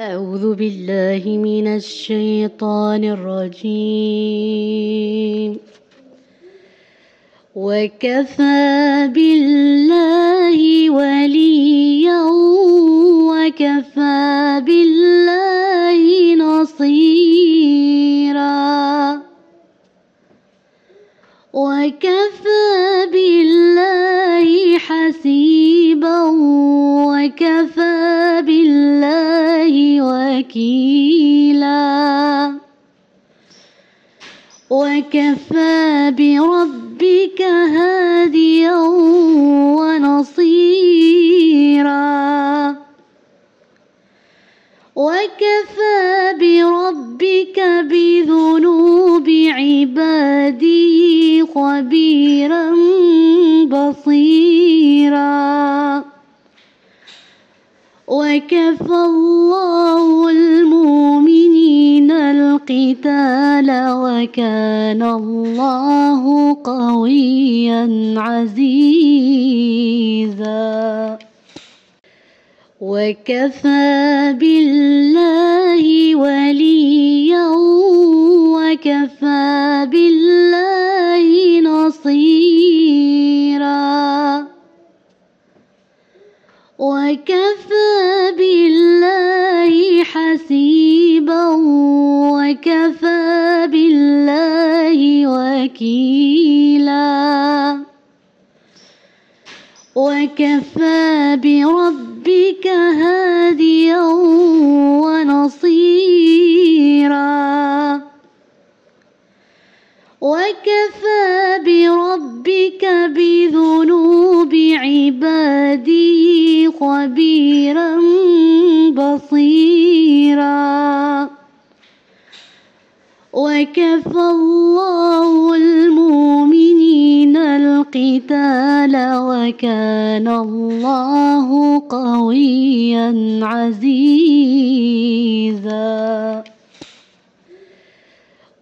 أعوذ بالله من الشيطان الرجيم وكفى بالله وليا وكفى بالله نصيرا وكفى بالله حسيبا وكفى بالله وكيلا وكفى بربك هاديا ونصيرا وكفى بربك بذنوب عباده خبيرا بصيرا وكفى الله المؤمنين القتال وكان الله قويا عزيزا وكفى بالله وليا وكفى بالله نصيرا وكفى بالله حسيبا وكفى بالله وكيلا وكفى بربك هاديا ونصيرا وكفى بربك بذنوب عباده خبيرا بصيرا وكفى الله المؤمنين القتال وكان الله قويا عزيزا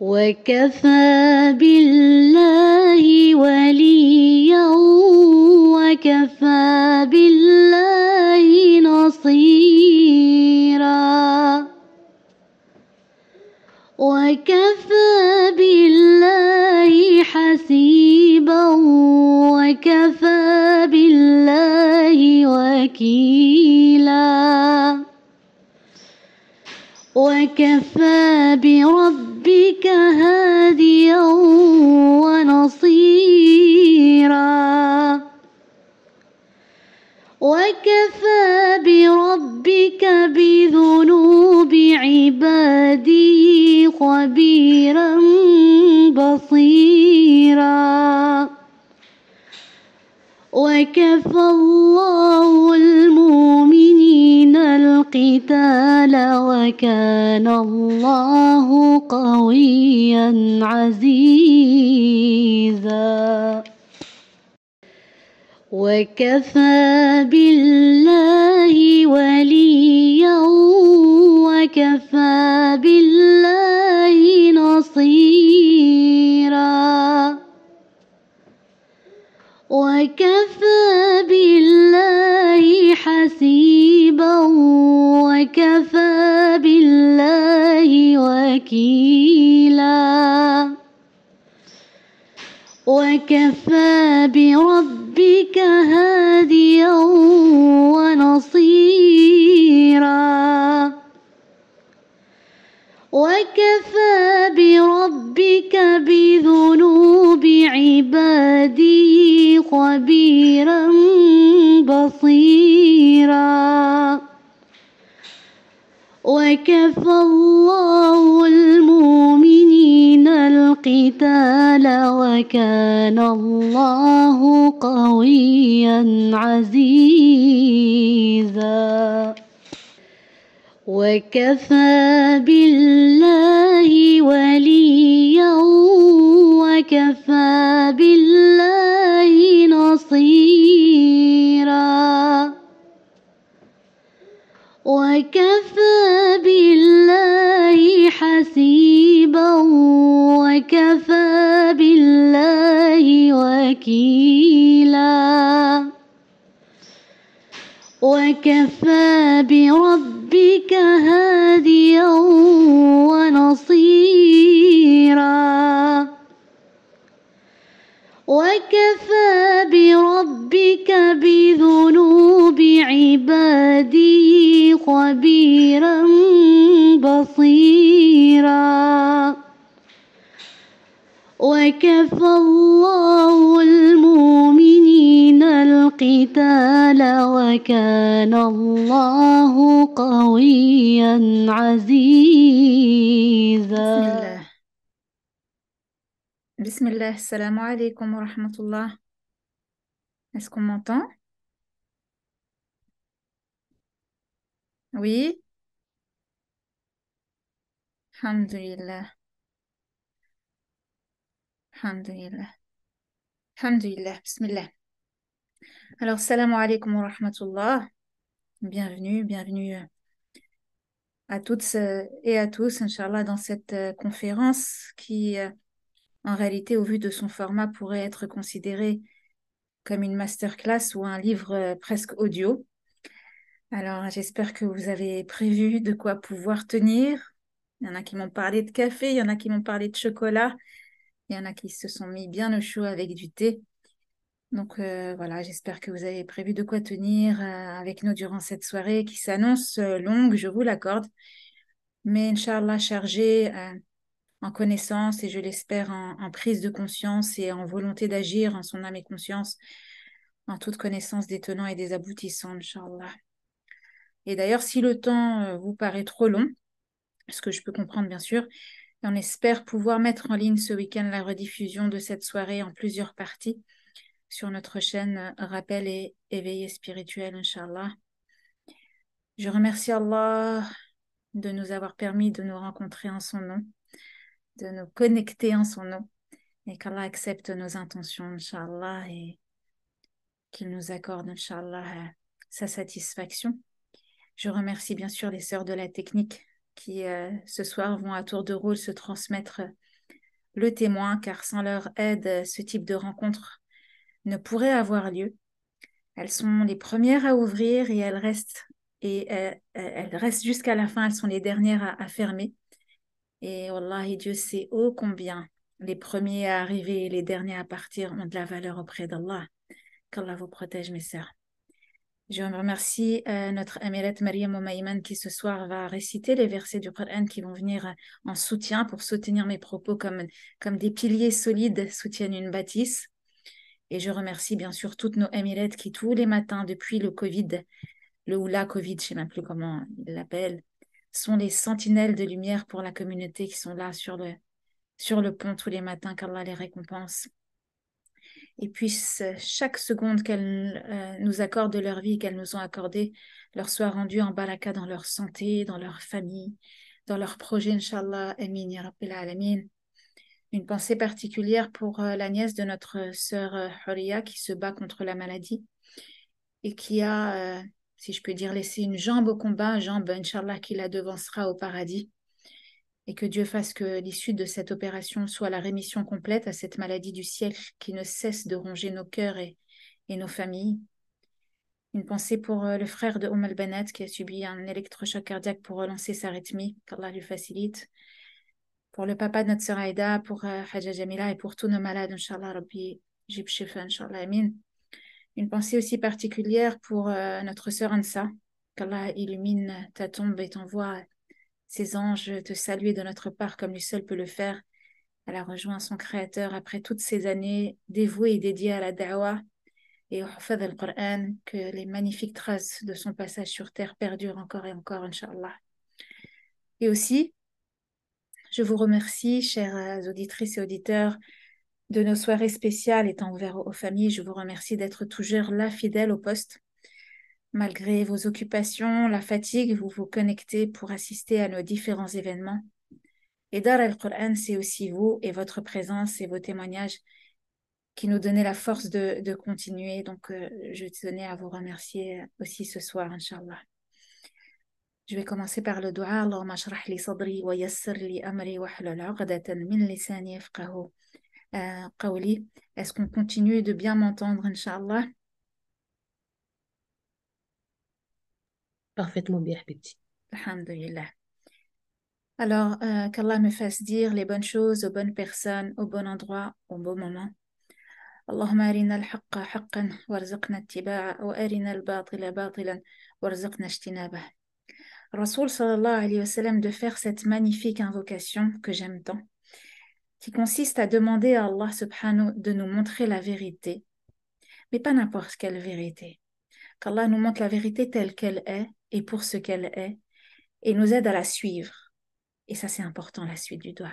وكفى بالله وليا وكفى بالله نصيرا وكفى بالله حسيبا وكفى بالله وكيلا وكفى بربك هاديا ونصيرا وكفى بربك بذنوب عباده خبيرا بصيرا وكفى الله المؤمنين القتال وكان الله قويا عزيزا وكفى بالله وليا وكفى بالله نصيرا وكفى بالله حسيبا وكفى بالله وكيلا وكفى بربك هاديا ونصيرا وكفى بربك بذنوب عباده خبيرا بصيرا وكفى الله المؤمنين القتال وكان الله قويا عزيزا وكفى بالله وليا وكفى بالله نصيرا وكفى بالله حسيبا وكفى بالله وكيلا وكفى بربك هاديا ونصيرا وكفى بربك بذنوب عباده خبيرا بصيرا وكفى الله المؤمنين القتال وكان الله قويا عزيزا Bismillah, salamu alaikum wa rahmatullah. Est-ce qu'on m'entend Oui Alhamdulillah. Alhamdulillah. Alhamdulillah, bismillah. Alors, salamu alaikum wa rahmatullah. Bienvenue, bienvenue à toutes euh, et à tous, Inch'Allah, dans cette euh, conférence qui euh, en réalité, au vu de son format, pourrait être considéré comme une masterclass ou un livre euh, presque audio. Alors, j'espère que vous avez prévu de quoi pouvoir tenir. Il y en a qui m'ont parlé de café, il y en a qui m'ont parlé de chocolat, il y en a qui se sont mis bien au chaud avec du thé. Donc euh, voilà, j'espère que vous avez prévu de quoi tenir euh, avec nous durant cette soirée qui s'annonce longue, je vous l'accorde, mais Inch'Allah chargée en connaissance et je l'espère en, prise de conscience et en volonté d'agir en son âme et conscience, en toute connaissance des tenants et des aboutissants, Inch'Allah. Et d'ailleurs, si le temps euh, vous paraît trop long, ce que je peux comprendre bien sûr, on espère pouvoir mettre en ligne ce week-end la rediffusion de cette soirée en plusieurs parties sur notre chaîne euh, Rappel et Éveillé spirituel, Inch'Allah. Je remercie Allah de nous avoir permis de nous rencontrer en son nom de nous connecter en son nom et qu'Allah accepte nos intentions, Inch'Allah, et qu'il nous accorde, Inch'Allah, euh, sa satisfaction. Je remercie bien sûr les sœurs de la technique qui euh, ce soir vont à tour de rôle se transmettre le témoin, car sans leur aide, ce type de rencontre ne pourrait avoir lieu. Elles sont les premières à ouvrir et elles restent et euh, elles, restent jusqu'à la fin, elles sont les dernières à fermer. Et Wallahi, Dieu sait ô combien les premiers à arriver et les derniers à partir ont de la valeur auprès d'Allah. Qu'Allah vous protège, mes sœurs. Je remercie euh, notre Amirette Mariam Omaïman qui ce soir va réciter les versets du Coran qui vont venir euh, en soutien pour soutenir mes propos comme, comme des piliers solides soutiennent une bâtisse. Et je remercie bien sûr toutes nos Amirettes qui tous les matins depuis le Covid, le ou la Covid, je ne sais même plus comment ils l'appellent, sont les sentinelles de lumière pour la communauté qui sont là sur le, pont tous les matins, qu'Allah les récompense. Et puisse euh, chaque seconde qu'elles euh, nous accordent de leur vie, qu'elles nous ont accordée, leur soit rendue en balaka dans leur santé, dans leur famille, dans leur projet, Inch'Allah. Amin, Ya Une pensée particulière pour euh, la nièce de notre sœur euh, qui se bat contre la maladie et qui a si je peux dire, laisser une jambe au combat, jambe, Inch'Allah, qui la devancera au paradis. Et que Dieu fasse que l'issue de cette opération soit la rémission complète à cette maladie du siècle qui ne cesse de ronger nos cœurs et, nos familles. Une pensée pour euh, le frère de Oumal Benet qui a subi un électrochoc cardiaque pour relancer sa rythmie, qu'Allah lui facilite. Pour le papa de notre sœur Aïda, pour euh, Haja Jamila et pour tous nos malades, Inch'Allah Rabbi, Jib Inch'Allah Amin. Une pensée aussi particulière pour euh, notre sœur Ansa, qu'Allah illumine ta tombe et t'envoie ses anges te saluer de notre part comme lui seul peut le faire. Elle a rejoint son Créateur après toutes ces années dévouées et dédiées à la dawa et au Hufad al-Qur'an, que les magnifiques traces de son passage sur terre perdurent encore et encore, Inch'Allah. Et aussi, je vous remercie, chères euh, auditrices et auditeurs, de nos soirées spéciales étant ouvertes aux familles. Je vous remercie d'être toujours là, fidèle au poste. Malgré vos occupations, la fatigue, vous vous connectez pour assister à nos différents événements. Et Dar al-Qur'an, c'est aussi vous et votre présence et vos témoignages qui nous donnaient la force de, continuer. Donc, euh, je tenais à vous remercier aussi ce soir, Inch'Allah. Je vais commencer par le dua. Allahumma mashrah li sadri wa yassir li amri wa hlul min lisani yafqahu euh, Kaoli. Est-ce qu'on continue de bien m'entendre, Inch'Allah Parfaitement bien, Habibti. Alhamdulillah. Alors, euh, qu'Allah me fasse dire les bonnes choses aux bonnes personnes, au bon endroit, au bon moment. al-haqqa Allahumma اللهم أرنا الحق حقا وارزقنا اتباعه وأرنا الباطل باطلا وارزقنا اجتنابه. Rasoul sallallahu alayhi wa sallam de faire cette magnifique invocation que j'aime tant qui consiste à demander à Allah subhanahu de nous montrer la vérité, mais pas n'importe quelle vérité. Qu'Allah nous montre la vérité telle qu'elle est et pour ce qu'elle est et nous aide à la suivre. Et ça, c'est important, la suite du doigt.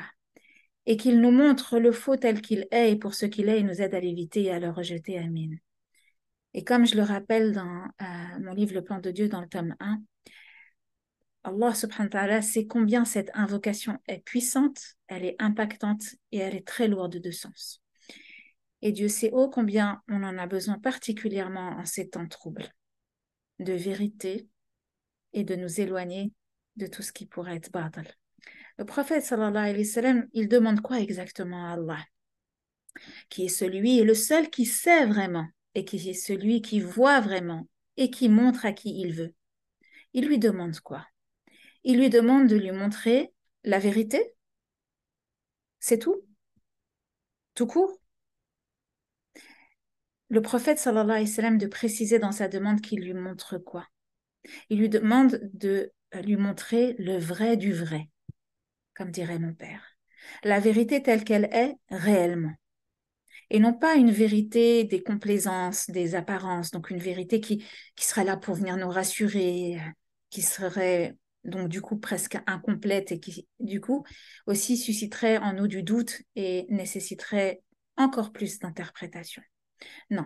Et qu'il nous montre le faux tel qu'il est et pour ce qu'il est et nous aide à l'éviter et à le rejeter. Amin. Et comme je le rappelle dans euh, mon livre Le plan de Dieu dans le tome 1, Allah subhanahu wa ta'ala sait combien cette invocation est puissante, elle est impactante et elle est très lourde de sens. Et Dieu sait ô combien on en a besoin particulièrement en ces temps troubles, de vérité et de nous éloigner de tout ce qui pourrait être badal. Le prophète sallallahu alayhi wa il demande quoi exactement à Allah Qui est celui et le seul qui sait vraiment et qui est celui qui voit vraiment et qui montre à qui il veut. Il lui demande quoi il lui demande de lui montrer la vérité. C'est tout. Tout court. Le prophète sallallahu alayhi wa sallam de préciser dans sa demande qu'il lui montre quoi Il lui demande de euh, lui montrer le vrai du vrai, comme dirait mon père. La vérité telle qu'elle est réellement et non pas une vérité des complaisances, des apparences, donc une vérité qui, qui serait là pour venir nous rassurer, euh, qui serait donc du coup presque incomplète et qui du coup aussi susciterait en nous du doute et nécessiterait encore plus d'interprétation. Non.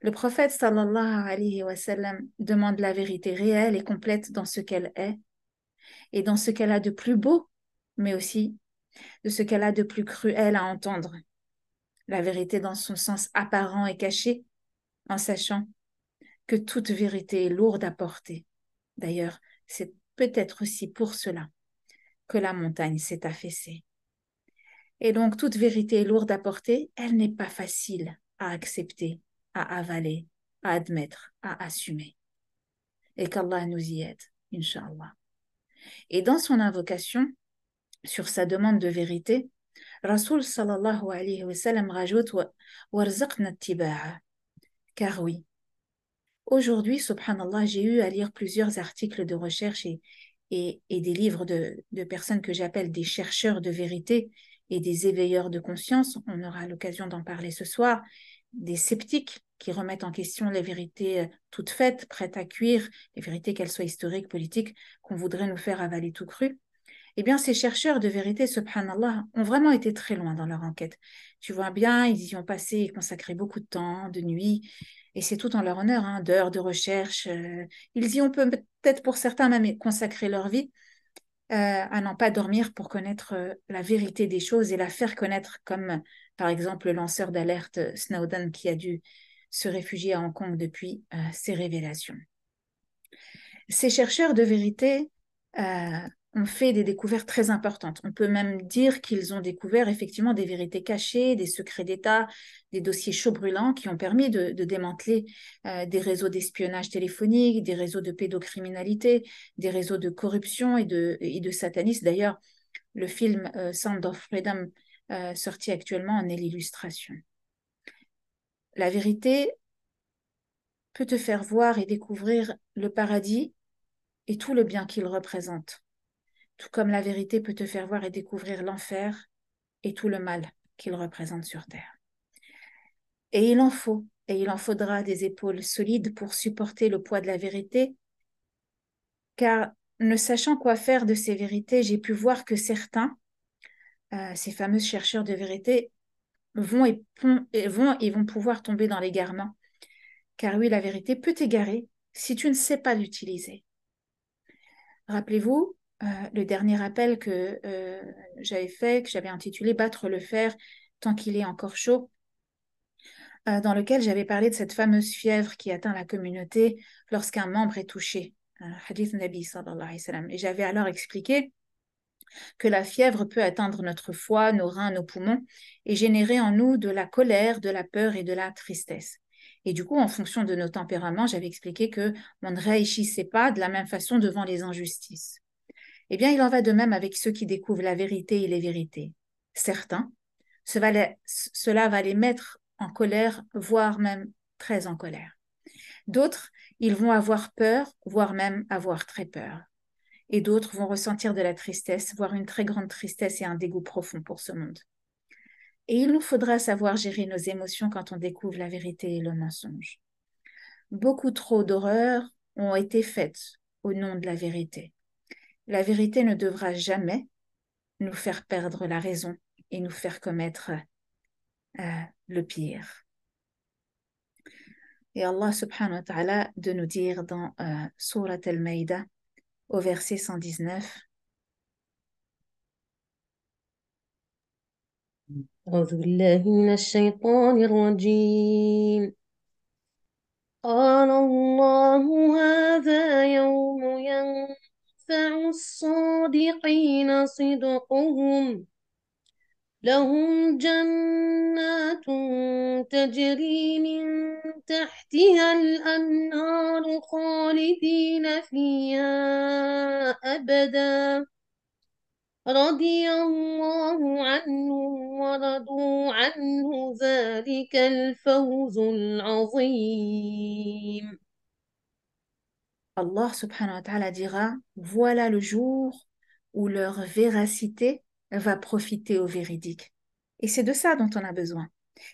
Le prophète sallallahu alayhi wa sallam demande la vérité réelle et complète dans ce qu'elle est et dans ce qu'elle a de plus beau, mais aussi de ce qu'elle a de plus cruel à entendre. La vérité dans son sens apparent et caché, en sachant que toute vérité est lourde à porter. D'ailleurs, c'est peut-être aussi pour cela que la montagne s'est affaissée. Et donc toute vérité lourde à porter, elle n'est pas facile à accepter, à avaler, à admettre, à assumer. Et qu'Allah nous y aide, Inch'Allah. Et dans son invocation, sur sa demande de vérité, Rasul sallallahu alayhi wa sallam rajoute car oui, Aujourd'hui, subhanallah, j'ai eu à lire plusieurs articles de recherche et, et, des livres de, de personnes que j'appelle des chercheurs de vérité et des éveilleurs de conscience. On aura l'occasion d'en parler ce soir. Des sceptiques qui remettent en question les vérités euh, toutes faites, prêtes à cuire, les vérités qu'elles soient historiques, politiques, qu'on voudrait nous faire avaler tout cru. Eh bien, ces chercheurs de vérité, subhanallah, ont vraiment été très loin dans leur enquête. Tu vois bien, ils y ont passé et consacré beaucoup de temps, de nuits, et c'est tout en leur honneur, hein, d'heures de recherche. Euh, ils y ont peut-être pour certains même consacré leur vie euh, à n'en pas dormir pour connaître euh, la vérité des choses et la faire connaître, comme par exemple le lanceur d'alerte Snowden qui a dû se réfugier à Hong Kong depuis ses révélations. Ces chercheurs de vérité ont fait des découvertes très importantes. On peut même dire qu'ils ont découvert effectivement des vérités cachées, des secrets d'État, des dossiers chauds brûlants qui ont permis de, démanteler euh, des réseaux d'espionnage téléphonique, des réseaux de pédocriminalité, des réseaux de corruption et de, satanisme. D'ailleurs, le film euh, Sound of Freedom, euh, sorti actuellement, en est l'illustration. La vérité peut te faire voir et découvrir le paradis et tout le bien qu'il représente tout comme la vérité peut te faire voir et découvrir l'enfer et tout le mal qu'il représente sur Terre. Et il en faut, et il en faudra des épaules solides pour supporter le poids de la vérité, car ne sachant quoi faire de ces vérités, j'ai pu voir que certains, euh, ces fameux chercheurs de vérité, vont et, vont et vont pouvoir tomber dans l'égarement. Car oui, la vérité peut t'égarer si tu ne sais pas l'utiliser. Rappelez-vous, euh, le dernier appel que euh, j'avais fait, que j'avais intitulé Battre le fer tant qu'il est encore chaud, euh, dans lequel j'avais parlé de cette fameuse fièvre qui atteint la communauté lorsqu'un membre est touché. Hadith Nabi sallallahu alayhi wa Et j'avais alors expliqué que la fièvre peut atteindre notre foie, nos reins, nos poumons et générer en nous de la colère, de la peur et de la tristesse. Et du coup, en fonction de nos tempéraments, j'avais expliqué que on ne réagissait pas de la même façon devant les injustices. Eh bien, il en va de même avec ceux qui découvrent la vérité et les vérités. Certains, cela va les mettre en colère, voire même très en colère. D'autres, ils vont avoir peur, voire même avoir très peur. Et d'autres vont ressentir de la tristesse, voire une très grande tristesse et un dégoût profond pour ce monde. Et il nous faudra savoir gérer nos émotions quand on découvre la vérité et le mensonge. Beaucoup trop d'horreurs ont été faites au nom de la vérité. La vérité ne devra jamais nous faire perdre la raison et nous faire commettre euh, le pire. Et Allah subhanahu wa ta'ala de nous dire dans euh, Surat al-Maïda au verset 119 أعوذ بالله ينفع الصادقين صدقهم لهم جنات تجري من تحتها الأنهار خالدين فيها أبدا رضي الله عنهم ورضوا عنه ذلك الفوز العظيم Allah subhanahu wa ta'ala dira Voilà le jour où leur véracité va profiter au véridique. » Et c'est de ça dont on a besoin.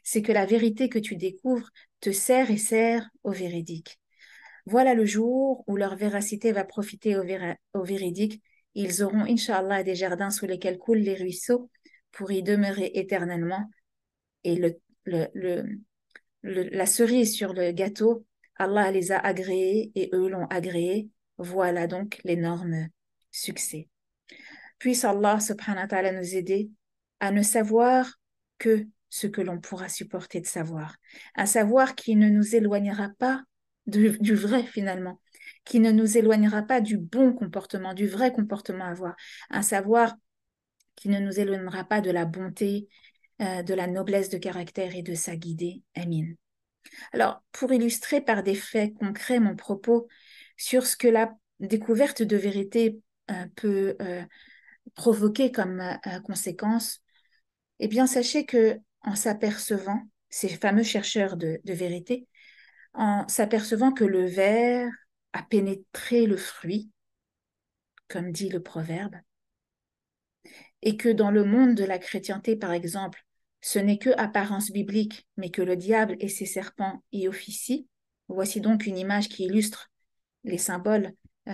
C'est que la vérité que tu découvres te sert et sert au véridique. « Voilà le jour où leur véracité va profiter au véridique. Ils auront, InshAllah, des jardins sous lesquels coulent les ruisseaux pour y demeurer éternellement. Et la cerise sur le gâteau, Allah les a agréés et eux l'ont agréé. Voilà donc l'énorme succès. Puisse Allah subhanahu wa ta'ala nous aider à ne savoir que ce que l'on pourra supporter de savoir. Un savoir qui ne nous éloignera pas du, vrai finalement, qui ne nous éloignera pas du bon comportement, du vrai comportement à avoir. Un savoir qui ne nous éloignera pas de la bonté, euh, de la noblesse de caractère et de sa guidée. Amin. Alors, pour illustrer par des faits concrets mon propos sur ce que la découverte de vérité euh, peut euh, provoquer comme euh, conséquence, eh bien, sachez que en s'apercevant, ces fameux chercheurs de, de vérité, en s'apercevant que le verre a pénétré le fruit, comme dit le proverbe, et que dans le monde de la chrétienté, par exemple, ce n'est que apparence biblique, mais que le diable et ses serpents y officient. Voici donc une image qui illustre les symboles euh,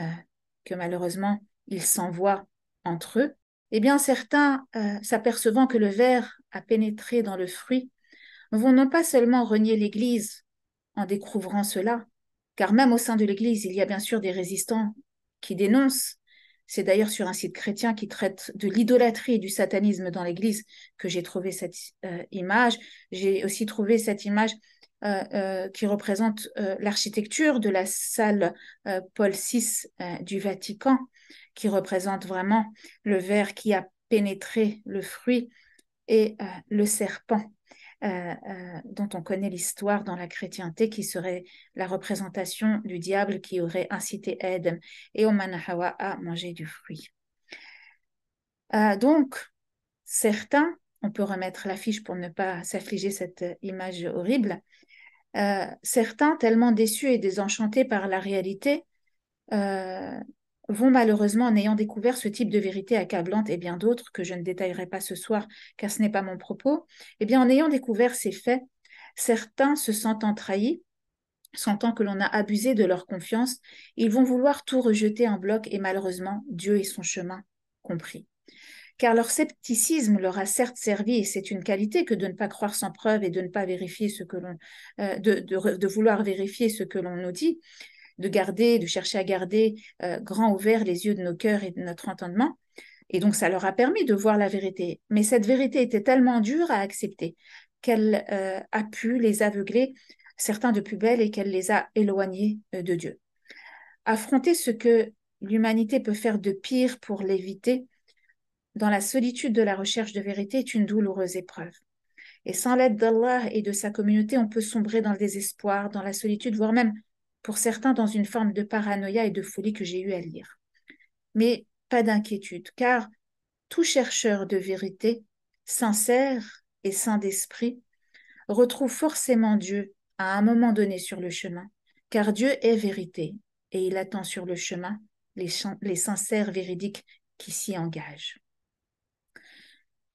que malheureusement ils s'envoient entre eux. Eh bien, certains, euh, s'apercevant que le verre a pénétré dans le fruit, vont non pas seulement renier l'Église en découvrant cela, car même au sein de l'Église, il y a bien sûr des résistants qui dénoncent c'est d'ailleurs sur un site chrétien qui traite de l'idolâtrie et du satanisme dans l'Église que j'ai trouvé cette euh, image. J'ai aussi trouvé cette image euh, euh, qui représente l'architecture de la salle Paul VI du Vatican, qui représente vraiment le ver qui a pénétré le fruit et le serpent. Euh, euh, dont on connaît l'histoire dans la chrétienté, qui serait la représentation du diable qui aurait incité Adam et Omanahawa à manger du fruit. Euh, donc, certains, on peut remettre l'affiche pour ne pas s'affliger cette image horrible, certains, tellement déçus et désenchantés par la réalité, vont malheureusement, en ayant découvert ce type de vérité accablante et bien d'autres que je ne détaillerai pas ce soir car ce n'est pas mon propos, eh bien en ayant découvert ces faits, certains se sentant trahis, sentant que l'on a abusé de leur confiance, ils vont vouloir tout rejeter en bloc et malheureusement Dieu et son chemin compris. Car leur scepticisme leur a certes servi, et c'est une qualité que de ne pas croire sans preuve et de ne pas vérifier ce que l'on, euh, de vouloir vérifier ce que l'on nous dit, de garder, de chercher à garder euh, grand grands ouverts les yeux de nos cœurs et de notre entendement. Et donc, ça leur a permis de voir la vérité. Mais cette vérité était tellement dure à accepter qu'elle euh, a pu les aveugler, certains de plus belles, et qu'elle les a éloignés euh, de Dieu. Affronter ce que l'humanité peut faire de pire pour l'éviter, dans la solitude de la recherche de vérité, est une douloureuse épreuve. Et sans l'aide d'Allah et de sa communauté, on peut sombrer dans le désespoir, dans la solitude, voire même pour certains dans une forme de paranoïa et de folie que j'ai eu à lire. Mais pas d'inquiétude, car tout chercheur de vérité, sincère et saint d'esprit, retrouve forcément Dieu à un moment donné sur le chemin, car Dieu est vérité, et il attend sur le chemin les, les sincères véridiques qui s'y engagent.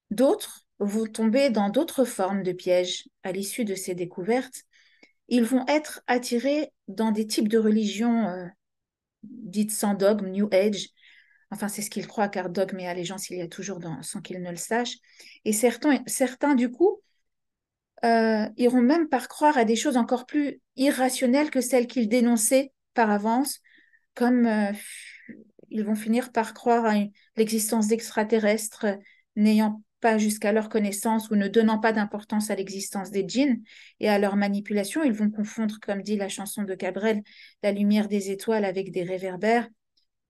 D'autres vont tomber dans d'autres formes de pièges à l'issue de ces découvertes, ils vont être attirés dans des types de religions euh, dites sans dogme, New Age. Enfin, c'est ce qu'ils croient, car dogme et allégeance, il y a toujours dans, sans qu'ils ne le sachent. Et certains, certains du coup, euh, iront même par croire à des choses encore plus irrationnelles que celles qu'ils dénonçaient par avance, comme euh, ils vont finir par croire à l'existence d'extraterrestres n'ayant pas jusqu'à leur connaissance ou ne donnant pas d'importance à l'existence des djinns et à leur manipulation. Ils vont confondre, comme dit la chanson de Cabrel, la lumière des étoiles avec des réverbères,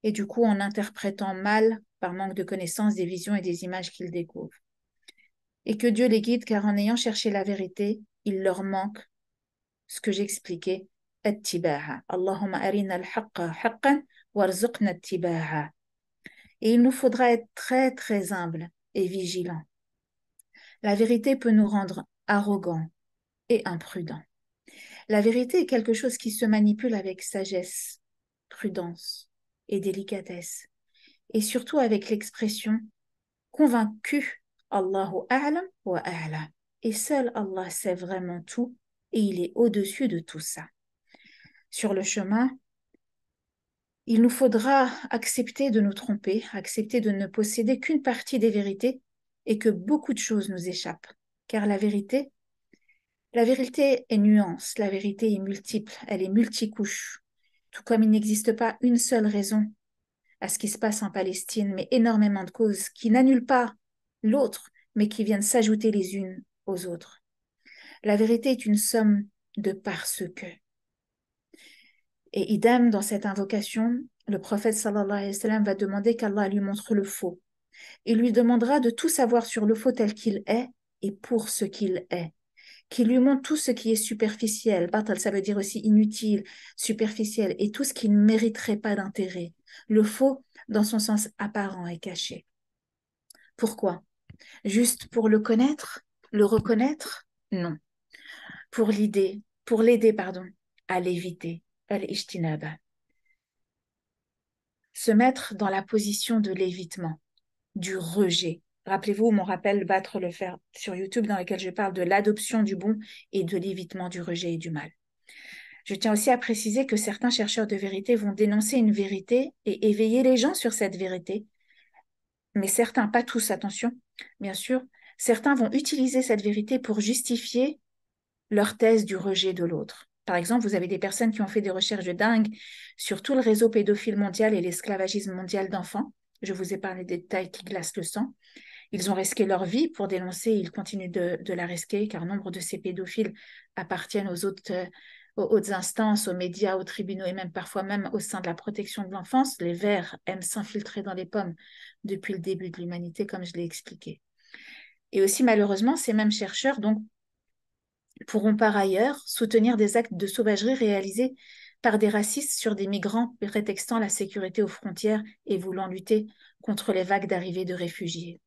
et du coup en interprétant mal, par manque de connaissance, des visions et des images qu'ils découvrent. Et que Dieu les guide, car en ayant cherché la vérité, il leur manque ce que j'expliquais, Et il nous faudra être très très humble et vigilant. La vérité peut nous rendre arrogants et imprudents. La vérité est quelque chose qui se manipule avec sagesse, prudence et délicatesse, et surtout avec l'expression convaincu Allahu a'lam wa a'la. Et seul Allah sait vraiment tout, et il est au-dessus de tout ça. Sur le chemin, il nous faudra accepter de nous tromper, accepter de ne posséder qu'une partie des vérités et que beaucoup de choses nous échappent. Car la vérité, la vérité est nuance, la vérité est multiple, elle est multicouche. Tout comme il n'existe pas une seule raison à ce qui se passe en Palestine, mais énormément de causes qui n'annulent pas l'autre, mais qui viennent s'ajouter les unes aux autres. La vérité est une somme de parce que. Et idem, dans cette invocation, le prophète sallallahu alayhi wa sallam va demander qu'Allah lui montre le faux. Il lui demandera de tout savoir sur le faux tel qu'il est et pour ce qu'il est. Qu'il lui montre tout ce qui est superficiel, batal ça veut dire aussi inutile, superficiel, et tout ce qui ne mériterait pas d'intérêt. Le faux dans son sens apparent et caché. Pourquoi Juste pour le connaître Le reconnaître Non. Pour l'idée, pour l'aider, pardon, à l'éviter, se mettre dans la position de l'évitement, du rejet. Rappelez-vous mon rappel Battre le fer sur YouTube dans lequel je parle de l'adoption du bon et de l'évitement du rejet et du mal. Je tiens aussi à préciser que certains chercheurs de vérité vont dénoncer une vérité et éveiller les gens sur cette vérité. Mais certains, pas tous, attention, bien sûr, certains vont utiliser cette vérité pour justifier leur thèse du rejet de l'autre. Par exemple, vous avez des personnes qui ont fait des recherches de dingue sur tout le réseau pédophile mondial et l'esclavagisme mondial d'enfants. Je vous ai parlé des détails qui glacent le sang. Ils ont risqué leur vie pour dénoncer, ils continuent de, la risquer, car nombre de ces pédophiles appartiennent aux autres euh, aux hautes instances, aux médias, aux tribunaux et même parfois même au sein de la protection de l'enfance, les vers aiment s'infiltrer dans les pommes depuis le début de l'humanité, comme je l'ai expliqué. Et aussi malheureusement, ces mêmes chercheurs donc pourront par ailleurs soutenir des actes de sauvagerie réalisés par des racistes sur des migrants prétextant la sécurité aux frontières et voulant lutter contre les vagues d'arrivées de réfugiés.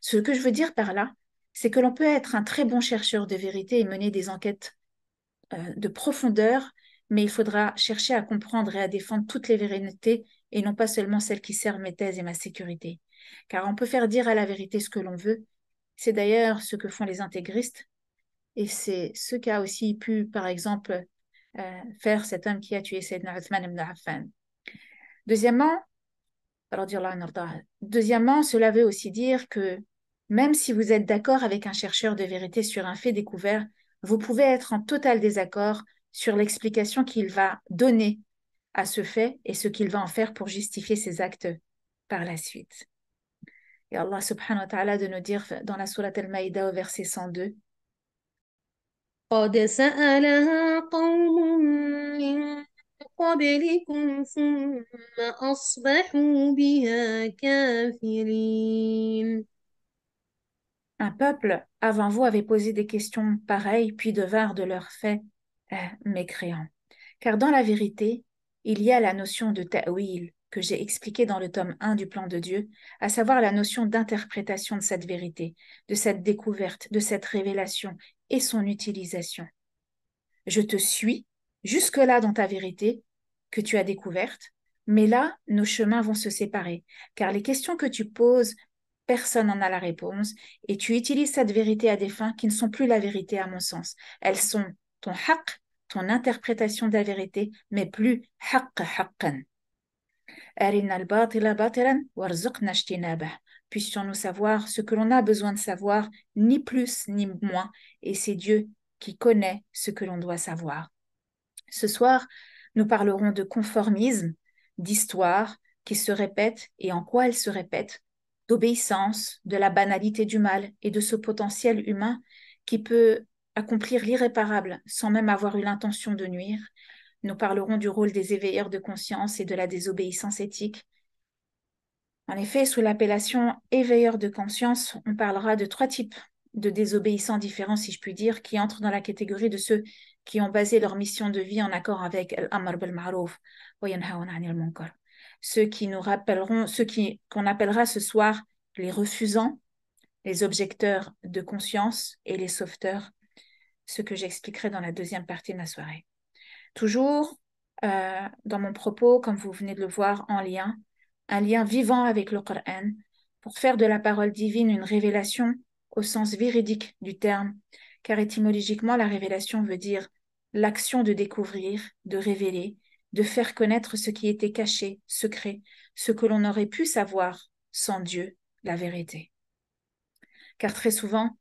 Ce que je veux dire par là, c'est que l'on peut être un très bon chercheur de vérité et mener des enquêtes euh, de profondeur, mais il faudra chercher à comprendre et à défendre toutes les vérités et non pas seulement celles qui servent mes thèses et ma sécurité. Car on peut faire dire à la vérité ce que l'on veut. C'est d'ailleurs ce que font les intégristes et c'est ce qu'a aussi pu, par exemple, euh, faire cet homme qui a tué Sayyidina Uthman ibn Affan. Deuxièmement, deuxièmement, cela veut aussi dire que même si vous êtes d'accord avec un chercheur de vérité sur un fait découvert, vous pouvez être en total désaccord sur l'explication qu'il va donner à ce fait et ce qu'il va en faire pour justifier ses actes par la suite. Et Allah subhanahu wa ta'ala de nous dire dans la surah al maidah au verset 102 un peuple avant vous avait posé des questions pareilles, puis devinrent de leurs faits euh, mécréants. Car dans la vérité, il y a la notion de ta'wil que j'ai expliquée dans le tome 1 du plan de Dieu, à savoir la notion d'interprétation de cette vérité, de cette découverte, de cette révélation et son utilisation. Je te suis jusque-là dans ta vérité que tu as découverte, mais là, nos chemins vont se séparer, car les questions que tu poses, personne n'en a la réponse, et tu utilises cette vérité à des fins qui ne sont plus la vérité à mon sens. Elles sont ton haqq, ton interprétation de la vérité, mais plus haqq haqqan puissions-nous savoir ce que l'on a besoin de savoir, ni plus ni moins, et c'est Dieu qui connaît ce que l'on doit savoir. Ce soir, nous parlerons de conformisme, d'histoire qui se répète et en quoi elle se répète, d'obéissance, de la banalité du mal et de ce potentiel humain qui peut accomplir l'irréparable sans même avoir eu l'intention de nuire. Nous parlerons du rôle des éveilleurs de conscience et de la désobéissance éthique, en effet, sous l'appellation éveilleur de conscience, on parlera de trois types de désobéissants différents, si je puis dire, qui entrent dans la catégorie de ceux qui ont basé leur mission de vie en accord avec Al-Amr bil-Ma'ruf anil munkar Ceux qui nous rappelleront, ceux qui, qu'on appellera ce soir les refusants, les objecteurs de conscience et les sauveteurs, ce que j'expliquerai dans la deuxième partie de ma soirée. Toujours euh, dans mon propos, comme vous venez de le voir, en lien un lien vivant avec le Coran, pour faire de la parole divine une révélation au sens véridique du terme, car étymologiquement la révélation veut dire l'action de découvrir, de révéler, de faire connaître ce qui était caché, secret, ce que l'on aurait pu savoir sans Dieu, la vérité. Car très souvent,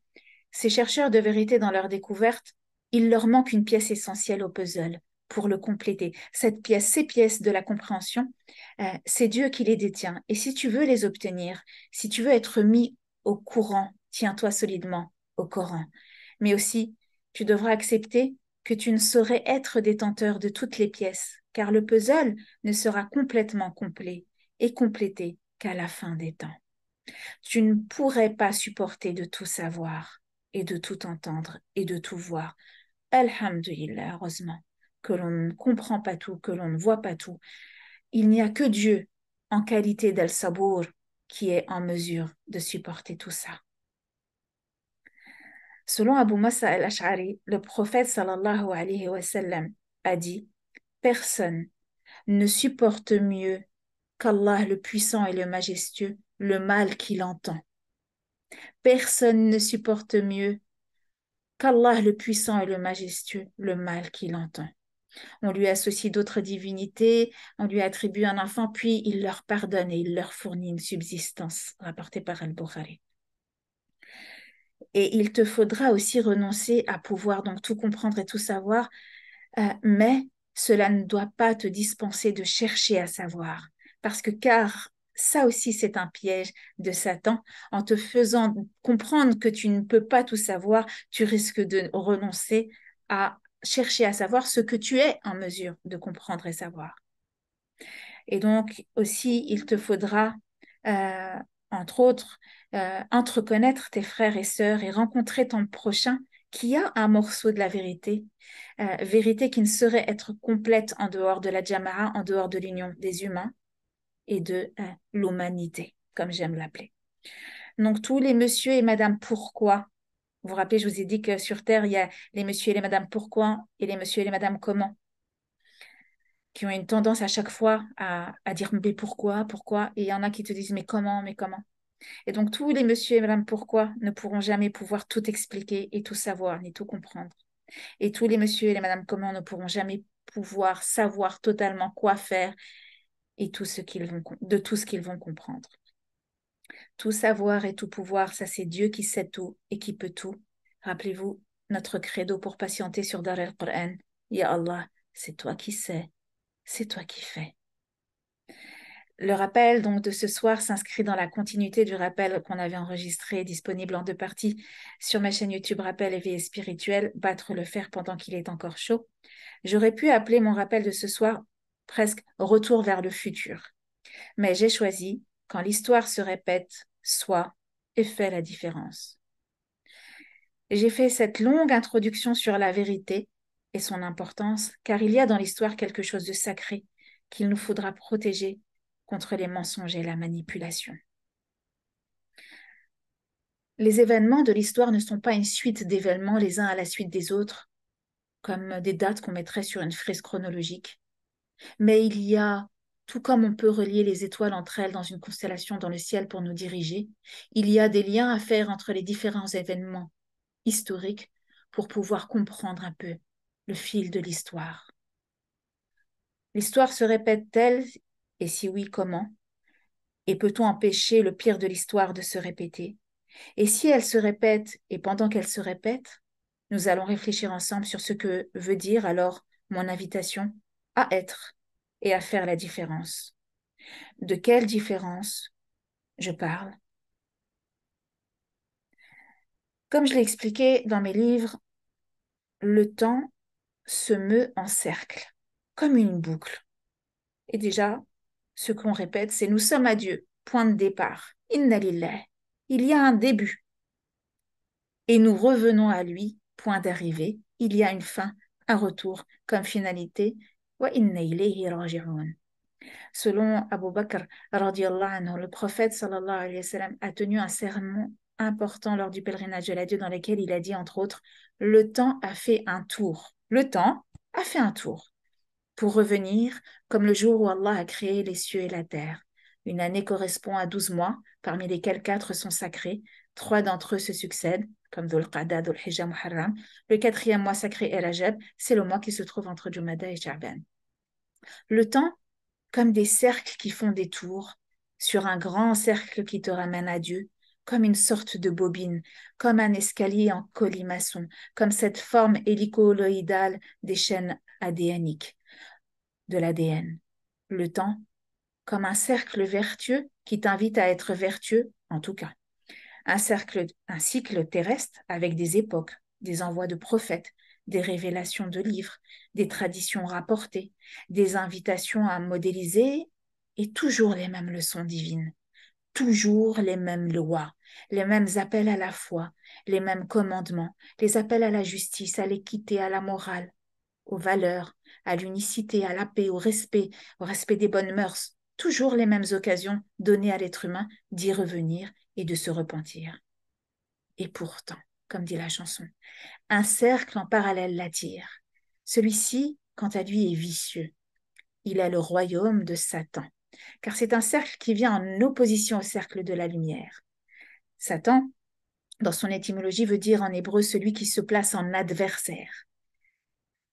ces chercheurs de vérité dans leur découverte, il leur manque une pièce essentielle au puzzle, pour le compléter. Cette pièce, ces pièces de la compréhension, euh, c'est Dieu qui les détient. Et si tu veux les obtenir, si tu veux être mis au courant, tiens-toi solidement au courant. Mais aussi, tu devras accepter que tu ne saurais être détenteur de toutes les pièces, car le puzzle ne sera complètement complet et complété qu'à la fin des temps. Tu ne pourrais pas supporter de tout savoir et de tout entendre et de tout voir. Alhamdulillah, heureusement que l'on ne comprend pas tout, que l'on ne voit pas tout. Il n'y a que Dieu en qualité dal Sabour qui est en mesure de supporter tout ça. Selon Abu Massa al-Ash'ari, le prophète sallallahu alayhi wa sallam a dit Personne ne supporte mieux qu'Allah le puissant et le majestueux le mal qu'il entend. Personne ne supporte mieux qu'Allah le puissant et le majestueux le mal qu'il entend. On lui associe d'autres divinités, on lui attribue un enfant, puis il leur pardonne et il leur fournit une subsistance, rapportée par Al-Bukhari. Et il te faudra aussi renoncer à pouvoir donc tout comprendre et tout savoir, euh, mais cela ne doit pas te dispenser de chercher à savoir, parce que car ça aussi c'est un piège de Satan, en te faisant comprendre que tu ne peux pas tout savoir, tu risques de renoncer à chercher à savoir ce que tu es en mesure de comprendre et savoir. Et donc aussi, il te faudra, euh, entre autres, euh, entreconnaître tes frères et sœurs et rencontrer ton prochain qui a un morceau de la vérité, euh, vérité qui ne saurait être complète en dehors de la Jamara, en dehors de l'union des humains et de euh, l'humanité, comme j'aime l'appeler. Donc tous les monsieur et madame pourquoi vous vous rappelez, je vous ai dit que sur Terre, il y a les messieurs et les madames pourquoi et les messieurs et les madames comment, qui ont une tendance à chaque fois à, dire mais pourquoi, pourquoi, et il y en a qui te disent mais comment, mais comment. Et donc tous les messieurs et madame pourquoi ne pourront jamais pouvoir tout expliquer et tout savoir, ni tout comprendre. Et tous les messieurs et les madame comment ne pourront jamais pouvoir savoir totalement quoi faire et tout ce qu'ils vont de tout ce qu'ils vont comprendre. Tout savoir et tout pouvoir, ça c'est Dieu qui sait tout et qui peut tout. Rappelez-vous notre credo pour patienter sur Dar al-Qur'an. Ya Allah, c'est toi qui sais, c'est toi qui fais. Le rappel donc de ce soir s'inscrit dans la continuité du rappel qu'on avait enregistré, disponible en deux parties sur ma chaîne YouTube Rappel éveillé spirituel, battre le fer pendant qu'il est encore chaud. J'aurais pu appeler mon rappel de ce soir presque retour vers le futur, mais j'ai choisi quand l'histoire se répète, soit et fait la différence. J'ai fait cette longue introduction sur la vérité et son importance, car il y a dans l'histoire quelque chose de sacré qu'il nous faudra protéger contre les mensonges et la manipulation. Les événements de l'histoire ne sont pas une suite d'événements les uns à la suite des autres, comme des dates qu'on mettrait sur une frise chronologique, mais il y a tout comme on peut relier les étoiles entre elles dans une constellation dans le ciel pour nous diriger, il y a des liens à faire entre les différents événements historiques pour pouvoir comprendre un peu le fil de l'histoire. L'histoire se répète-t-elle Et si oui, comment Et peut-on empêcher le pire de l'histoire de se répéter Et si elle se répète et pendant qu'elle se répète, nous allons réfléchir ensemble sur ce que veut dire alors mon invitation à être et à faire la différence. De quelle différence je parle Comme je l'ai expliqué dans mes livres, le temps se meut en cercle, comme une boucle. Et déjà, ce qu'on répète, c'est nous sommes à Dieu, point de départ, Il y a un début. Et nous revenons à lui, point d'arrivée. Il y a une fin, un retour, comme finalité, Selon Abu Bakr, anhu, le prophète alayhi a tenu un serment important lors du pèlerinage de la Dieu dans lequel il a dit entre autres Le temps a fait un tour. Le temps a fait un tour pour revenir comme le jour où Allah a créé les cieux et la terre. Une année correspond à douze mois, parmi lesquels quatre sont sacrés. Trois d'entre eux se succèdent, comme Dhul Qada, Dhul Hijjah, Muharram. Le quatrième mois sacré est Rajab, c'est le mois qui se trouve entre Jumada et Jarban. Le temps, comme des cercles qui font des tours, sur un grand cercle qui te ramène à Dieu, comme une sorte de bobine, comme un escalier en colimaçon, comme cette forme hélicoloïdale des chaînes adéaniques de l'ADN. Le temps, comme un cercle vertueux qui t'invite à être vertueux, en tout cas. Un cercle, un cycle terrestre avec des époques, des envois de prophètes, des révélations de livres, des traditions rapportées, des invitations à modéliser, et toujours les mêmes leçons divines, toujours les mêmes lois, les mêmes appels à la foi, les mêmes commandements, les appels à la justice, à l'équité, à la morale, aux valeurs, à l'unicité, à la paix, au respect, au respect des bonnes mœurs, toujours les mêmes occasions données à l'être humain d'y revenir et de se repentir. Et pourtant, comme dit la chanson. Un cercle en parallèle l'attire. Celui-ci, quant à lui, est vicieux. Il a le royaume de Satan, car c'est un cercle qui vient en opposition au cercle de la lumière. Satan, dans son étymologie, veut dire en hébreu celui qui se place en adversaire.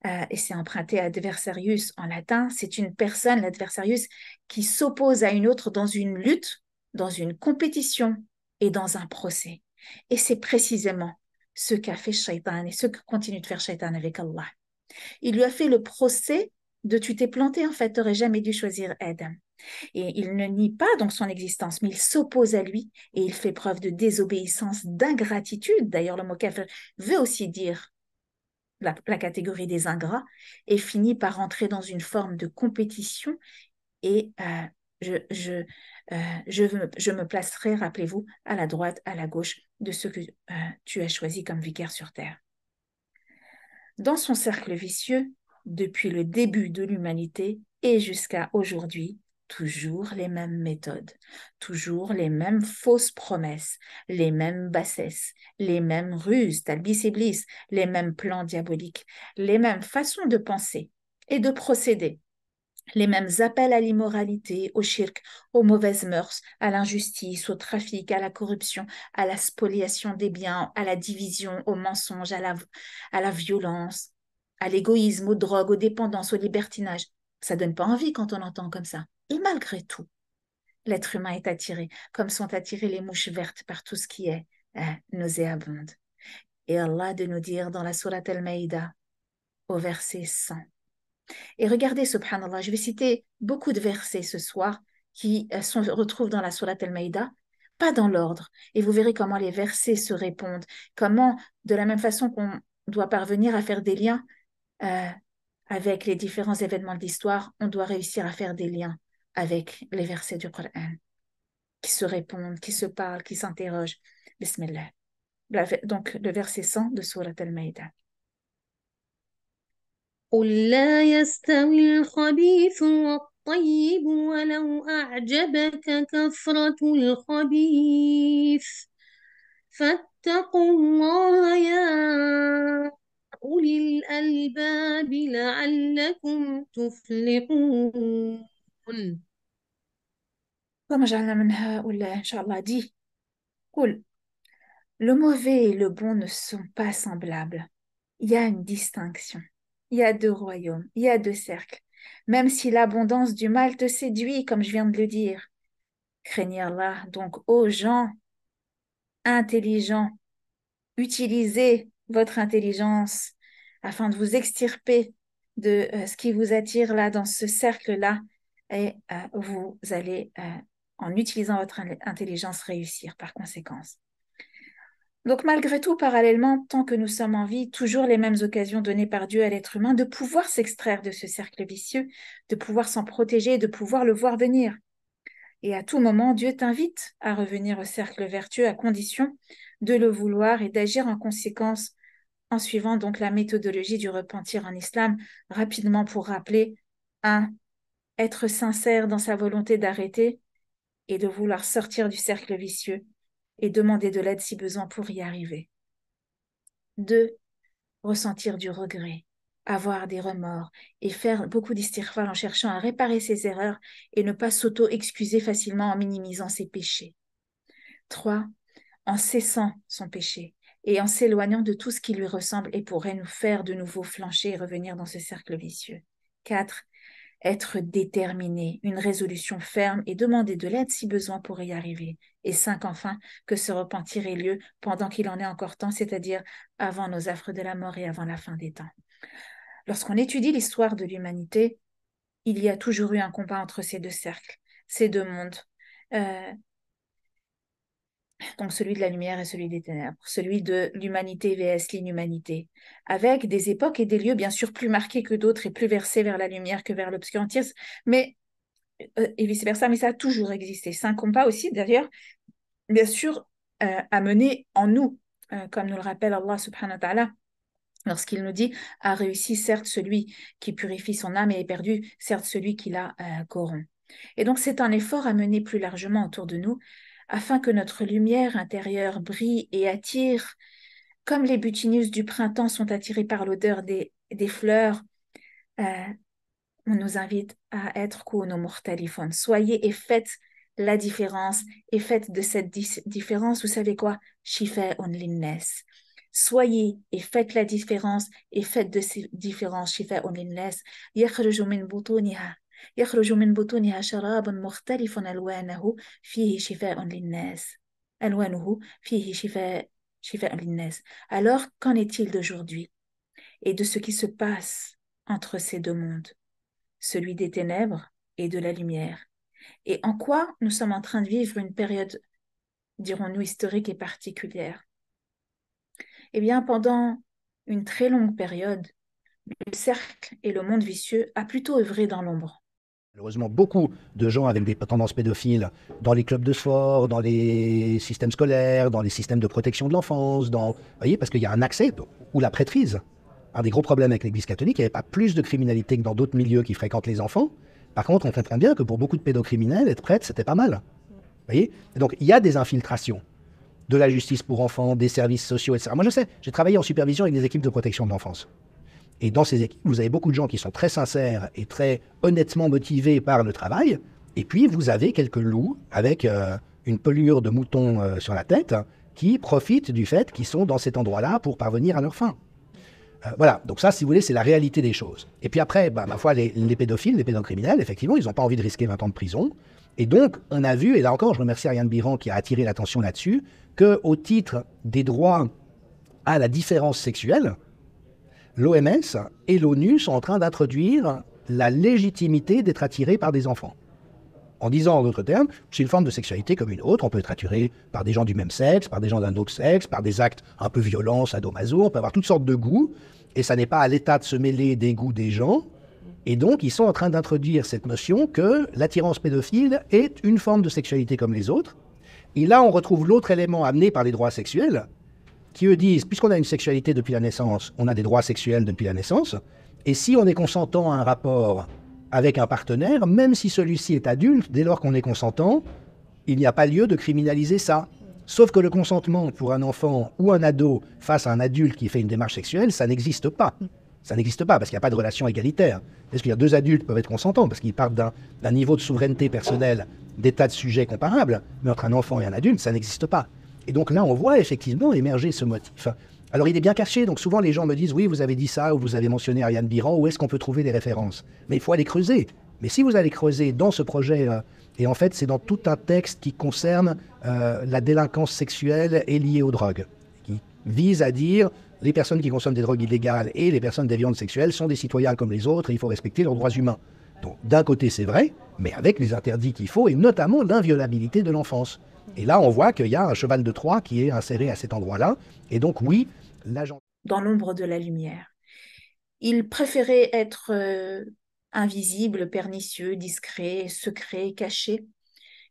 Euh, et c'est emprunté adversarius en latin, c'est une personne, l'adversarius, qui s'oppose à une autre dans une lutte, dans une compétition et dans un procès. Et c'est précisément ce qu'a fait Shaitan et ce que continue de faire Shaitan avec Allah. Il lui a fait le procès de tu t'es planté en fait, tu n'aurais jamais dû choisir aide Et il ne nie pas donc son existence, mais il s'oppose à lui et il fait preuve de désobéissance, d'ingratitude. D'ailleurs, le mot kafir veut aussi dire la, catégorie des ingrats et finit par entrer dans une forme de compétition et euh, je, je, euh, je, me placerai, rappelez-vous, à la droite, à la gauche de ce que euh, tu as choisi comme vicaire sur terre. Dans son cercle vicieux, depuis le début de l'humanité et jusqu'à aujourd'hui, toujours les mêmes méthodes, toujours les mêmes fausses promesses, les mêmes bassesses, les mêmes ruses, talbis et les mêmes plans diaboliques, les mêmes façons de penser et de procéder, les mêmes appels à l'immoralité, au shirk, aux mauvaises mœurs, à l'injustice, au trafic, à la corruption, à la spoliation des biens, à la division, au mensonge, à la, violence, à l'égoïsme, aux drogues, aux dépendances, au libertinage. Ça donne pas envie quand on entend comme ça. Et malgré tout, l'être humain est attiré, comme sont attirées les mouches vertes par tout ce qui est euh, nauséabonde. Et Allah de nous dire dans la Sourate Al-Maïda, au verset 100, et regardez, subhanallah, je vais citer beaucoup de versets ce soir qui euh, se retrouvent dans la sourate Al-Maïda, pas dans l'ordre. Et vous verrez comment les versets se répondent, comment, de la même façon qu'on doit parvenir à faire des liens euh, avec les différents événements de l'histoire, on doit réussir à faire des liens avec les versets du Coran, qui se répondent, qui se parlent, qui s'interrogent. Bismillah. Donc, le verset 100 de Surat Al-Maïda. قل لا يستوي الخبيث والطيب ولو أعجبك كثرة الخبيث فاتقوا الله يا أولي الألباب لعلكم تفلحون اللهم اجعلنا من هؤلاء إن شاء الله دي قل Le mauvais et le bon ne sont pas semblables. Il y a une distinction. il y a deux royaumes, il y a deux cercles. Même si l'abondance du mal te séduit, comme je viens de le dire. Craignez Allah. Donc, ô gens intelligents, utilisez votre intelligence afin de vous extirper de euh, ce qui vous attire là, dans ce cercle-là, et euh, vous allez, euh, en utilisant votre intelligence, réussir par conséquence. Donc malgré tout, parallèlement, tant que nous sommes en vie, toujours les mêmes occasions données par Dieu à l'être humain de pouvoir s'extraire de ce cercle vicieux, de pouvoir s'en protéger, de pouvoir le voir venir. Et à tout moment, Dieu t'invite à revenir au cercle vertueux à condition de le vouloir et d'agir en conséquence en suivant donc la méthodologie du repentir en islam, rapidement pour rappeler 1. Être sincère dans sa volonté d'arrêter et de vouloir sortir du cercle vicieux et demander de l'aide si besoin pour y arriver. 2. Ressentir du regret, avoir des remords et faire beaucoup d'istirfar en cherchant à réparer ses erreurs et ne pas s'auto-excuser facilement en minimisant ses péchés. 3. En cessant son péché et en s'éloignant de tout ce qui lui ressemble et pourrait nous faire de nouveau flancher et revenir dans ce cercle vicieux. 4 être déterminé, une résolution ferme et demander de l'aide si besoin pour y arriver. Et cinq, enfin, que ce repentir ait lieu pendant qu'il en est encore temps, c'est-à-dire avant nos affres de la mort et avant la fin des temps. Lorsqu'on étudie l'histoire de l'humanité, il y a toujours eu un combat entre ces deux cercles, ces deux mondes. Euh, donc celui de la lumière et celui des ténèbres, celui de l'humanité vs l'inhumanité, avec des époques et des lieux bien sûr plus marqués que d'autres et plus versés vers la lumière que vers l'obscurantisme, mais euh, et vice-versa, mais ça a toujours existé. C'est un aussi d'ailleurs, bien sûr, euh, à mener en nous, euh, comme nous le rappelle Allah subhanahu wa ta'ala. Lorsqu'il nous dit a réussi certes celui qui purifie son âme et est perdu certes celui qui la corrompt. Et donc c'est un effort à mener plus largement autour de nous afin que notre lumière intérieure brille et attire, comme les butinus du printemps sont attirés par l'odeur des, fleurs. Euh, on nous invite à être cuno Soyez et faites la différence et faites de cette différence, vous savez quoi Shifa onliness. Soyez et faites la différence et faites de ces différences. Shifa onliness. Alors qu'en est-il d'aujourd'hui et de ce qui se passe entre ces deux mondes, celui des ténèbres et de la lumière Et en quoi nous sommes en train de vivre une période, dirons-nous, historique et particulière Eh bien, pendant une très longue période, le cercle et le monde vicieux a plutôt œuvré dans l'ombre. Malheureusement, beaucoup de gens avec des tendances pédophiles dans les clubs de sport, dans les systèmes scolaires, dans les systèmes de protection de l'enfance, dans, vous voyez, parce qu'il y a un accès ou la prêtrise. Un des gros problèmes avec l'Église catholique, il n'y avait pas plus de criminalité que dans d'autres milieux qui fréquentent les enfants. Par contre, on comprend bien que pour beaucoup de pédocriminels, être prêtre, c'était pas mal. Vous voyez Donc, il y a des infiltrations de la justice pour enfants, des services sociaux, etc. Moi, je sais, j'ai travaillé en supervision avec des équipes de protection de l'enfance. Et dans ces équipes, vous avez beaucoup de gens qui sont très sincères et très honnêtement motivés par le travail. Et puis, vous avez quelques loups avec euh, une pelure de mouton euh, sur la tête hein, qui profitent du fait qu'ils sont dans cet endroit-là pour parvenir à leur fin. Euh, voilà, donc ça, si vous voulez, c'est la réalité des choses. Et puis après, bah, ma foi, les, les, pédophiles, les pédocriminels, effectivement, ils n'ont pas envie de risquer 20 ans de prison. Et donc, on a vu, et là encore, je remercie Ariane Biran qui a attiré l'attention là-dessus, qu'au titre des droits à la différence sexuelle, l'OMS et l'ONU sont en train d'introduire la légitimité d'être attiré par des enfants. En disant, en d'autres termes, c'est une forme de sexualité comme une autre. On peut être attiré par des gens du même sexe, par des gens d'un autre sexe, par des actes un peu violents, sadomaso. On peut avoir toutes sortes de goûts. Et ça n'est pas à l'État de se mêler des goûts des gens. Et donc, ils sont en train d'introduire cette notion que l'attirance pédophile est une forme de sexualité comme les autres. Et là, on retrouve l'autre élément amené par les droits sexuels, qui eux disent, puisqu'on a une sexualité depuis la naissance, on a des droits sexuels depuis la naissance, et si on est consentant à un rapport avec un partenaire, même si celui-ci est adulte, dès lors qu'on est consentant, il n'y a pas lieu de criminaliser ça. Sauf que le consentement pour un enfant ou un ado face à un adulte qui fait une démarche sexuelle, ça n'existe pas. Ça n'existe pas parce qu'il n'y a pas de relation égalitaire. Parce ce qu'il y a deux adultes peuvent être consentants parce qu'ils partent d'un niveau de souveraineté personnelle, d'état de sujet comparable, mais entre un enfant et un adulte, ça n'existe pas. Et donc là, on voit effectivement émerger ce motif. Alors il est bien caché, donc souvent les gens me disent oui, vous avez dit ça, ou vous avez mentionné Ariane Biran, où est-ce qu'on peut trouver des références Mais il faut aller creuser. Mais si vous allez creuser dans ce projet, euh, et en fait c'est dans tout un texte qui concerne euh, la délinquance sexuelle et liée aux drogues, qui vise à dire les personnes qui consomment des drogues illégales et les personnes déviantes sexuelles sont des citoyens comme les autres et il faut respecter leurs droits humains. Donc d'un côté c'est vrai, mais avec les interdits qu'il faut, et notamment l'inviolabilité de l'enfance. Et là, on voit qu'il y a un cheval de Troie qui est inséré à cet endroit-là. Et donc, oui, l'agent. Dans l'ombre de la lumière. Il préférait être euh, invisible, pernicieux, discret, secret, caché.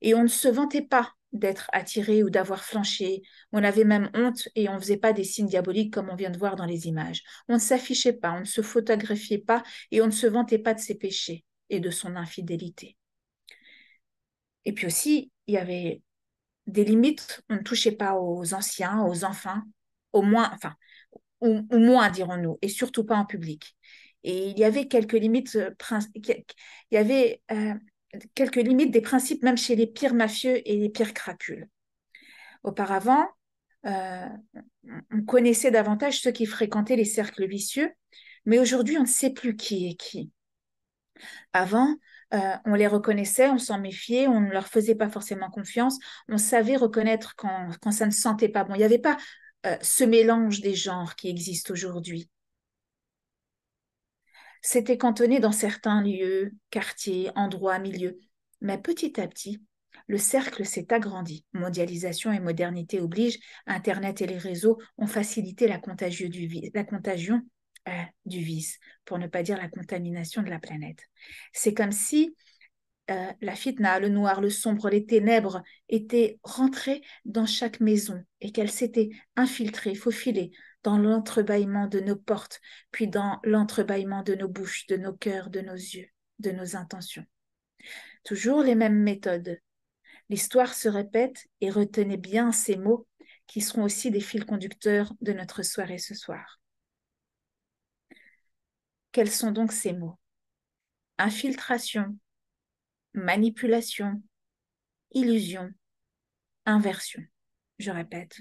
Et on ne se vantait pas d'être attiré ou d'avoir flanché. On avait même honte et on ne faisait pas des signes diaboliques comme on vient de voir dans les images. On ne s'affichait pas, on ne se photographiait pas et on ne se vantait pas de ses péchés et de son infidélité. Et puis aussi, il y avait des limites, on ne touchait pas aux anciens, aux enfants, au moins, enfin, ou, moins, dirons-nous, et surtout pas en public. Et il y avait quelques limites, euh, il y avait euh, quelques limites des principes même chez les pires mafieux et les pires crapules. Auparavant, euh, on connaissait davantage ceux qui fréquentaient les cercles vicieux, mais aujourd'hui, on ne sait plus qui est qui. Avant, euh, on les reconnaissait, on s'en méfiait, on ne leur faisait pas forcément confiance, on savait reconnaître quand, ça ne sentait pas bon. Il n'y avait pas euh, ce mélange des genres qui existe aujourd'hui. C'était cantonné dans certains lieux, quartiers, endroits, milieux. Mais petit à petit, le cercle s'est agrandi. Mondialisation et modernité obligent, Internet et les réseaux ont facilité la contagion du vice, pour ne pas dire la contamination de la planète. C'est comme si euh, la fitna, le noir, le sombre, les ténèbres étaient rentrées dans chaque maison et qu'elles s'étaient infiltrées, faufilées dans l'entrebâillement de nos portes, puis dans l'entrebâillement de nos bouches, de nos cœurs, de nos yeux, de nos intentions. Toujours les mêmes méthodes. L'histoire se répète et retenez bien ces mots qui seront aussi des fils conducteurs de notre soirée ce soir. Quels sont donc ces mots Infiltration, manipulation, illusion, inversion. Je répète,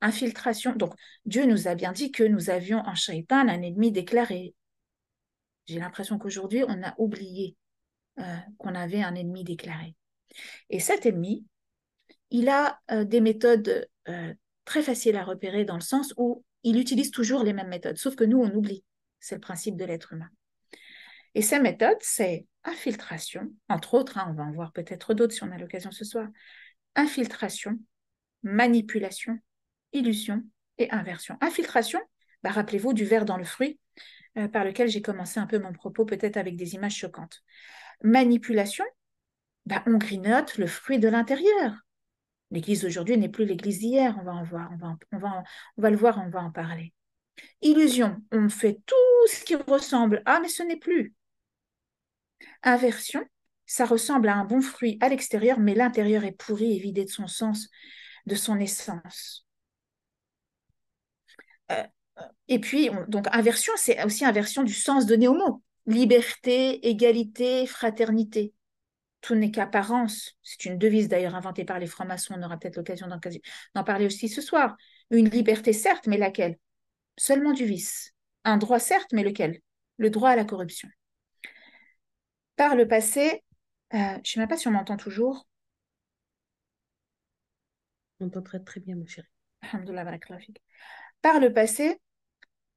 infiltration. Donc, Dieu nous a bien dit que nous avions en Shaitan un ennemi déclaré. J'ai l'impression qu'aujourd'hui, on a oublié euh, qu'on avait un ennemi déclaré. Et cet ennemi, il a euh, des méthodes euh, très faciles à repérer dans le sens où il utilise toujours les mêmes méthodes, sauf que nous, on oublie. C'est le principe de l'être humain. Et sa méthode, c'est infiltration, entre autres, hein, on va en voir peut-être d'autres si on a l'occasion ce soir, infiltration, manipulation, illusion et inversion. Infiltration, bah, rappelez-vous du verre dans le fruit, euh, par lequel j'ai commencé un peu mon propos, peut-être avec des images choquantes. Manipulation, bah, on grignote le fruit de l'intérieur. L'église aujourd'hui n'est plus l'église d'hier, on va en voir, on va, on, va on va le voir, on va en parler. Illusion, on fait tout ce qui ressemble à, mais ce n'est plus. Inversion, ça ressemble à un bon fruit à l'extérieur, mais l'intérieur est pourri et vidé de son sens, de son essence. Euh, euh, et puis, donc inversion, c'est aussi inversion du sens donné au mot. Liberté, égalité, fraternité. Tout n'est qu'apparence. C'est une devise d'ailleurs inventée par les francs-maçons. On aura peut-être l'occasion d'en parler aussi ce soir. Une liberté, certes, mais laquelle seulement du vice. Un droit certes, mais lequel Le droit à la corruption. Par le passé, euh, je ne sais même pas si on m'entend toujours. On peut très, très bien, mon chéri. Par le passé,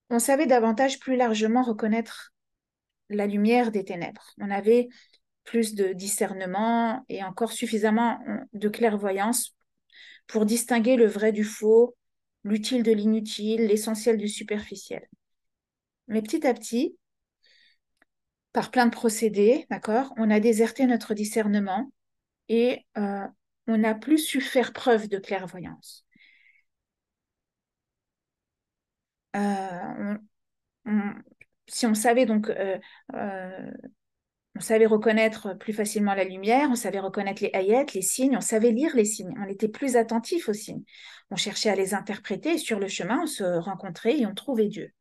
on savait davantage plus largement reconnaître la lumière des ténèbres. On avait plus de discernement et encore suffisamment de clairvoyance pour distinguer le vrai du faux, l'utile de l'inutile, l'essentiel du superficiel. Mais petit à petit, par plein de procédés, d'accord, on a déserté notre discernement et euh, on n'a plus su faire preuve de clairvoyance. Euh, si on savait donc euh, on savait reconnaître plus facilement la lumière, on savait reconnaître les haillettes, les signes, on savait lire les signes, on était plus attentif aux signes. On cherchait à les interpréter et sur le chemin, on se rencontrait et on trouvait Dieu.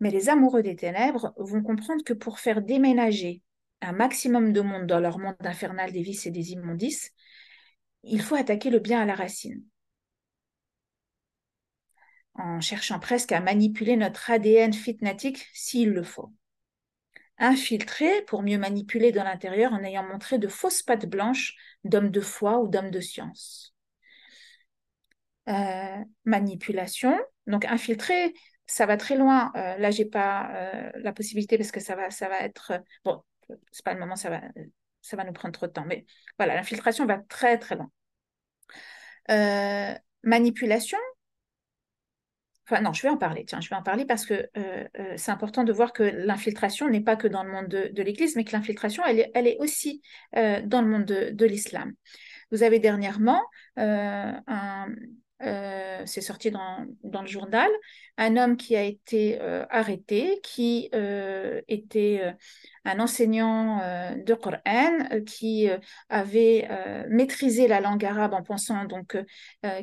Mais les amoureux des ténèbres vont comprendre que pour faire déménager un maximum de monde dans leur monde infernal des vices et des immondices, il faut attaquer le bien à la racine. En cherchant presque à manipuler notre ADN fitnatique s'il le faut infiltré pour mieux manipuler de l'intérieur en ayant montré de fausses pattes blanches d'hommes de foi ou d'hommes de science. Euh, manipulation, donc infiltrer, ça va très loin. Euh, là, j'ai pas euh, la possibilité parce que ça va, ça va être bon. C'est pas le moment, ça va, ça va nous prendre trop de temps. Mais voilà, l'infiltration va très très loin. manipulation, non, je vais en parler, tiens, je vais en parler parce que euh, euh, c'est important de voir que l'infiltration n'est pas que dans le monde de, l'Église, mais que l'infiltration, elle, elle, est aussi euh, dans le monde de l'islam. Vous avez dernièrement un, euh, c'est sorti dans, le journal, un homme qui a été euh, arrêté, qui euh, était un enseignant de Coran, qui avait maîtrisé la langue arabe en pensant donc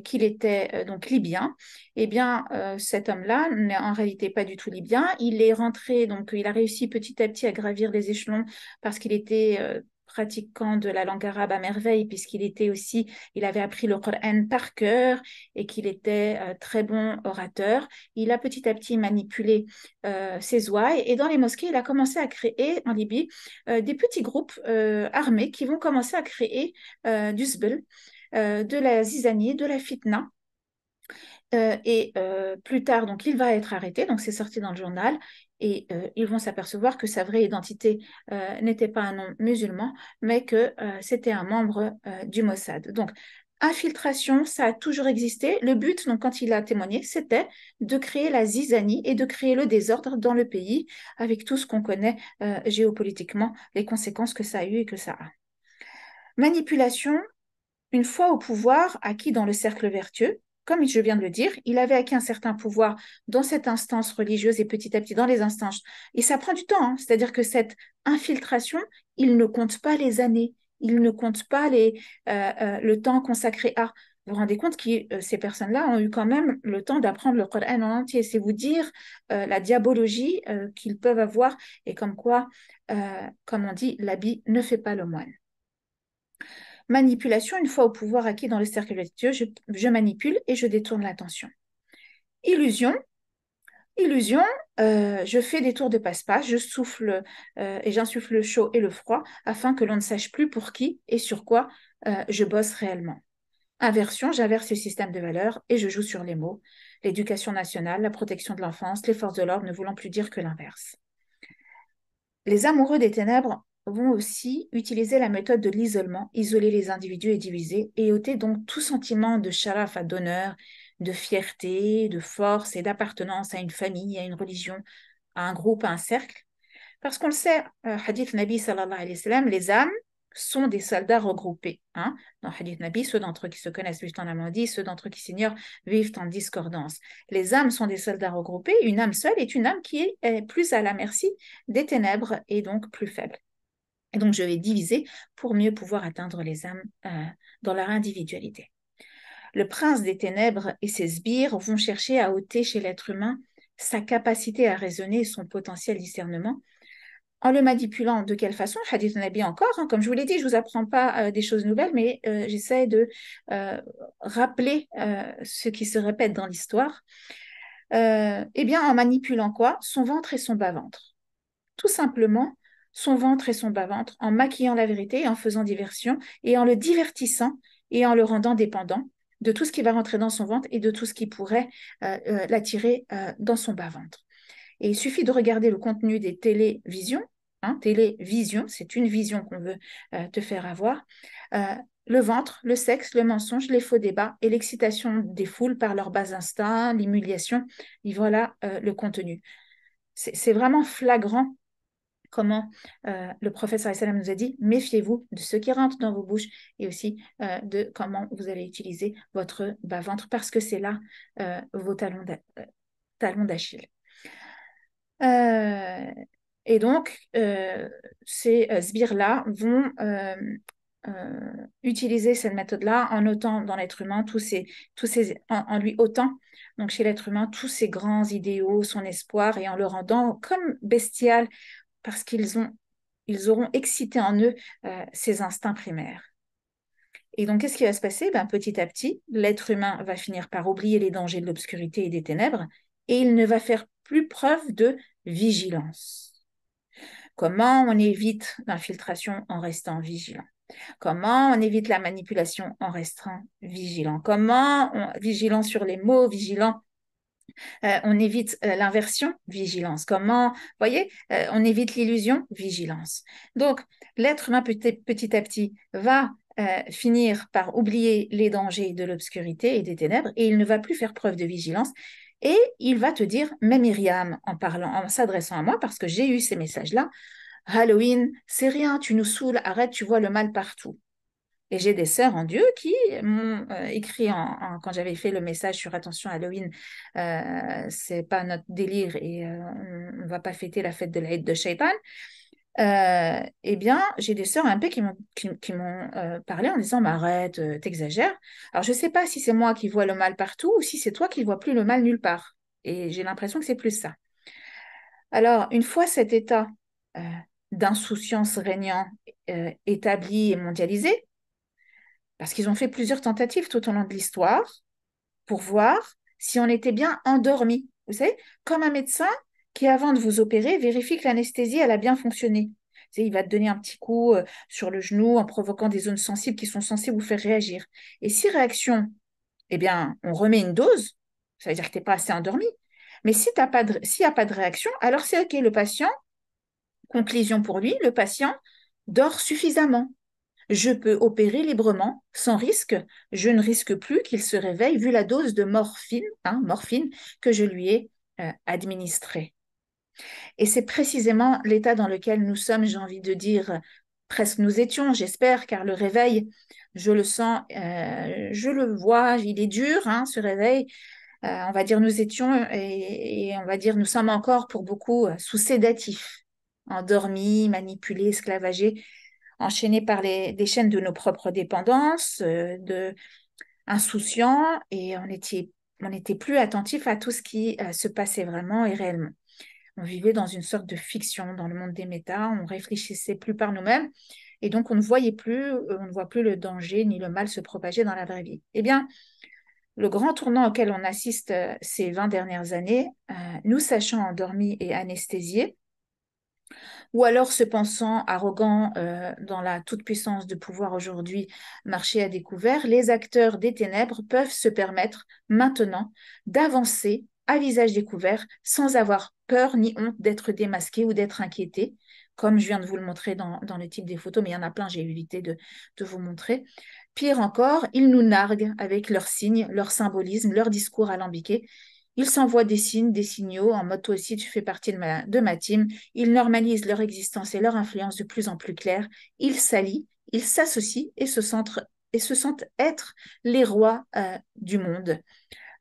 qu'il était donc libyen. Eh bien, cet homme-là n'est en réalité pas du tout libyen. Il est rentré, donc il a réussi petit à petit à gravir les échelons parce qu'il était pratiquant de la langue arabe à merveille puisqu'il était aussi, il avait appris le Coran par cœur et qu'il était euh, très bon orateur. Il a petit à petit manipulé euh, ses ouailles et dans les mosquées, il a commencé à créer en Libye euh, des petits groupes armés qui vont commencer à créer du zbel, de la zizanie, de la fitna. et plus tard, donc, il va être arrêté. Donc, c'est sorti dans le journal et euh, ils vont s'apercevoir que sa vraie identité euh, n'était pas un nom musulman, mais que euh, c'était un membre du Mossad. Donc, infiltration, ça a toujours existé. Le but, donc, quand il a témoigné, c'était de créer la zizanie et de créer le désordre dans le pays, avec tout ce qu'on connaît géopolitiquement, les conséquences que ça a eu et que ça a. Manipulation, une fois au pouvoir, acquis dans le cercle vertueux, comme je viens de le dire, il avait acquis un certain pouvoir dans cette instance religieuse et petit à petit dans les instances. Et ça prend du temps, hein. c'est-à-dire que cette infiltration, il ne compte pas les années, il ne compte pas les, euh, euh, le temps consacré à. Vous vous rendez compte que euh, ces personnes-là ont eu quand même le temps d'apprendre le Coran en entier. C'est vous dire la diabologie qu'ils peuvent avoir et comme quoi, comme on dit, l'habit ne fait pas le moine. Manipulation, une fois au pouvoir acquis dans le cercle de je, manipule et je détourne l'attention. Illusion, illusion, euh, je fais des tours de passe-passe, je souffle euh, et j'insuffle le chaud et le froid afin que l'on ne sache plus pour qui et sur quoi euh, je bosse réellement. Inversion, j'inverse le système de valeurs et je joue sur les mots. L'éducation nationale, la protection de l'enfance, les forces de l'ordre ne voulant plus dire que l'inverse. Les amoureux des ténèbres vont aussi utiliser la méthode de l'isolement, isoler les individus et diviser, et ôter donc tout sentiment de à d'honneur, de fierté, de force et d'appartenance à une famille, à une religion, à un groupe, à un cercle. Parce qu'on le sait, euh, Hadith Nabi sallallahu alayhi wa sallam, les âmes sont des soldats regroupés. Hein. Dans Hadith Nabi, ceux d'entre eux qui se connaissent vivent en amandie, ceux d'entre eux qui s'ignorent vivent en discordance. Les âmes sont des soldats regroupés, une âme seule est une âme qui est plus à la merci des ténèbres et donc plus faible. Et donc, je vais diviser pour mieux pouvoir atteindre les âmes euh, dans leur individualité. Le prince des ténèbres et ses sbires vont chercher à ôter chez l'être humain sa capacité à raisonner et son potentiel discernement. En le manipulant de quelle façon Hadith Nabi encore, hein. comme je vous l'ai dit, je ne vous apprends pas euh, des choses nouvelles, mais euh, j'essaie de rappeler ce qui se répète dans l'histoire. eh bien, en manipulant quoi Son ventre et son bas-ventre. Tout simplement son ventre et son bas-ventre, en maquillant la vérité, en faisant diversion, et en le divertissant et en le rendant dépendant de tout ce qui va rentrer dans son ventre et de tout ce qui pourrait euh, euh, l'attirer euh, dans son bas-ventre. Et il suffit de regarder le contenu des télévisions. Hein, télévision, c'est une vision qu'on veut te faire avoir. le ventre, le sexe, le mensonge, les faux débats et l'excitation des foules par leurs bas instincts l'humiliation. Et voilà le contenu. C'est vraiment flagrant comment euh, le professeur Islam nous a dit, méfiez-vous de ce qui rentre dans vos bouches et aussi euh, de comment vous allez utiliser votre bas-ventre parce que c'est là euh, vos talons d'Achille. et donc, ces sbires-là vont utiliser cette méthode-là en ôtant dans l'être humain tous ces, tous ces, en, lui ôtant donc chez l'être humain tous ses grands idéaux, son espoir et en le rendant comme bestial parce qu'ils ont ils auront excité en eux euh, ces instincts primaires. Et donc, qu'est-ce qui va se passer ben, Petit à petit, l'être humain va finir par oublier les dangers de l'obscurité et des ténèbres, et il ne va faire plus preuve de vigilance. Comment on évite l'infiltration en restant vigilant Comment on évite la manipulation en restant vigilant Comment on, vigilant sur les mots, vigilant euh, on évite euh, l'inversion, vigilance. Comment, voyez, euh, on évite l'illusion, vigilance. Donc, l'être humain petit, à petit va finir par oublier les dangers de l'obscurité et des ténèbres, et il ne va plus faire preuve de vigilance. Et il va te dire, mais Myriam, en parlant, en s'adressant à moi, parce que j'ai eu ces messages-là, Halloween, c'est rien, tu nous saoules, arrête, tu vois le mal partout. Et j'ai des sœurs en Dieu qui m'ont euh, écrit quand j'avais fait le message sur attention Halloween, euh, c'est pas notre délire et euh, on, va pas fêter la fête de l'aide de Shaitan. eh bien, j'ai des sœurs un peu qui m'ont, qui, m'ont parlé en disant Mais arrête, t'exagères. Alors, je sais pas si c'est moi qui vois le mal partout ou si c'est toi qui vois plus le mal nulle part. Et j'ai l'impression que c'est plus ça. Alors, une fois cet état d'insouciance régnant établi et mondialisé, parce qu'ils ont fait plusieurs tentatives tout au long de l'histoire pour voir si on était bien endormi. Vous savez, comme un médecin qui, avant de vous opérer, vérifie que l'anesthésie, elle a bien fonctionné. il va te donner un petit coup euh, sur le genou en provoquant des zones sensibles qui sont censées vous faire réagir. Et si réaction, eh bien, on remet une dose, ça veut dire que tu n'es pas assez endormi. Mais s'il n'y a pas de réaction, alors c'est OK, le patient, conclusion pour lui, le patient dort suffisamment. Je peux opérer librement, sans risque. Je ne risque plus qu'il se réveille vu la dose de morphine, hein, morphine que je lui ai euh, administrée. Et c'est précisément l'état dans lequel nous sommes, j'ai envie de dire, presque nous étions, j'espère, car le réveil, je le sens, euh, je le vois, il est dur, hein, ce réveil. Euh, on va dire nous étions et, et, on va dire nous sommes encore pour beaucoup sous sédatifs, endormis, manipulés, esclavagés, enchaînés par des chaînes de nos propres dépendances, euh, de insouciants, et on était, on était plus attentif à tout ce qui euh, se passait vraiment et réellement. On vivait dans une sorte de fiction dans le monde des méta, on réfléchissait plus par nous-mêmes, et donc on ne voyait plus, euh, on ne voit plus le danger ni le mal se propager dans la vraie vie. Eh bien, le grand tournant auquel on assiste ces 20 dernières années, nous sachant endormis et anesthésiés, ou alors se pensant arrogant euh, dans la toute-puissance de pouvoir aujourd'hui marcher à découvert, les acteurs des ténèbres peuvent se permettre maintenant d'avancer à visage découvert sans avoir peur ni honte d'être démasqués ou d'être inquiétés, comme je viens de vous le montrer dans, le type des photos, mais il y en a plein, j'ai évité de, de vous montrer. Pire encore, ils nous narguent avec leurs signes, leur symbolisme, leur discours alambiqué ils s'envoient des signes, des signaux, en mode toi aussi tu fais partie de ma, team. Ils normalisent leur existence et leur influence de plus en plus claire. Ils s'allient, ils s'associent et se sentent, et se sentent être les rois euh, du monde.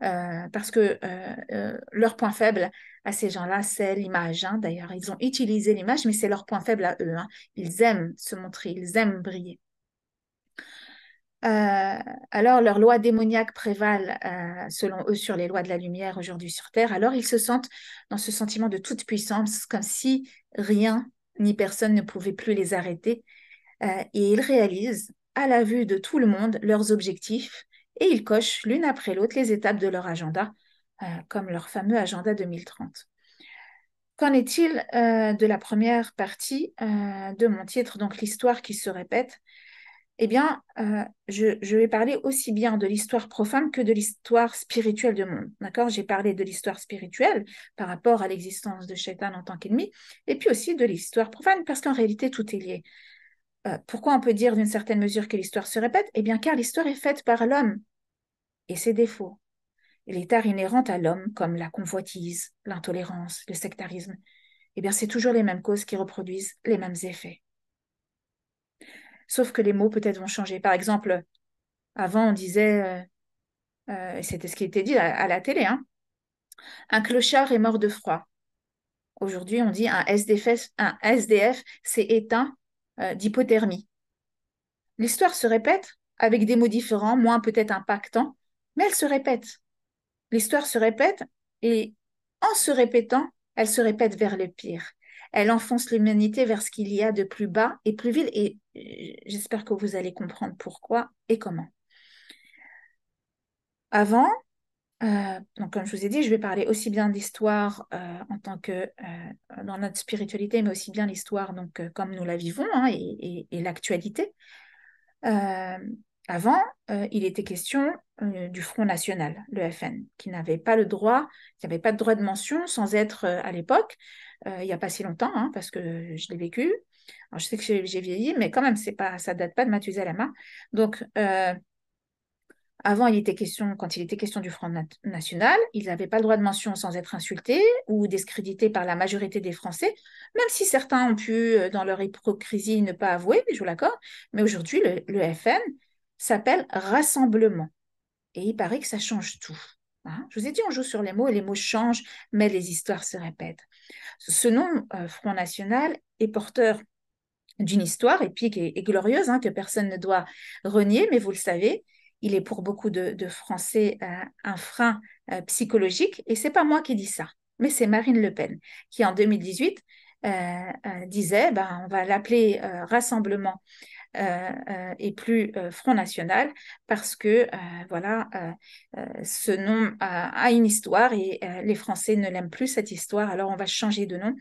Euh, parce que euh, leur point faible à ces gens-là, c'est l'image. Hein. D'ailleurs, ils ont utilisé l'image, mais c'est leur point faible à eux. Hein. Ils aiment se montrer, ils aiment briller. Euh, alors leurs lois démoniaques prévalent, euh, selon eux, sur les lois de la lumière aujourd'hui sur Terre. Alors ils se sentent dans ce sentiment de toute puissance, comme si rien ni personne ne pouvait plus les arrêter. Euh, et ils réalisent, à la vue de tout le monde, leurs objectifs et ils cochent l'une après l'autre les étapes de leur agenda, comme leur fameux agenda 2030. Qu'en est-il de la première partie de mon titre, donc l'histoire qui se répète eh bien, euh, je, vais parler aussi bien de l'histoire profane que de l'histoire spirituelle du monde. D'accord J'ai parlé de l'histoire spirituelle par rapport à l'existence de Shaitan en tant qu'ennemi, et puis aussi de l'histoire profane, parce qu'en réalité, tout est lié. Euh, pourquoi on peut dire d'une certaine mesure que l'histoire se répète Eh bien, car l'histoire est faite par l'homme et ses défauts. Les inhérent inhérentes à l'homme, comme la convoitise, l'intolérance, le sectarisme, eh bien, c'est toujours les mêmes causes qui reproduisent les mêmes effets sauf que les mots peut-être vont changer. Par exemple, avant on disait, euh, euh, c'était ce qui était dit à, la télé, hein. un clochard est mort de froid. Aujourd'hui on dit un SDF, un SDF s'est éteint euh, d'hypothermie. L'histoire se répète avec des mots différents, moins peut-être impactants, mais elle se répète. L'histoire se répète et en se répétant, elle se répète vers le pire elle enfonce l'humanité vers ce qu'il y a de plus bas et plus vil. Et euh, j'espère que vous allez comprendre pourquoi et comment. Avant, euh, donc comme je vous ai dit, je vais parler aussi bien d'histoire euh, en tant que dans notre spiritualité, mais aussi bien l'histoire donc comme nous la vivons hein, et, et l'actualité. avant, il était question du Front National, le FN, qui n'avait pas le droit, qui n'avait pas de droit de mention sans être à l'époque euh, il n'y a pas si longtemps, hein, parce que je l'ai vécu. je sais que j'ai vieilli, mais quand même, c'est pas, ça date pas de Mathusalem. Hein. Donc, euh, avant, il était question, quand il était question du Front National, ils n'avait pas le droit de mention sans être insulté ou discrédité par la majorité des Français, même si certains ont pu, euh, dans leur hypocrisie, ne pas avouer, je vous l'accorde. Mais aujourd'hui, le, FN s'appelle Rassemblement. Et il paraît que ça change tout. Hein. Je vous ai dit, on joue sur les mots et les mots changent, mais les histoires se répètent. Ce nom euh, Front National est porteur d'une histoire épique et, glorieuse hein, que personne ne doit renier, mais vous le savez, il est pour beaucoup de, Français euh, un frein euh, psychologique. Et c'est pas moi qui dis ça, mais c'est Marine Le Pen qui, en 2018, disait ben, on va l'appeler Rassemblement euh, euh, et plus euh, Front National parce que voilà ce nom a une histoire et les Français ne l'aiment plus cette histoire alors on va changer de nom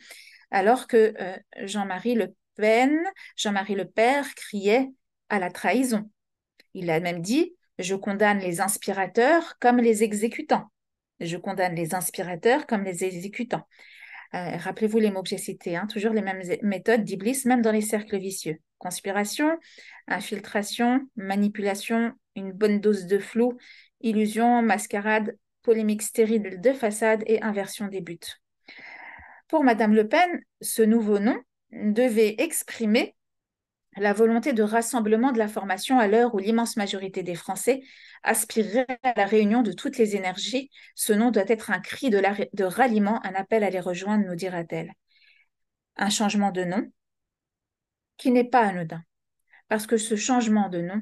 alors que Jean-Marie Le Pen Jean-Marie Le Père criait à la trahison il a même dit je condamne les inspirateurs comme les exécutants je condamne les inspirateurs comme les exécutants. Euh, rappelez-vous les mots que j'ai cités, hein, toujours les mêmes méthodes d'Iblis, même dans les cercles vicieux. Conspiration, infiltration, manipulation, une bonne dose de flou, illusion, mascarade, polémique stérile de façade et inversion des buts. Pour Madame Le Pen, ce nouveau nom devait exprimer la volonté de rassemblement de la formation à l'heure où l'immense majorité des Français aspirerait à la réunion de toutes les énergies, ce nom doit être un cri de, de ralliement, un appel à les rejoindre, nous dira-t-elle. Un changement de nom qui n'est pas anodin, parce que ce changement de nom,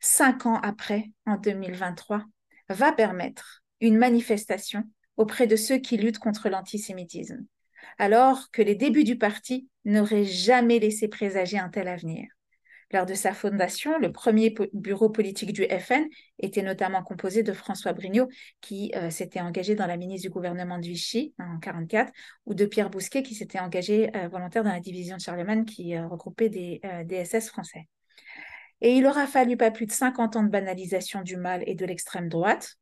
cinq ans après, en 2023, va permettre une manifestation auprès de ceux qui luttent contre l'antisémitisme alors que les débuts du parti n'auraient jamais laissé présager un tel avenir. Lors de sa fondation, le premier bureau politique du FN était notamment composé de François Brignot, qui euh, s'était engagé dans la ministre du gouvernement de Vichy hein, en 1944, ou de Pierre Bousquet, qui s'était engagé euh, volontaire dans la division de Charlemagne, qui euh, regroupait des, DSS français. Et il aura fallu pas plus de 50 ans de banalisation du mal et de l'extrême droite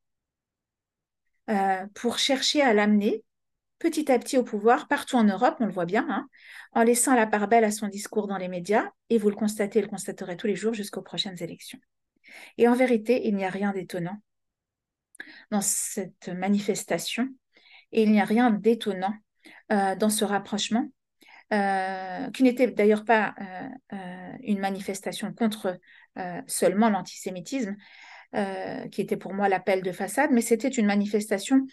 pour chercher à l'amener petit à petit au pouvoir partout en Europe, on le voit bien, hein, en laissant la part belle à son discours dans les médias, et vous le constatez et le constaterez tous les jours jusqu'aux prochaines élections. Et en vérité, il n'y a rien d'étonnant dans cette manifestation, et il n'y a rien d'étonnant euh, dans ce rapprochement, euh, qui n'était d'ailleurs pas euh, une manifestation contre seulement l'antisémitisme, qui était pour moi l'appel de façade, mais c'était une manifestation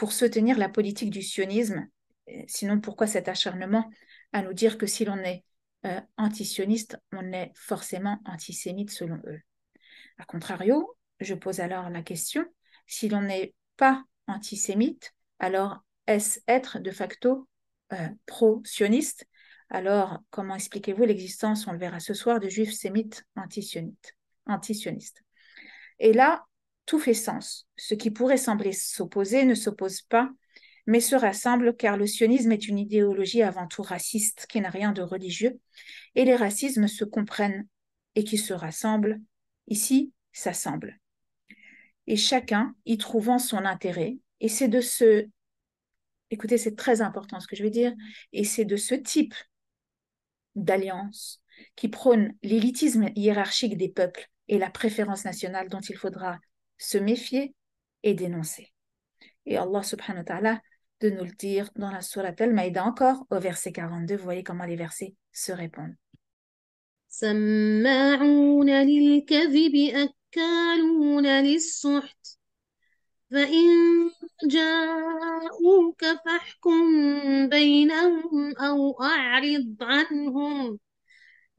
pour soutenir la politique du sionisme. Euh, sinon, pourquoi cet acharnement à nous dire que si l'on est anti euh, antisioniste, on est forcément antisémite selon eux A contrario, je pose alors la question, si l'on n'est pas antisémite, alors est-ce être de facto euh, pro-sioniste Alors, comment expliquez-vous l'existence, on le verra ce soir, de juifs sémites antisionistes anti Et là, tout fait sens. Ce qui pourrait sembler s'opposer ne s'oppose pas, mais se rassemble car le sionisme est une idéologie avant tout raciste qui n'a rien de religieux, et les racismes se comprennent et qui se rassemblent, ici s'assemblent. Et chacun y trouvant son intérêt, et c'est de ce... Écoutez, c'est très important ce que je vais dire, et c'est de ce type d'alliance qui prône l'élitisme hiérarchique des peuples et la préférence nationale dont il faudra se méfier et dénoncer. Et Allah subhanahu wa ta'ala de nous le dire dans la Surah Al-Maïda encore au verset 42. Vous voyez comment les versets se répondent.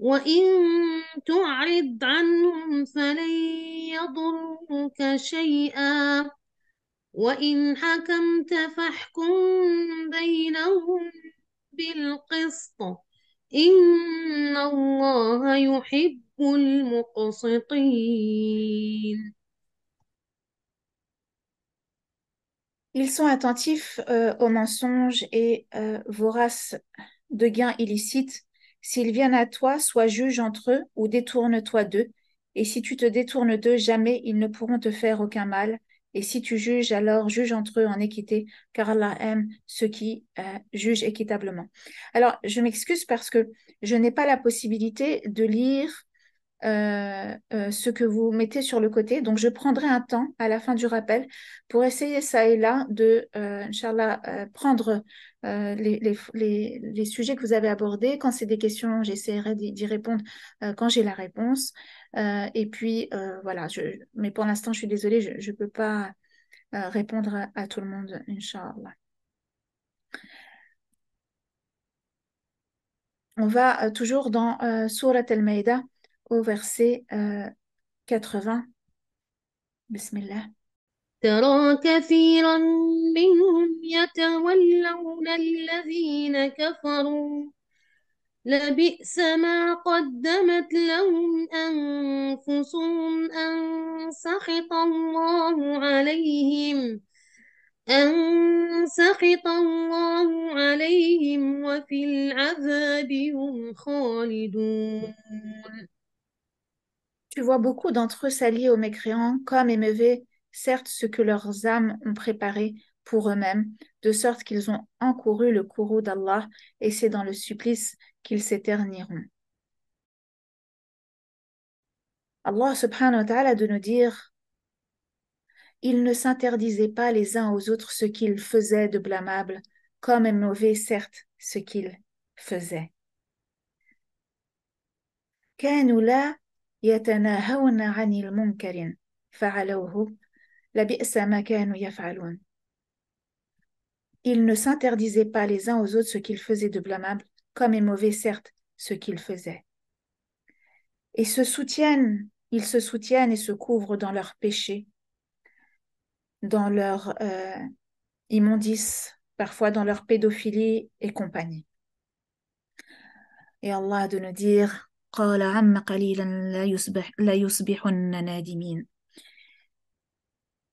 وإن تعرض عنهم فلن يضروك شيئا وإن حكمت فاحكم بينهم بالقسط إن الله يحب المقسطين Ils sont attentifs euh, aux mensonges et euh, voraces de gains illicites S'ils viennent à toi, sois juge entre eux ou détourne-toi d'eux. Et si tu te détournes d'eux, jamais ils ne pourront te faire aucun mal. Et si tu juges, alors juge entre eux en équité, car Allah aime ceux qui euh, jugent équitablement. Alors, je m'excuse parce que je n'ai pas la possibilité de lire euh, euh, ce que vous mettez sur le côté. Donc, je prendrai un temps à la fin du rappel pour essayer ça et là de, euh, prendre euh, les, sujets que vous avez abordés. Quand c'est des questions, j'essaierai d'y répondre euh, quand j'ai la réponse. Euh, et puis, voilà, mais pour l'instant, je suis désolée, je ne peux pas répondre à, tout le monde, Inch'Allah. On va toujours dans Surat al-Maïda au verset 80. Bismillah. ترى كثيرا منهم يتولون الذين كفروا لبئس ما قدمت لهم أنفسهم أن سخط الله عليهم أن سخط الله عليهم وفي العذاب هم خالدون Tu vois beaucoup d'entre eux s'allier aux mécréants comme émeuvés certes ce que leurs âmes ont préparé pour eux-mêmes, de sorte qu'ils ont encouru le courroux d'Allah, et c'est dans le supplice qu'ils s'éterniront. Allah subhanahu wa ta'ala de nous dire Ils ne s'interdisaient pas les uns aux autres ce qu'ils faisaient de blâmable, comme est mauvais certes ce qu'ils faisaient. Ils ne s'interdisaient pas les uns aux autres ce qu'ils faisaient de blâmable, comme est mauvais certes ce qu'ils faisaient. Et se soutiennent, ils se soutiennent et se couvrent dans leurs péchés, dans leur euh, immondice, parfois dans leur pédophilie et compagnie. Et Allah de nous dire,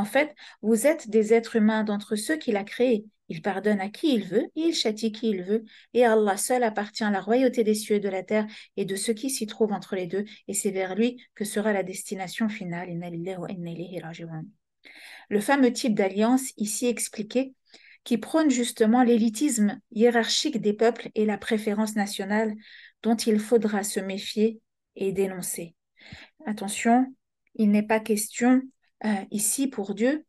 En fait, vous êtes des êtres humains d'entre ceux qu'il a créés. Il pardonne à qui il veut et il châtie qui il veut. Et à Allah seul appartient à la royauté des cieux et de la terre et de ceux qui s'y trouvent entre les deux. Et c'est vers lui que sera la destination finale. Le fameux type d'alliance ici expliqué qui prône justement l'élitisme hiérarchique des peuples et la préférence nationale dont il faudra se méfier et dénoncer. Attention, il n'est pas question euh, ici pour Dieu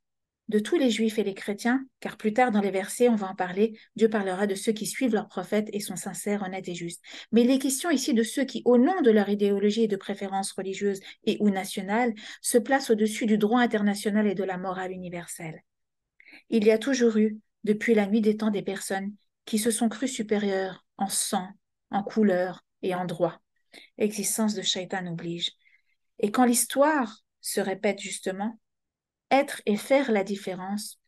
de tous les juifs et les chrétiens, car plus tard dans les versets, on va en parler, Dieu parlera de ceux qui suivent leurs prophètes et sont sincères, honnêtes et justes. Mais il est question ici de ceux qui, au nom de leur idéologie et de préférence religieuse et ou nationale se placent au-dessus du droit international et de la morale universelle. Il y a toujours eu, depuis la nuit des temps, des personnes qui se sont crues supérieures en sang, en couleur et en droit. Existence de Shaitan oblige. Et quand l'histoire se répète justement, être et faire la différence,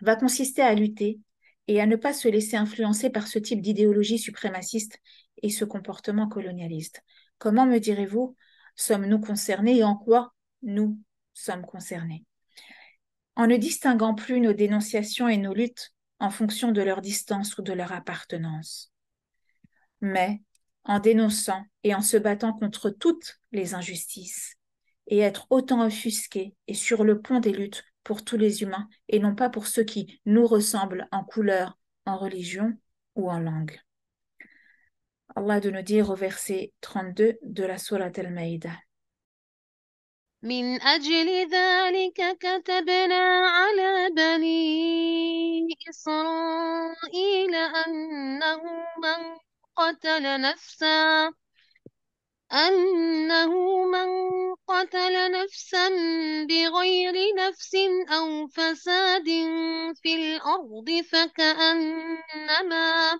va consister à lutter et à ne pas se laisser influencer par ce type d'idéologie suprémaciste et ce comportement colonialiste. Comment me direz-vous, sommes-nous concernés et en quoi nous sommes concernés En ne distinguant plus nos dénonciations et nos luttes en fonction de leur distance ou de leur appartenance, mais en dénonçant et en se battant contre toutes les injustices, et être autant offusqué et sur le pont des luttes pour tous les humains et non pas pour ceux qui nous ressemblent en couleur, en religion ou en langue. Allah de nous dire au verset 32 de la Sourate Al-Maïda. أنه من قتل نفسا بغير نفس أو فساد في الأرض فكأنما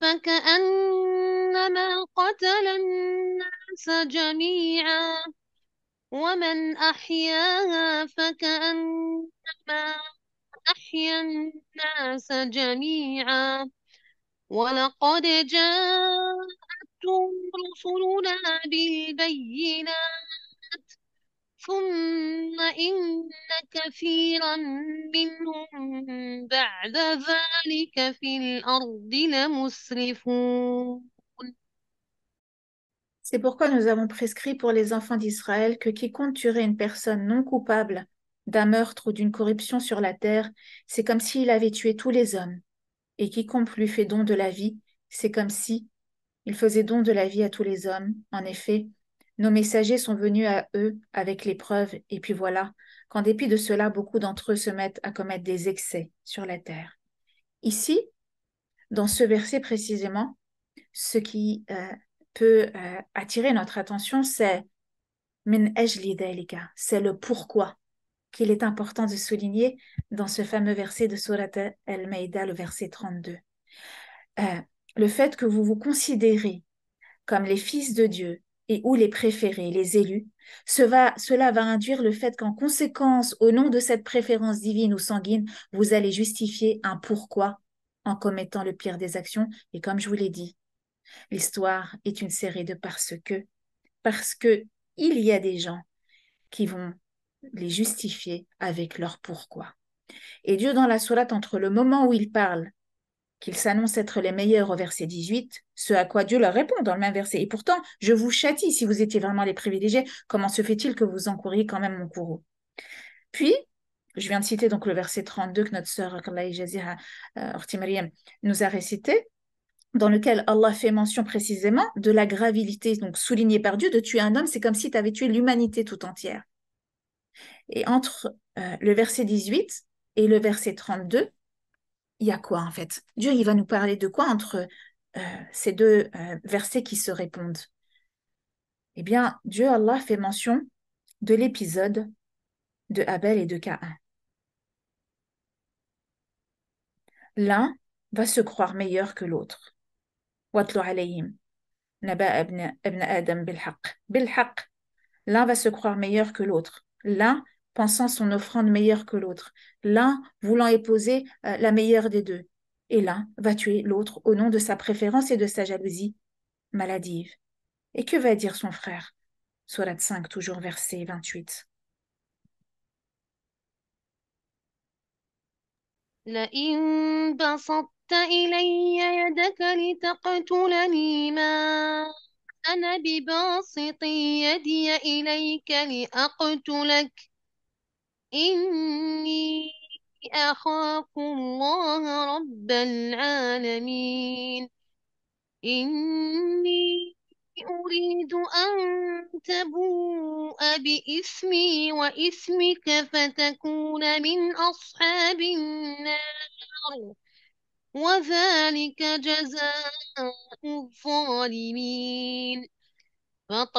فكأنما قتل الناس جميعا ومن أحياها فكأنما أحيا الناس جميعا ولقد جاء C'est pourquoi nous avons prescrit pour les enfants d'Israël que quiconque tuerait une personne non coupable d'un meurtre ou d'une corruption sur la terre, c'est comme s'il avait tué tous les hommes. Et quiconque lui fait don de la vie, c'est comme si il faisait don de la vie à tous les hommes. En effet, nos messagers sont venus à eux avec l'épreuve, et puis voilà, qu'en dépit de cela, beaucoup d'entre eux se mettent à commettre des excès sur la terre. Ici, dans ce verset précisément, ce qui euh, peut euh, attirer notre attention, c'est c'est le pourquoi qu'il est important de souligner dans ce fameux verset de Surat Al-Maïda, le verset 32 le fait que vous vous considérez comme les fils de Dieu et ou les préférés, les élus, cela va induire le fait qu'en conséquence, au nom de cette préférence divine ou sanguine, vous allez justifier un pourquoi en commettant le pire des actions. Et comme je vous l'ai dit, l'histoire est une série de parce que, parce que il y a des gens qui vont les justifier avec leur pourquoi. Et Dieu dans la sourate, entre le moment où il parle qu'ils s'annoncent être les meilleurs au verset 18, ce à quoi Dieu leur répond dans le même verset. Et pourtant, je vous châtie si vous étiez vraiment les privilégiés, comment se fait-il que vous encouriez quand même mon courroux Puis, je viens de citer donc le verset 32 que notre sœur euh, Ortimariem nous a récité, dans lequel Allah fait mention précisément de la gravité, donc soulignée par Dieu, de tuer un homme, c'est comme si tu avais tué l'humanité tout entière. Et entre euh, le verset 18 et le verset 32, il y a quoi en fait Dieu, il va nous parler de quoi entre euh, ces deux euh, versets qui se répondent Eh bien, Dieu, Allah, fait mention de l'épisode de Abel et de Caïn. L'un va se croire meilleur que l'autre. L'un va se croire meilleur que l'autre. L'un pensant son offrande meilleure que l'autre, l'un voulant épouser euh, la meilleure des deux, et l'un va tuer l'autre au nom de sa préférence et de sa jalousie maladive. Et que va dire son frère Surat 5, toujours verset 28. إني أخاف الله رب العالمين إني أريد أن تبوء بإثمي وإثمك فتكون من أصحاب النار وذلك جزاء الظالمين Qu'est-ce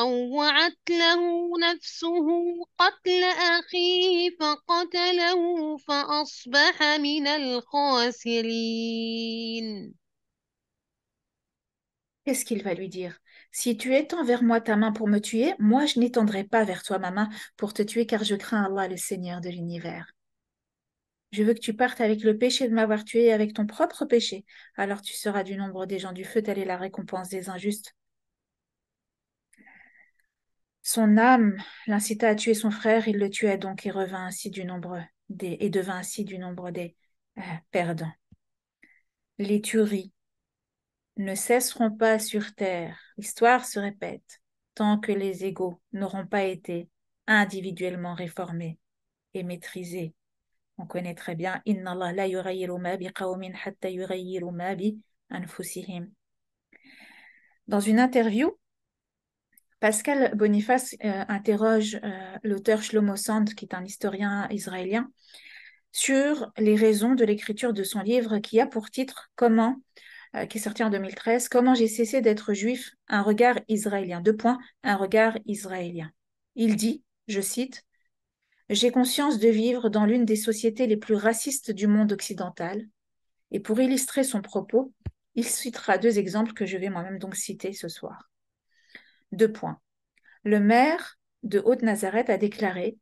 qu'il va lui dire Si tu étends vers moi ta main pour me tuer, moi je n'étendrai pas vers toi ma main pour te tuer car je crains Allah le Seigneur de l'univers. Je veux que tu partes avec le péché de m'avoir tué et avec ton propre péché. Alors tu seras du nombre des gens du feu, telle est la récompense des injustes. Son âme l'incita à tuer son frère, il le tua donc et revint ainsi du nombre des, et devint ainsi du nombre des euh, perdants. Les tueries ne cesseront pas sur terre. L'histoire se répète tant que les égaux n'auront pas été individuellement réformés et maîtrisés. On connaît très bien Inna la ma bi hatta anfusihim. Dans une interview, Pascal Boniface euh, interroge euh, l'auteur Shlomo Sand, qui est un historien israélien, sur les raisons de l'écriture de son livre qui a pour titre Comment, euh, qui est sorti en 2013, Comment j'ai cessé d'être juif, un regard israélien. Deux points, un regard israélien. Il dit, je cite, J'ai conscience de vivre dans l'une des sociétés les plus racistes du monde occidental. Et pour illustrer son propos, il citera deux exemples que je vais moi-même donc citer ce soir. Deux points. Le maire de Haute-Nazareth a déclaré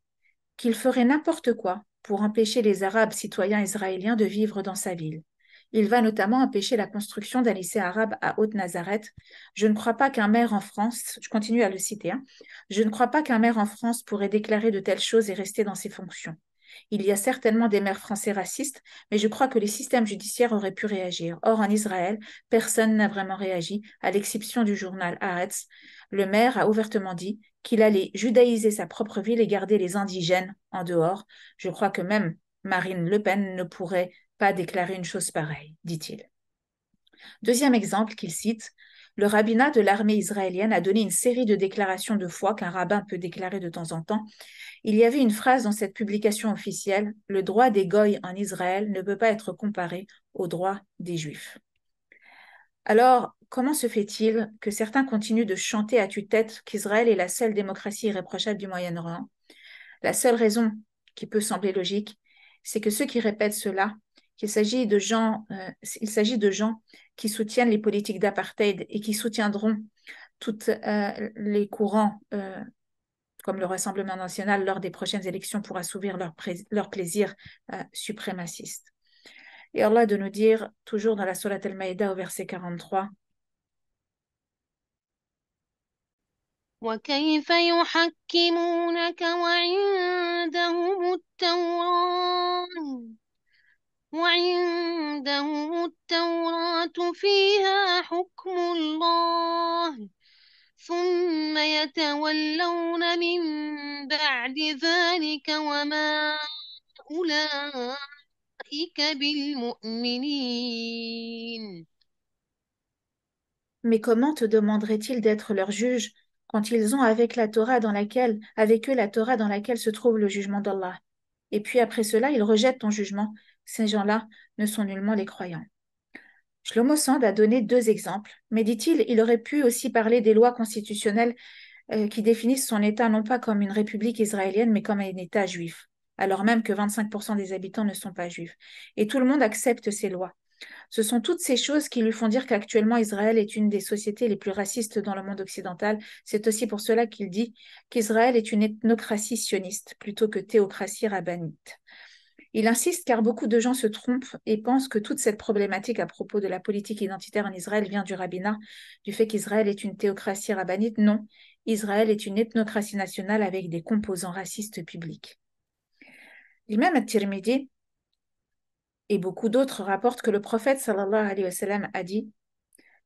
qu'il ferait n'importe quoi pour empêcher les Arabes citoyens israéliens de vivre dans sa ville. Il va notamment empêcher la construction d'un lycée arabe à Haute-Nazareth. Je ne crois pas qu'un maire en France, je continue à le citer, hein, je ne crois pas qu'un maire en France pourrait déclarer de telles choses et rester dans ses fonctions. Il y a certainement des maires français racistes, mais je crois que les systèmes judiciaires auraient pu réagir. Or, en Israël, personne n'a vraiment réagi, à l'exception du journal Haaretz. Le maire a ouvertement dit qu'il allait judaïser sa propre ville et garder les indigènes en dehors. Je crois que même Marine Le Pen ne pourrait pas déclarer une chose pareille, dit-il. Deuxième exemple qu'il cite, le rabbinat de l'armée israélienne a donné une série de déclarations de foi qu'un rabbin peut déclarer de temps en temps. Il y avait une phrase dans cette publication officielle Le droit des goïs en Israël ne peut pas être comparé au droit des Juifs. Alors, comment se fait-il que certains continuent de chanter à tue-tête qu'Israël est la seule démocratie irréprochable du Moyen-Orient La seule raison qui peut sembler logique, c'est que ceux qui répètent cela qu'il s'agit de gens, euh, il s'agit de gens qui soutiennent les politiques d'apartheid et qui soutiendront tous euh, les courants euh, comme le Rassemblement national lors des prochaines élections pour assouvir leur, leur plaisir suprémaciste. Et Allah de nous dire, toujours dans la Solat al-Maïda au verset 43, mais comment te demanderait ils d'être leur juge quand ils ont avec la Torah dans laquelle, avec eux la Torah dans laquelle se trouve le jugement d'Allah Et puis après cela, ils rejettent ton jugement ces gens-là ne sont nullement les croyants. Shlomo Sand a donné deux exemples, mais dit-il, il aurait pu aussi parler des lois constitutionnelles euh, qui définissent son État non pas comme une république israélienne, mais comme un État juif, alors même que 25% des habitants ne sont pas juifs. Et tout le monde accepte ces lois. Ce sont toutes ces choses qui lui font dire qu'actuellement Israël est une des sociétés les plus racistes dans le monde occidental. C'est aussi pour cela qu'il dit qu'Israël est une ethnocratie sioniste plutôt que théocratie rabbinite. Il insiste car beaucoup de gens se trompent et pensent que toute cette problématique à propos de la politique identitaire en Israël vient du rabbinat, du fait qu'Israël est une théocratie rabbinite. Non, Israël est une ethnocratie nationale avec des composants racistes publics. L'imam al-Tirmidhi et beaucoup d'autres rapportent que le prophète sallallahu alayhi wa a dit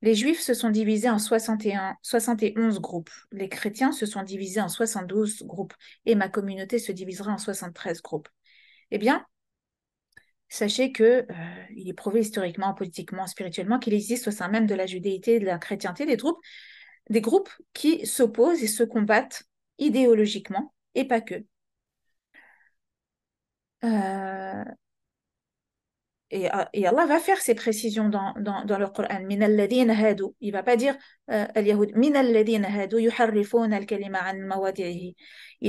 Les juifs se sont divisés en 61, 71 groupes, les chrétiens se sont divisés en 72 groupes et ma communauté se divisera en 73 groupes. Eh bien, sachez que euh, il est prouvé historiquement, politiquement, spirituellement qu'il existe au sein même de la judéité et de la chrétienté des groupes, des groupes qui s'opposent et se combattent idéologiquement et pas que. Euh, euh, et, Allah va faire ces précisions dans, dans, dans le Coran. il ne Il va pas dire euh, Il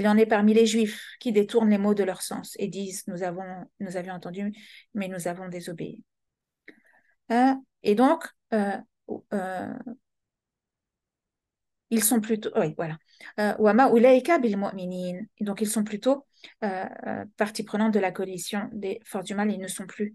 en est parmi les juifs qui détournent les mots de leur sens et disent nous avons nous avions entendu mais nous avons désobéi. et donc ils sont plutôt oui voilà donc ils sont plutôt partie prenante de la coalition des forces du mal ils ne sont plus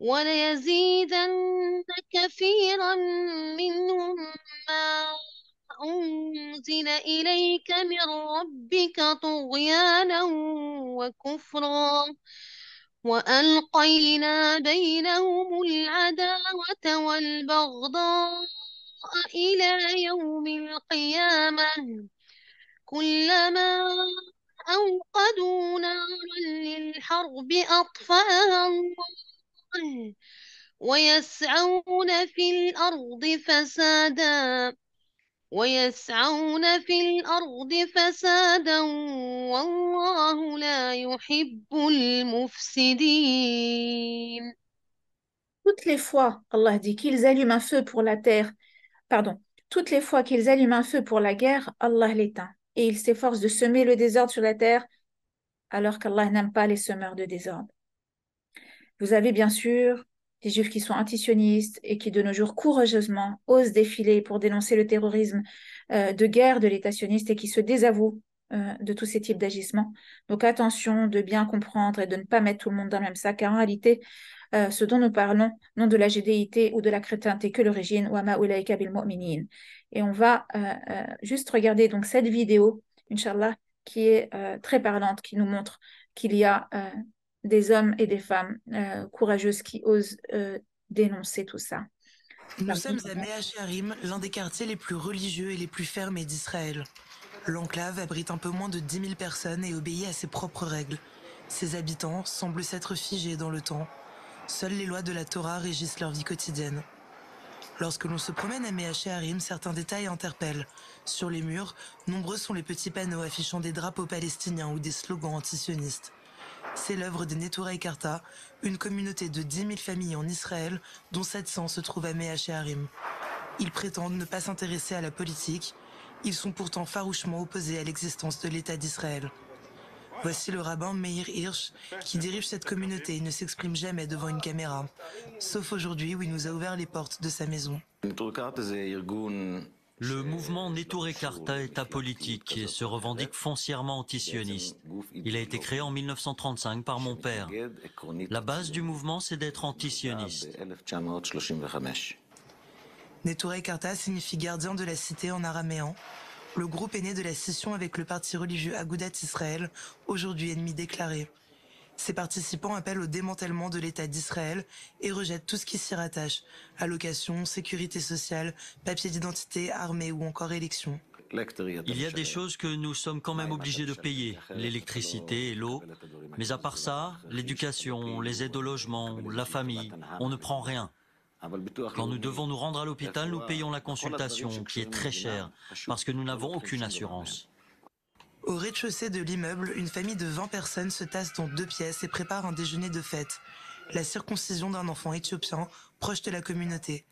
وليزيدن كثيرا منهم ما أنزل إليك من ربك طغيانا وكفرا وألقينا بينهم العداوة والبغضاء إلى يوم القيامة كلما أوقدوا نارا للحرب أطفأها الله ويسعون في الأرض فسادا ويسعون في الأرض فسادا Toutes les fois, Allah dit qu'ils allument un feu pour la terre, pardon, toutes les fois qu'ils allument un feu pour la guerre, Allah l'éteint. Et il s'efforce de semer le désordre sur la terre, alors qu'Allah n'aime pas les semeurs de désordre. Vous avez bien sûr des juifs qui sont antisionistes et qui de nos jours courageusement osent défiler pour dénoncer le terrorisme euh, de guerre de l'État sioniste et qui se désavouent euh, de tous ces types d'agissements. Donc attention de bien comprendre et de ne pas mettre tout le monde dans le même sac, car en réalité, euh, ce dont nous parlons, non de la GDIT ou de la chrétienté que l'origine, Wama Ulaika bil Et on va juste regarder donc cette vidéo, Inch'Allah, qui est très parlante, qui nous montre qu'il y a des hommes et des femmes euh, courageuses qui osent euh, dénoncer tout ça. Nous sommes à Meacharim, l'un des quartiers les plus religieux et les plus fermés d'Israël. L'enclave abrite un peu moins de 10 000 personnes et obéit à ses propres règles. Ses habitants semblent s'être figés dans le temps. Seules les lois de la Torah régissent leur vie quotidienne. Lorsque l'on se promène à Meacharim, certains détails interpellent. Sur les murs, nombreux sont les petits panneaux affichant des drapeaux palestiniens ou des slogans antisionistes. C'est l'œuvre des Neturei Karta, une communauté de 10 000 familles en Israël, dont 700 se trouvent à Mea Shearim. Ils prétendent ne pas s'intéresser à la politique. Ils sont pourtant farouchement opposés à l'existence de l'État d'Israël. Voici le rabbin Meir Hirsch, qui dirige cette communauté et ne s'exprime jamais devant une caméra, sauf aujourd'hui où il nous a ouvert les portes de sa maison. Le mouvement Neturei Karta est apolitique et se revendique foncièrement antisioniste. Il a été créé en 1935 par mon père. La base du mouvement, c'est d'être antisioniste. Neturei Karta signifie gardien de la cité en araméen. Le groupe est né de la scission avec le parti religieux Agudat Israël, aujourd'hui ennemi déclaré. Ces participants appellent au démantèlement de l'État d'Israël et rejettent tout ce qui s'y rattache, allocation, sécurité sociale, papier d'identité, armée ou encore élection. Il y a des choses que nous sommes quand même obligés de payer, l'électricité et l'eau, mais à part ça, l'éducation, les aides au logement, la famille, on ne prend rien. Quand nous devons nous rendre à l'hôpital, nous payons la consultation, qui est très chère, parce que nous n'avons aucune assurance. Au rez-de-chaussée de l'immeuble, une famille de 20 personnes se tasse dans deux pièces et prépare un déjeuner de fête. La circoncision d'un enfant éthiopien proche de la communauté.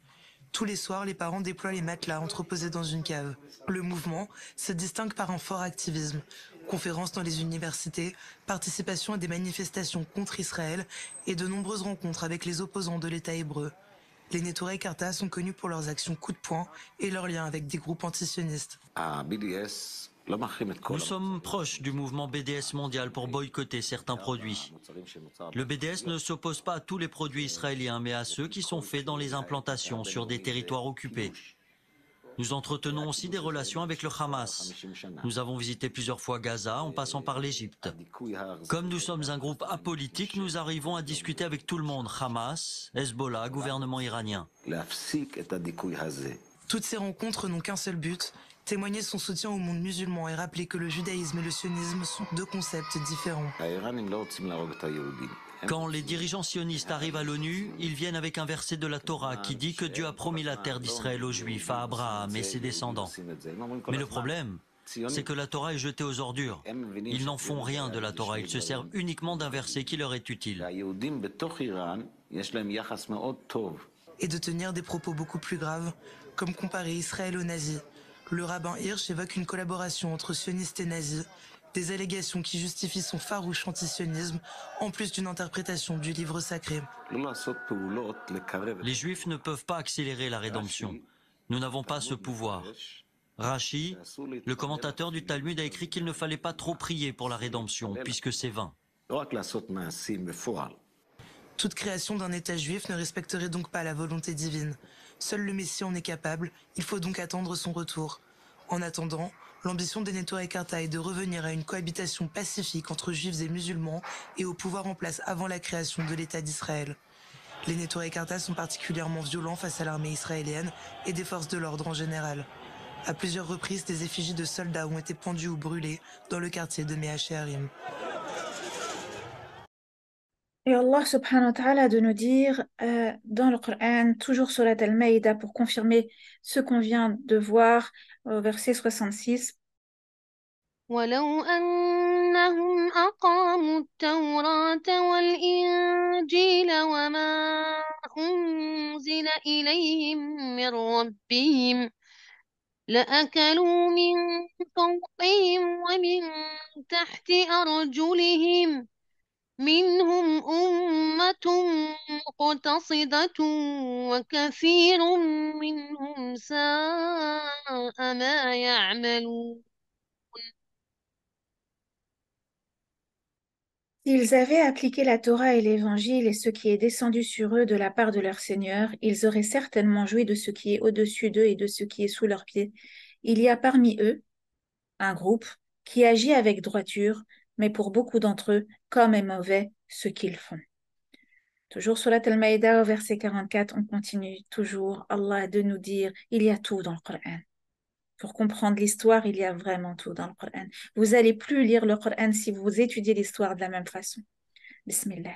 Tous les soirs, les parents déploient les matelas entreposés dans une cave. Le mouvement se distingue par un fort activisme. Conférences dans les universités, participation à des manifestations contre Israël et de nombreuses rencontres avec les opposants de l'État hébreu. Les Netoré sont connus pour leurs actions coup de poing et leurs liens avec des groupes antisionistes. À nous sommes proches du mouvement BDS mondial pour boycotter certains produits. Le BDS ne s'oppose pas à tous les produits israéliens, mais à ceux qui sont faits dans les implantations sur des territoires occupés. Nous entretenons aussi des relations avec le Hamas. Nous avons visité plusieurs fois Gaza en passant par l'Égypte. Comme nous sommes un groupe apolitique, nous arrivons à discuter avec tout le monde, Hamas, Hezbollah, gouvernement iranien. Toutes ces rencontres n'ont qu'un seul but, témoigner son soutien au monde musulman et rappeler que le judaïsme et le sionisme sont deux concepts différents. Quand les dirigeants sionistes arrivent à l'ONU, ils viennent avec un verset de la Torah qui dit que Dieu a promis la terre d'Israël aux Juifs, à Abraham et ses descendants. Mais le problème, c'est que la Torah est jetée aux ordures. Ils n'en font rien de la Torah, ils se servent uniquement d'un verset qui leur est utile. Et de tenir des propos beaucoup plus graves, comme comparer Israël aux nazis le rabbin Hirsch évoque une collaboration entre sionistes et nazis, des allégations qui justifient son farouche antisionisme, en plus d'une interprétation du livre sacré. Les juifs ne peuvent pas accélérer la rédemption. Nous n'avons pas ce pouvoir. Rashi, le commentateur du Talmud, a écrit qu'il ne fallait pas trop prier pour la rédemption, puisque c'est vain. Toute création d'un État juif ne respecterait donc pas la volonté divine. Seul le Messie en est capable, il faut donc attendre son retour. En attendant, l'ambition des Ekarta est de revenir à une cohabitation pacifique entre juifs et musulmans et au pouvoir en place avant la création de l'État d'Israël. Les Neto Ekarta sont particulièrement violents face à l'armée israélienne et des forces de l'ordre en général. À plusieurs reprises, des effigies de soldats ont été pendues ou brûlées dans le quartier de Mehacherim. Et Allah subhanahu wa ta'ala de nous dire euh, dans le Coran, toujours sur al Talmaïda pour confirmer ce qu'on vient de voir au verset 66. ولو أنهم أقاموا التوراة والإنجيل وما أنزل إليهم من ربهم لأكلوا من فوقهم ومن تحت أرجلهم ils S'ils avaient appliqué la Torah et l'Évangile et ce qui est descendu sur eux de la part de leur Seigneur, ils auraient certainement joui de ce qui est au-dessus d'eux et de ce qui est sous leurs pieds. Il y a parmi eux un groupe qui agit avec droiture, mais pour beaucoup d'entre eux, comme est mauvais ce qu'ils font. Toujours sur la al au verset 44, on continue toujours Allah de nous dire il y a tout dans le Coran. Pour comprendre l'histoire, il y a vraiment tout dans le Coran. Vous allez plus lire le Coran si vous étudiez l'histoire de la même façon. Bismillah.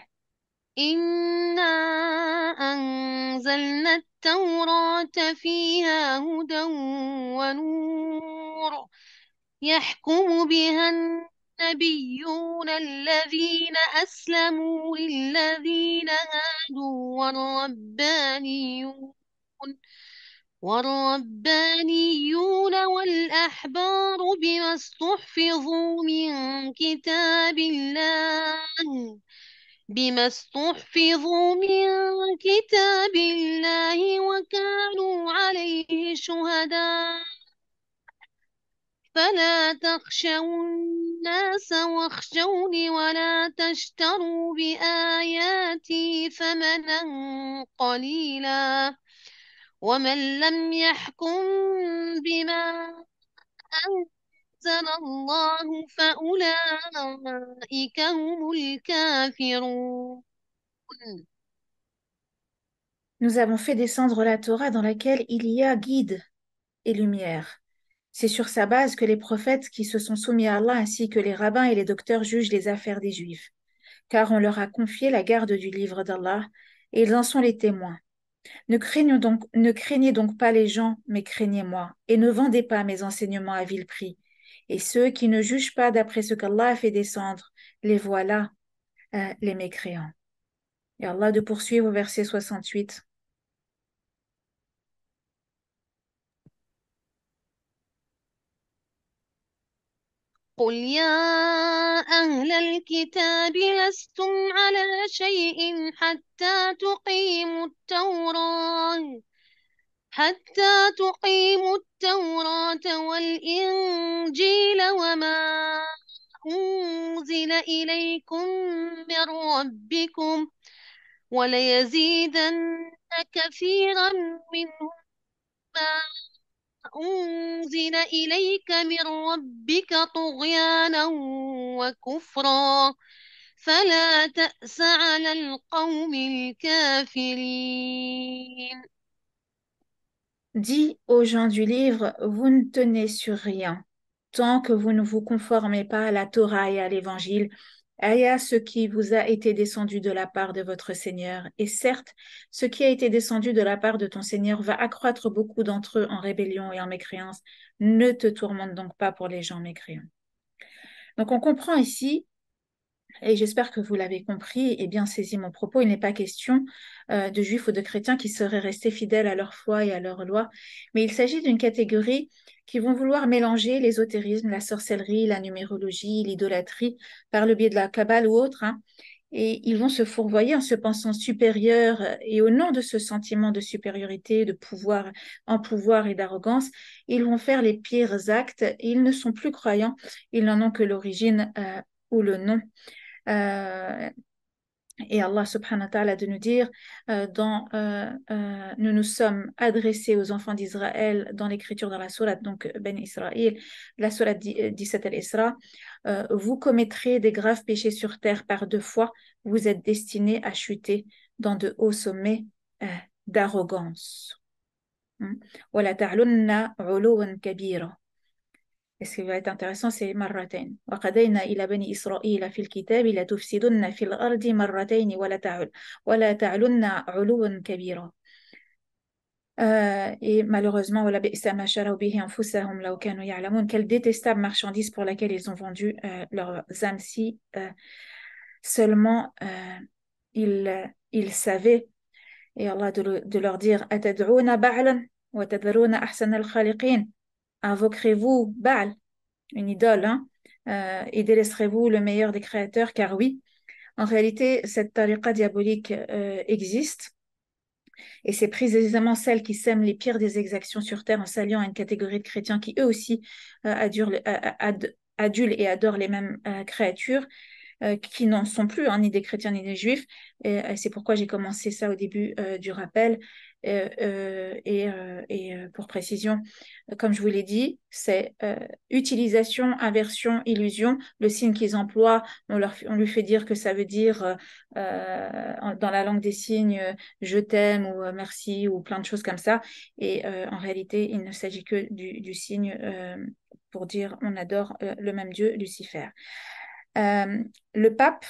النبيون الذين أسلموا للذين هادوا والربانيون والربانيون والأحبار بما استحفظوا من كتاب الله بما استحفظوا من كتاب الله وكانوا عليه شهداء فلا تخشوا الناس واخشوني ولا تشتروا بآياتي ثمنا قليلا ومن لم يحكم بما أنزل الله فأولئك هم الكافرون Nous avons fait descendre la Torah dans laquelle il y a guide et lumière. C'est sur sa base que les prophètes qui se sont soumis à Allah ainsi que les rabbins et les docteurs jugent les affaires des Juifs, car on leur a confié la garde du livre d'Allah, et ils en sont les témoins. Ne, donc, ne craignez donc pas les gens, mais craignez-moi, et ne vendez pas mes enseignements à vil prix. Et ceux qui ne jugent pas d'après ce qu'Allah a fait descendre, les voilà, euh, les mécréants. Et Allah de poursuivre au verset 68. قل يا أهل الكتاب لستم على شيء حتى تقيموا التوراة حتى تقيموا التوراة والإنجيل وما أنزل إليكم من ربكم وليزيدن كثيرا منهم ما Dis aux gens du livre, vous ne tenez sur rien, tant que vous ne vous conformez pas à la Torah et à l'Évangile, Aïe ce qui vous a été descendu de la part de votre Seigneur. Et certes, ce qui a été descendu de la part de ton Seigneur va accroître beaucoup d'entre eux en rébellion et en mécréance. Ne te tourmente donc pas pour les gens mécréants. Donc on comprend ici et j'espère que vous l'avez compris et eh bien saisi mon propos, il n'est pas question euh, de juifs ou de chrétiens qui seraient restés fidèles à leur foi et à leur loi, mais il s'agit d'une catégorie qui vont vouloir mélanger l'ésotérisme, la sorcellerie, la numérologie, l'idolâtrie par le biais de la cabale ou autre, hein. et ils vont se fourvoyer en se pensant supérieurs euh, et au nom de ce sentiment de supériorité, de pouvoir en pouvoir et d'arrogance, ils vont faire les pires actes, ils ne sont plus croyants, ils n'en ont que l'origine euh, ou le nom. Euh, et Allah subhanahu wa ta'ala de nous dire euh, dans, euh, nous nous sommes adressés aux enfants d'Israël dans l'écriture dans la sourate donc Ben Israël la sourate 17 al-Isra vous commettrez des graves péchés sur terre par deux fois vous êtes destinés à chuter dans de hauts sommets d'arrogance hmm? Et ce qui va être intéressant, c'est marratain. وقضينا إلى بني إسرائيل في الكتاب لتفسدن في الأرض مرتين ولا تعل ولا تعلن علوا كبيرا. et malheureusement, quelle détestable marchandise pour laquelle ils ont vendu euh, leurs âmes si euh, seulement euh, ils, ils, savaient. Et Allah de, de leur dire, Ba'lan, Ahsan al-Khaliqin. invoquerez-vous Baal, une idole, hein, euh, et délaisserez-vous le meilleur des créateurs, car oui, en réalité, cette tariqa diabolique euh, existe, et c'est précisément celle qui sème les pires des exactions sur Terre en s'alliant à une catégorie de chrétiens qui, eux aussi, euh, adulent et adorent les mêmes créatures, qui n'en sont plus, hein, ni des chrétiens ni des juifs, et c'est pourquoi j'ai commencé ça au début du rappel, euh, euh, et, euh, pour précision, comme je vous l'ai dit, c'est utilisation, inversion, illusion. Le signe qu'ils emploient, on, leur, on lui fait dire que ça veut dire dans la langue des signes je t'aime ou merci ou plein de choses comme ça. Et en réalité, il ne s'agit que du, signe pour dire on adore le même Dieu, Lucifer. le pape,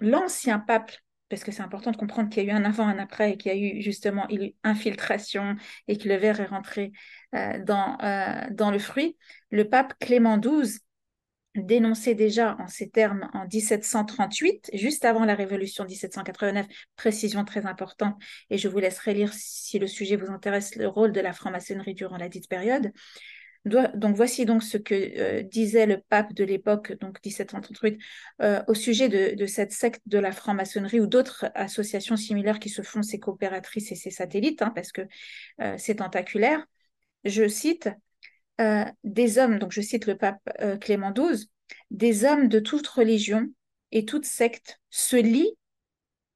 l'ancien pape parce que c'est important de comprendre qu'il y a eu un avant, un après, et qu'il y a eu justement une infiltration et que le verre est rentré euh, dans, euh, dans le fruit, le pape Clément XII dénonçait déjà en ces termes en 1738, juste avant la Révolution 1789, précision très importante, et je vous laisserai lire si le sujet vous intéresse, le rôle de la franc-maçonnerie durant la dite période. Donc voici donc ce que euh, disait le pape de l'époque, donc 1738, euh, au sujet de, cette secte de la franc-maçonnerie ou d'autres associations similaires qui se font ses coopératrices et ses satellites, hein, parce que euh, c'est tentaculaire. Je cite des hommes, donc je cite le pape Clément XII, des hommes de toute religion et toute secte se lient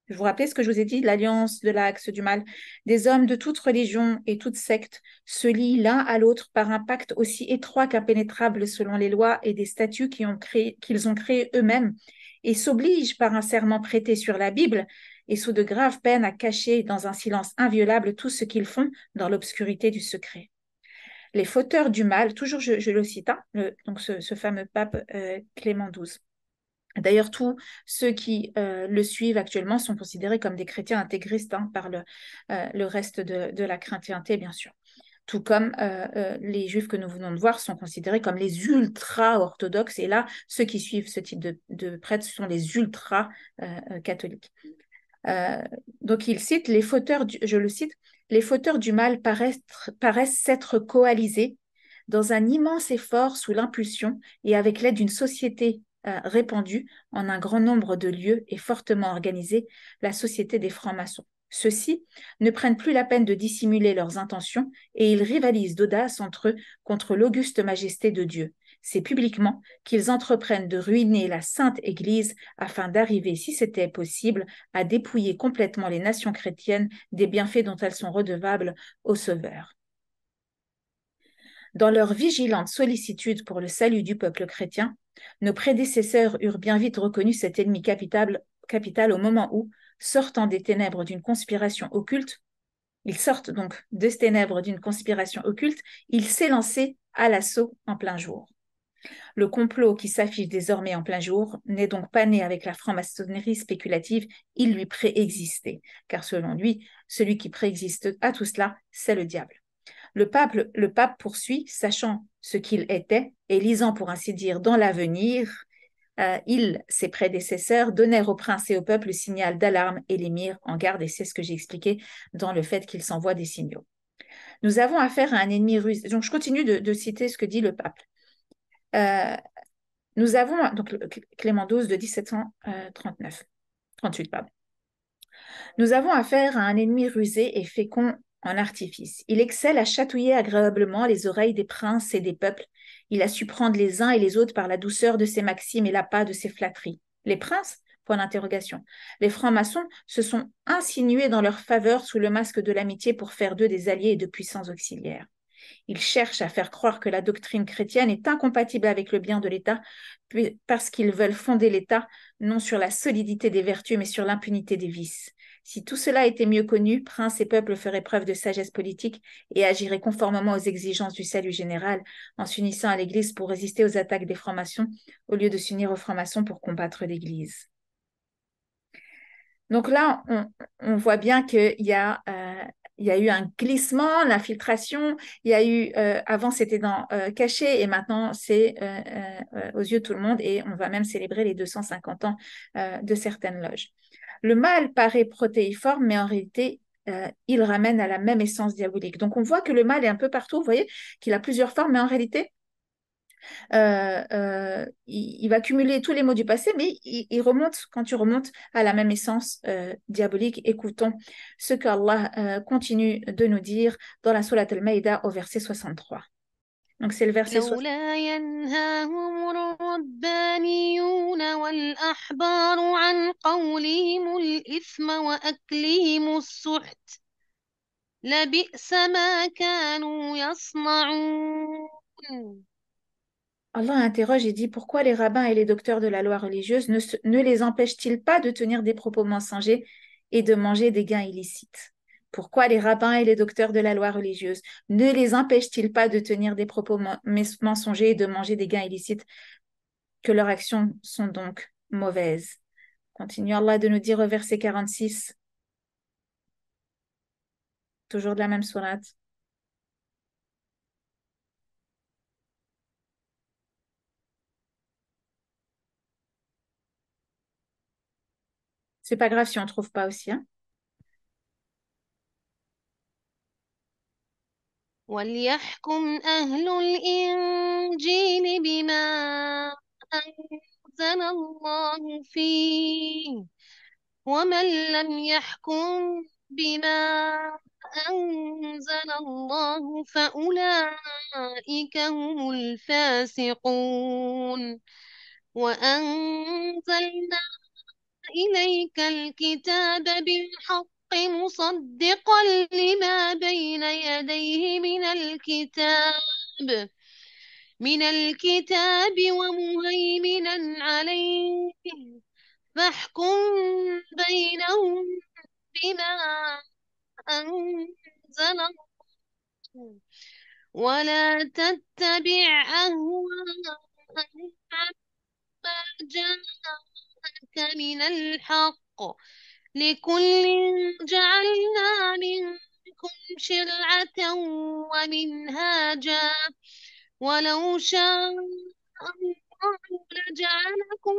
je vous rappelle ce que je vous ai dit de l'alliance de l'axe du mal. Des hommes de toute religion et toute secte se lient l'un à l'autre par un pacte aussi étroit qu'impénétrable selon les lois et des statuts qu'ils ont créés eux-mêmes et s'obligent par un serment prêté sur la Bible et sous de graves peines à cacher dans un silence inviolable tout ce qu'ils font dans l'obscurité du secret. Les fauteurs du mal, toujours je, le cite, hein, le, donc ce, fameux pape euh, Clément XII. D'ailleurs, tous ceux qui euh, le suivent actuellement sont considérés comme des chrétiens intégristes hein, par le, euh, reste de, la chrétienté, bien sûr. Tout comme euh, les juifs que nous venons de voir sont considérés comme les ultra-orthodoxes. Et là, ceux qui suivent ce type de, de prêtres sont les ultra-catholiques. donc, il cite les fauteurs, du, je le cite, les fauteurs du mal paraissent s'être coalisés dans un immense effort sous l'impulsion et avec l'aide d'une société répandue en un grand nombre de lieux et fortement organisée, la société des francs-maçons. Ceux-ci ne prennent plus la peine de dissimuler leurs intentions et ils rivalisent d'audace entre eux contre l'auguste majesté de Dieu. C'est publiquement qu'ils entreprennent de ruiner la sainte Église afin d'arriver, si c'était possible, à dépouiller complètement les nations chrétiennes des bienfaits dont elles sont redevables au Sauveur. Dans leur vigilante sollicitude pour le salut du peuple chrétien, nos prédécesseurs eurent bien vite reconnu cet ennemi capital, au moment où, sortant des ténèbres d'une conspiration occulte, ils sortent donc de ces ténèbres d'une conspiration occulte, il s'est lancé à l'assaut en plein jour. Le complot qui s'affiche désormais en plein jour n'est donc pas né avec la franc-maçonnerie spéculative, il lui préexistait, car selon lui, celui qui préexiste à tout cela, c'est le diable. Le pape, poursuit, sachant ce qu'il était et lisant pour ainsi dire dans l'avenir, euh, il, ses prédécesseurs, donnèrent au prince et au peuple le signal d'alarme et les mirent en garde, et c'est ce que j'ai expliqué dans le fait qu'il s'envoie des signaux. Nous avons affaire à un ennemi rusé. Donc, je continue de, citer ce que dit le pape. Euh, nous avons, donc Clément XII de 1739, 38, euh, pardon. Nous avons affaire à un ennemi rusé et fécond en artifice. Il excelle à chatouiller agréablement les oreilles des princes et des peuples. Il a su prendre les uns et les autres par la douceur de ses maximes et l'appât de ses flatteries. Les princes Point d'interrogation. Les francs-maçons se sont insinués dans leur faveur sous le masque de l'amitié pour faire d'eux des alliés et de puissants auxiliaires. Ils cherchent à faire croire que la doctrine chrétienne est incompatible avec le bien de l'État, parce qu'ils veulent fonder l'État non sur la solidité des vertus, mais sur l'impunité des vices. Si tout cela était mieux connu, princes et peuples feraient preuve de sagesse politique et agiraient conformément aux exigences du salut général en s'unissant à l'Église pour résister aux attaques des francs-maçons au lieu de s'unir aux francs-maçons pour combattre l'Église. Donc là, on, voit bien qu'il y a euh, il y a eu un glissement, l'infiltration. Il y a eu, euh, avant c'était dans euh, caché et maintenant c'est aux yeux de tout le monde et on va même célébrer les 250 ans de certaines loges. Le mal paraît protéiforme, mais en réalité, euh, il ramène à la même essence diabolique. Donc on voit que le mal est un peu partout, vous voyez, qu'il a plusieurs formes, mais en réalité, euh, euh, il, va cumuler tous les mots du passé, mais il, remonte, quand tu remontes, à la même essence diabolique. Écoutons ce qu'Allah continue de nous dire dans la Sourate al-Maïda au verset 63. Donc c'est le verset Allah interroge et dit pourquoi les rabbins et les docteurs de la loi religieuse ne, ne les empêchent-ils pas de tenir des propos mensongers et de manger des gains illicites pourquoi les rabbins et les docteurs de la loi religieuse ne les empêchent-ils pas de tenir des propos mensongers et de manger des gains illicites Que leurs actions sont donc mauvaises. Continue Allah de nous dire au verset 46, toujours de la même sourate. C'est pas grave si on trouve pas aussi. Hein وليحكم أهل الإنجيل بما أنزل الله فيه ومن لم يحكم بما أنزل الله فأولئك هم الفاسقون وأنزلنا إليك الكتاب بالحق مصدقا لما بين يديه من الكتاب من الكتاب ومهيمنا عليه فاحكم بينهم بما أنزل الله ولا تتبع أهواءهم عما جاءك من الحق لكل جعلنا منكم شرعة ومنهاجا ولو شاء الله لجعلكم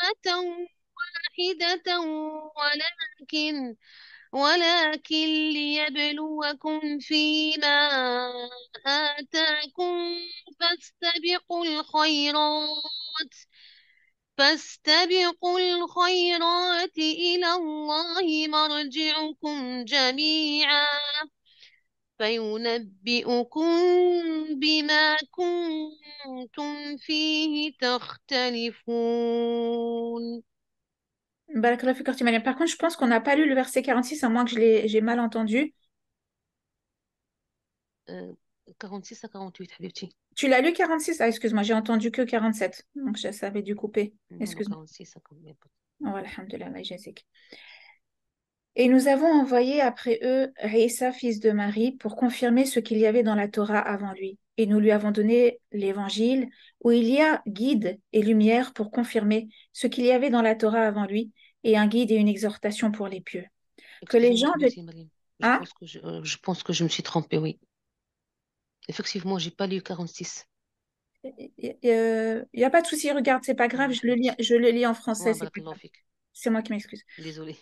أمة واحدة ولكن ولكن ليبلوكم فيما آتاكم فاستبقوا الخيرات Par contre, je pense qu'on n'a pas lu le verset 46, à moins que j'ai mal entendu. 46 euh, à 48, petit. Tu l'as lu 46 Ah, excuse-moi, j'ai entendu que 47. Donc, ça savais dû couper. Excuse-moi. Et nous avons envoyé après eux Reissa, fils de Marie, pour confirmer ce qu'il y avait dans la Torah avant lui. Et nous lui avons donné l'évangile, où il y a guide et lumière pour confirmer ce qu'il y avait dans la Torah avant lui, et un guide et une exhortation pour les pieux. Que les gens de... Hein? Euh, je pense que je me suis trompée, oui. Effectivement, j'ai pas lu 46. Il n'y a pas de souci, regarde, c'est pas grave, je le lis, je le lis en français. Bah, c'est moi qui m'excuse. Désolée.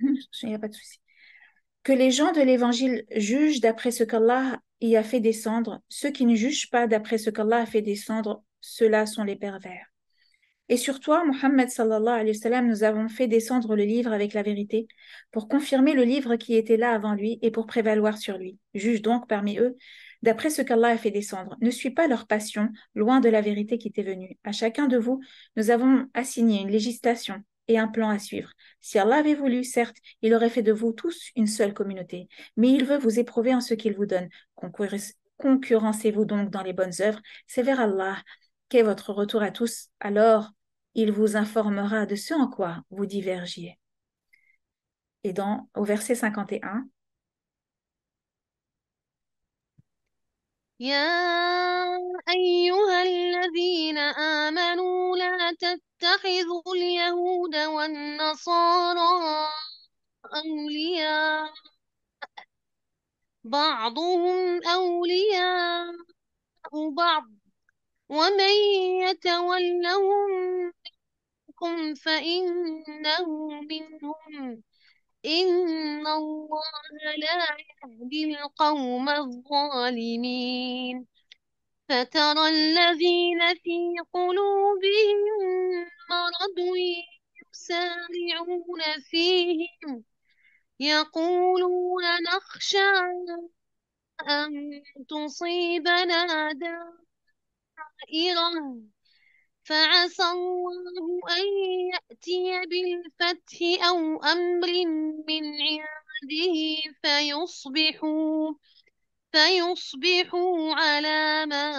Il n'y a pas de souci. Que les gens de l'Évangile jugent d'après ce qu'Allah y a fait descendre. Ceux qui ne jugent pas d'après ce qu'Allah a fait descendre, ceux-là sont les pervers. Et sur toi, Mohammed nous avons fait descendre le livre avec la vérité, pour confirmer le livre qui était là avant lui et pour prévaloir sur lui. Juge donc parmi eux d'après ce qu'Allah a fait descendre. Ne suis pas leur passion, loin de la vérité qui t'est venue. À chacun de vous, nous avons assigné une législation et un plan à suivre. Si Allah avait voulu, certes, il aurait fait de vous tous une seule communauté, mais il veut vous éprouver en ce qu'il vous donne. Concurrencez-vous donc dans les bonnes œuvres, c'est vers Allah qu'est votre retour à tous, alors il vous informera de ce en quoi vous divergiez. Et dans au verset 51, يا أيها الذين آمنوا لا تتخذوا اليهود والنصارى أولياء بعضهم أولياء بعض ومن يتولهم منكم فإنه منهم إن الله لا يهدي القوم الظالمين فترى الذين في قلوبهم مرض يسارعون فيهم يقولون نخشى أن تصيبنا دائرة فعسى الله أن يأتي بالفتح أو أمر من عنده فيصبحوا فيصبحوا على ما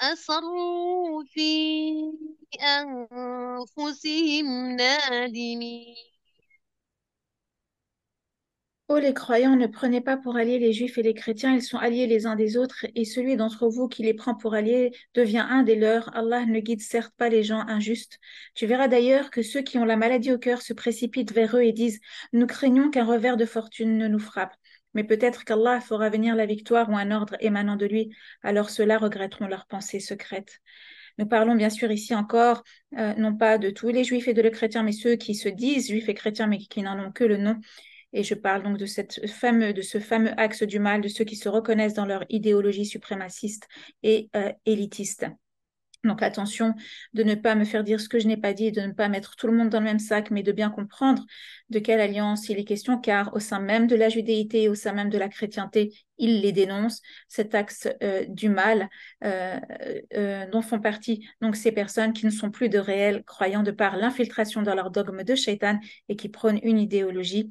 أسروا في أنفسهم نادمين Oh, les croyants, ne prenez pas pour alliés les juifs et les chrétiens, ils sont alliés les uns des autres, et celui d'entre vous qui les prend pour alliés devient un des leurs. Allah ne guide certes pas les gens injustes. Tu verras d'ailleurs que ceux qui ont la maladie au cœur se précipitent vers eux et disent Nous craignons qu'un revers de fortune ne nous frappe. Mais peut-être qu'Allah fera venir la victoire ou un ordre émanant de lui, alors ceux-là regretteront leurs pensées secrètes. Nous parlons bien sûr ici encore, euh, non pas de tous les juifs et de les chrétiens, mais ceux qui se disent juifs et chrétiens, mais qui n'en ont que le nom. Et je parle donc de, cette de ce fameux axe du mal, de ceux qui se reconnaissent dans leur idéologie suprémaciste et euh, élitiste. Donc attention de ne pas me faire dire ce que je n'ai pas dit, de ne pas mettre tout le monde dans le même sac, mais de bien comprendre de quelle alliance il est question, car au sein même de la judéité au sein même de la chrétienté, il les dénonce, cet axe euh, du mal euh, dont font partie donc ces personnes qui ne sont plus de réels croyants de par l'infiltration dans leur dogme de Shaitan et qui prônent une idéologie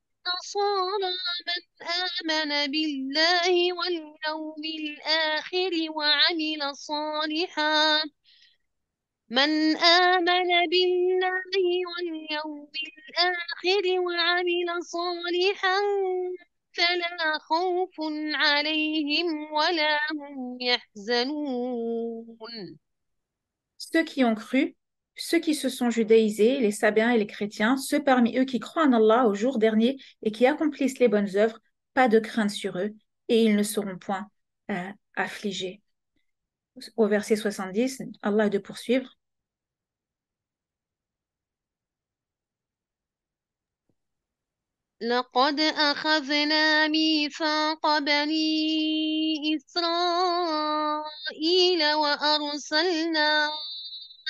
النصارى من آمن بالله واليوم الآخر وعمل صالحا من آمن بالله واليوم الآخر وعمل صالحا فلا خوف عليهم ولا هم يحزنون Ceux qui ont cru ceux qui se sont judaïsés, les Sabiens et les chrétiens, ceux parmi eux qui croient en Allah au jour dernier et qui accomplissent les bonnes œuvres, pas de crainte sur eux, et ils ne seront point euh, affligés. Au verset 70, Allah de poursuivre.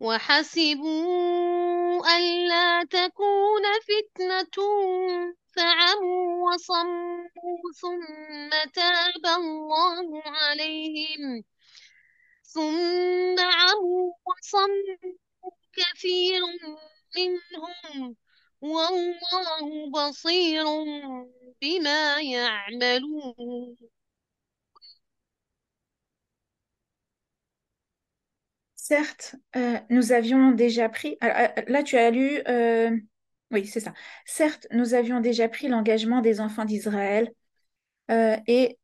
وحسبوا ألا تكون فتنة فعموا وصموا ثم تاب الله عليهم ثم عموا وصموا كثير منهم والله بصير بما يعملون Certes, euh, nous avions déjà pris. Ah, ah, là, tu as lu. Euh, oui, c'est ça. Certes, nous avions déjà pris l'engagement des enfants d'Israël euh, et,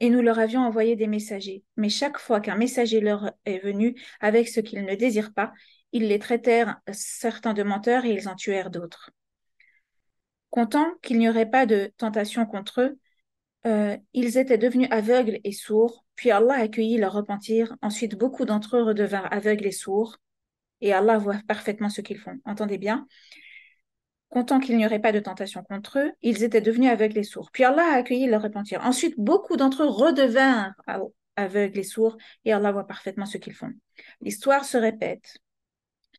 et nous leur avions envoyé des messagers. Mais chaque fois qu'un messager leur est venu avec ce qu'ils ne désirent pas, ils les traitèrent certains de menteurs et ils en tuèrent d'autres. Content qu'il n'y aurait pas de tentation contre eux, euh, ils étaient devenus aveugles et sourds, puis Allah accueillit leur repentir, ensuite beaucoup d'entre eux redevinrent aveugles et sourds, et Allah voit parfaitement ce qu'ils font. Entendez bien Content qu'il n'y aurait pas de tentation contre eux, ils étaient devenus aveugles et sourds. Puis Allah a accueilli leur repentir. Ensuite, beaucoup d'entre eux redevinrent aveugles et sourds, et Allah voit parfaitement ce qu'ils font. L'histoire se répète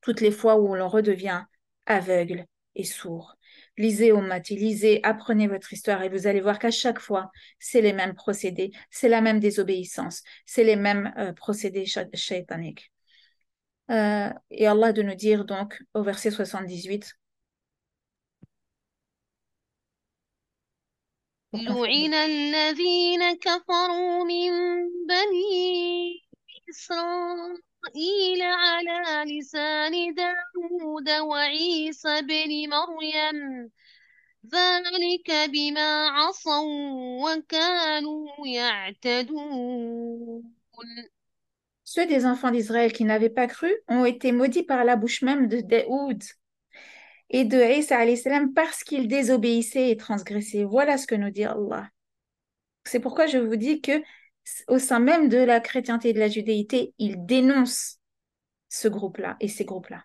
toutes les fois où l'on redevient aveugle et sourd. Lisez au lisez, apprenez votre histoire et vous allez voir qu'à chaque fois, c'est les mêmes procédés, c'est la même désobéissance, c'est les mêmes euh, procédés shaitaniques. Euh, et Allah de nous dire donc au verset 78. Ceux des enfants d'Israël qui n'avaient pas cru ont été maudits par la bouche même de Daoud et de Isa parce qu'ils désobéissaient et transgressaient. Voilà ce que nous dit Allah. C'est pourquoi je vous dis que au sein même de la chrétienté et de la judéité, il dénonce ce groupe-là et ces groupes-là.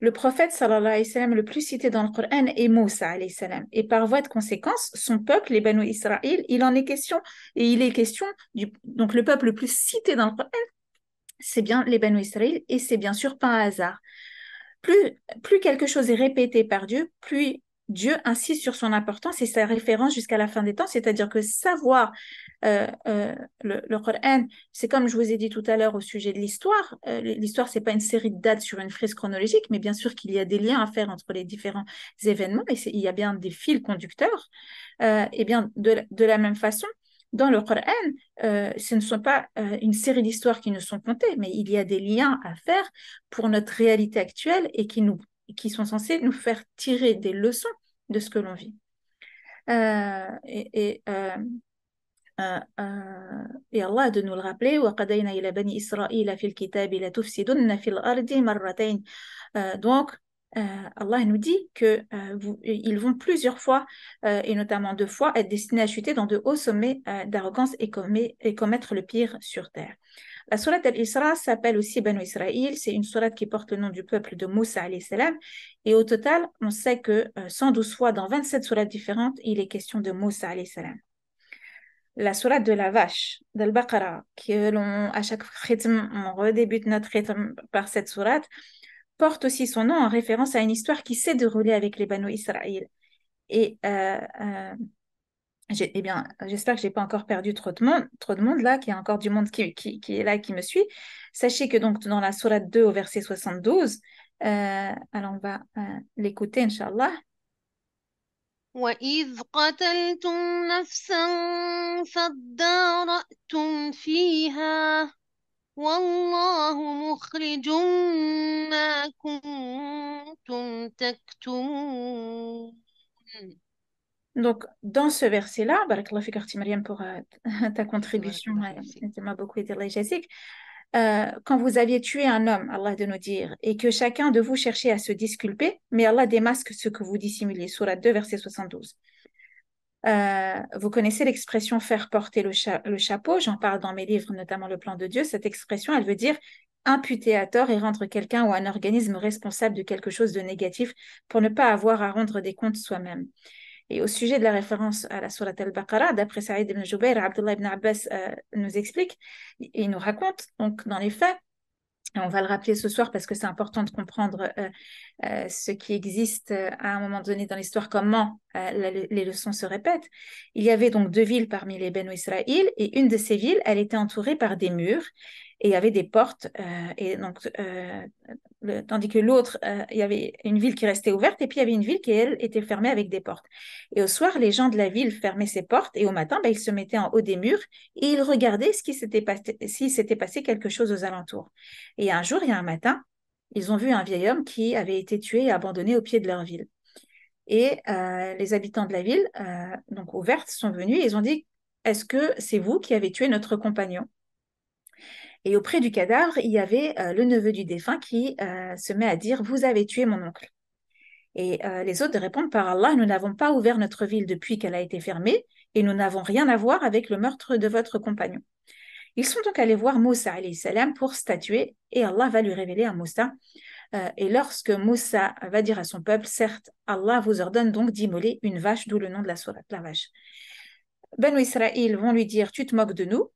Le prophète sallallahu alayhi wa sallam, le plus cité dans le Coran est Moussa alayhi Et par voie de conséquence, son peuple, les Banu Israël, il en est question. Et il est question, du, donc le peuple le plus cité dans le Coran, c'est bien les Banu Israël et c'est bien sûr pas un hasard. Plus, plus quelque chose est répété par Dieu, plus Dieu insiste sur son importance et sa référence jusqu'à la fin des temps, c'est-à-dire que savoir euh, euh, le, le, Coran, c'est comme je vous ai dit tout à l'heure au sujet de l'histoire. Euh, l'histoire, c'est pas une série de dates sur une frise chronologique, mais bien sûr qu'il y a des liens à faire entre les différents événements et il y a bien des fils conducteurs. et bien de, la même façon, dans le Coran, euh, ce ne sont pas une série d'histoires qui nous sont contées, mais il y a des liens à faire pour notre réalité actuelle et qui, nous, qui sont censés nous faire tirer des leçons de ce que l'on vit. Euh, et, et, euh, euh, euh, et, Allah de nous le rappeler, donc, Allah nous dit que ils vont plusieurs fois, et notamment deux fois, être destinés à chuter dans de hauts sommets d'arrogance et, commettre le pire sur terre. La sourate al-Isra s'appelle aussi Banu Israël. C'est une sourate qui porte le nom du peuple de Moussa salam. Et au total, on sait que 112 euh, fois dans 27 sourates différentes, il est question de Moussa salam. La sourate de la vache, d'Al-Baqarah, que euh, l'on, à chaque rythme, on redébute notre rythme par cette sourate, porte aussi son nom en référence à une histoire qui s'est déroulée avec les Banu Israël. Et euh, eh bien, j'espère que je n'ai pas encore perdu trop de monde, trop de monde là, qu'il y a encore du monde qui, qui, est là et qui me suit. Sachez que donc dans la surah 2 au verset 72, euh, alors on va euh, l'écouter, Inch'Allah. وإذ قتلتم نفسا فادارأتم فيها والله مخرج ما كنتم تكتمون donc, dans ce verset-là, barakallah pour euh, ta contribution, euh, beaucoup euh, quand vous aviez tué un homme, Allah de nous dire, et que chacun de vous cherchait à se disculper, mais Allah démasque ce que vous dissimulez. Surah 2, verset 72. vous connaissez l'expression faire porter le chapeau, j'en parle dans mes livres, notamment Le plan de Dieu. Cette expression, elle veut dire imputer à tort et rendre quelqu'un ou un organisme responsable de quelque chose de négatif pour ne pas avoir à rendre des comptes soi-même. Et au sujet de la référence à la Surat al-Baqarah, d'après Saïd ibn Jubair, Abdullah ibn Abbas euh, nous explique, et nous raconte, donc dans les faits, on va le rappeler ce soir parce que c'est important de comprendre euh, euh, ce qui existe à un moment donné dans l'histoire, comment les leçons se répètent. Il y avait donc deux villes parmi les Beno Israël et une de ces villes, elle était entourée par des murs et il y avait des portes. Euh, et donc, euh, tandis que l'autre, euh, il y avait une ville qui restait ouverte et puis il y avait une ville qui, elle, était fermée avec des portes. Et au soir, les gens de la ville fermaient ces portes et au matin, ben, ils se mettaient en haut des murs et ils regardaient ce qui s'était passé, s'il s'était passé quelque chose aux alentours. Et un jour, il y a un matin, ils ont vu un vieil homme qui avait été tué et abandonné au pied de leur ville. Et les habitants de la ville, donc ouvertes, sont venus et ils ont dit Est-ce que c'est vous qui avez tué notre compagnon et auprès du cadavre, il y avait euh, le neveu du défunt qui euh, se met à dire Vous avez tué mon oncle. Et euh, les autres répondent Par Allah, nous n'avons pas ouvert notre ville depuis qu'elle a été fermée et nous n'avons rien à voir avec le meurtre de votre compagnon. Ils sont donc allés voir Moussa salam pour statuer et Allah va lui révéler à Moussa. et lorsque Moussa va dire à son peuple Certes, Allah vous ordonne donc d'immoler une vache, d'où le nom de la sourate, la vache. Benoît Israël vont lui dire Tu te moques de nous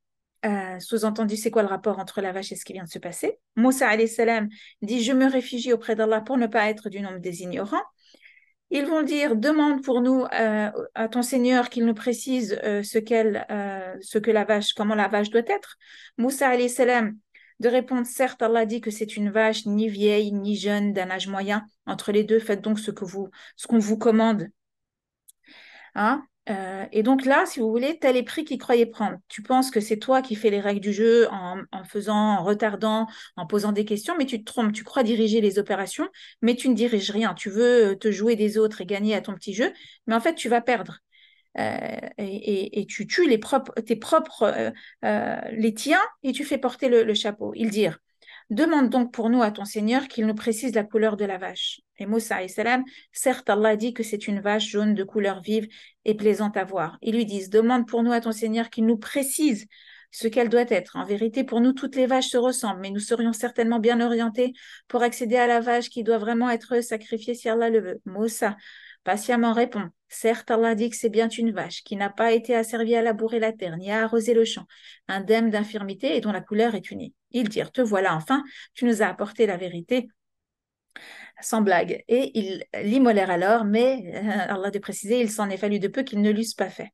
euh, sous-entendu, c'est quoi le rapport entre la vache et ce qui vient de se passer Moussa salam dit Je me réfugie auprès d'Allah pour ne pas être du nombre des ignorants. Ils vont dire Demande pour nous euh, à ton Seigneur qu'il nous précise euh, ce, ce que la vache, comment la vache doit être. Moussa salam de répondre Certes, Allah dit que c'est une vache ni vieille ni jeune d'un âge moyen. Entre les deux, faites donc ce que vous, ce qu'on vous commande. Hein euh, et donc là, si vous voulez, tel les prix qu'il croyait prendre. Tu penses que c'est toi qui fais les règles du jeu en, en, faisant, en retardant, en posant des questions, mais tu te trompes. Tu crois diriger les opérations, mais tu ne diriges rien. Tu veux euh, te jouer des autres et gagner à ton petit jeu, mais en fait, tu vas perdre. Euh, et, tu tues les propres, tes propres, euh, les tiens, et tu fais porter le, le chapeau. Ils dirent Demande donc pour nous à ton Seigneur qu'il nous précise la couleur de la vache. Et Moussa salam, certes Allah dit que c'est une vache jaune de couleur vive et plaisante à voir. Ils lui disent, demande pour nous à ton Seigneur qu'il nous précise ce qu'elle doit être. En vérité, pour nous, toutes les vaches se ressemblent, mais nous serions certainement bien orientés pour accéder à la vache qui doit vraiment être sacrifiée si Allah le veut. Moussa Patiemment répond Certes, Allah dit que c'est bien une vache qui n'a pas été asservie à labourer la terre ni à arroser le champ, indemne d'infirmité et dont la couleur est unie. Ils dirent Te voilà enfin, tu nous as apporté la vérité. Sans blague. Et ils l'immolèrent alors, mais, euh, Allah de préciser, il s'en est fallu de peu qu'ils ne l'eussent pas fait.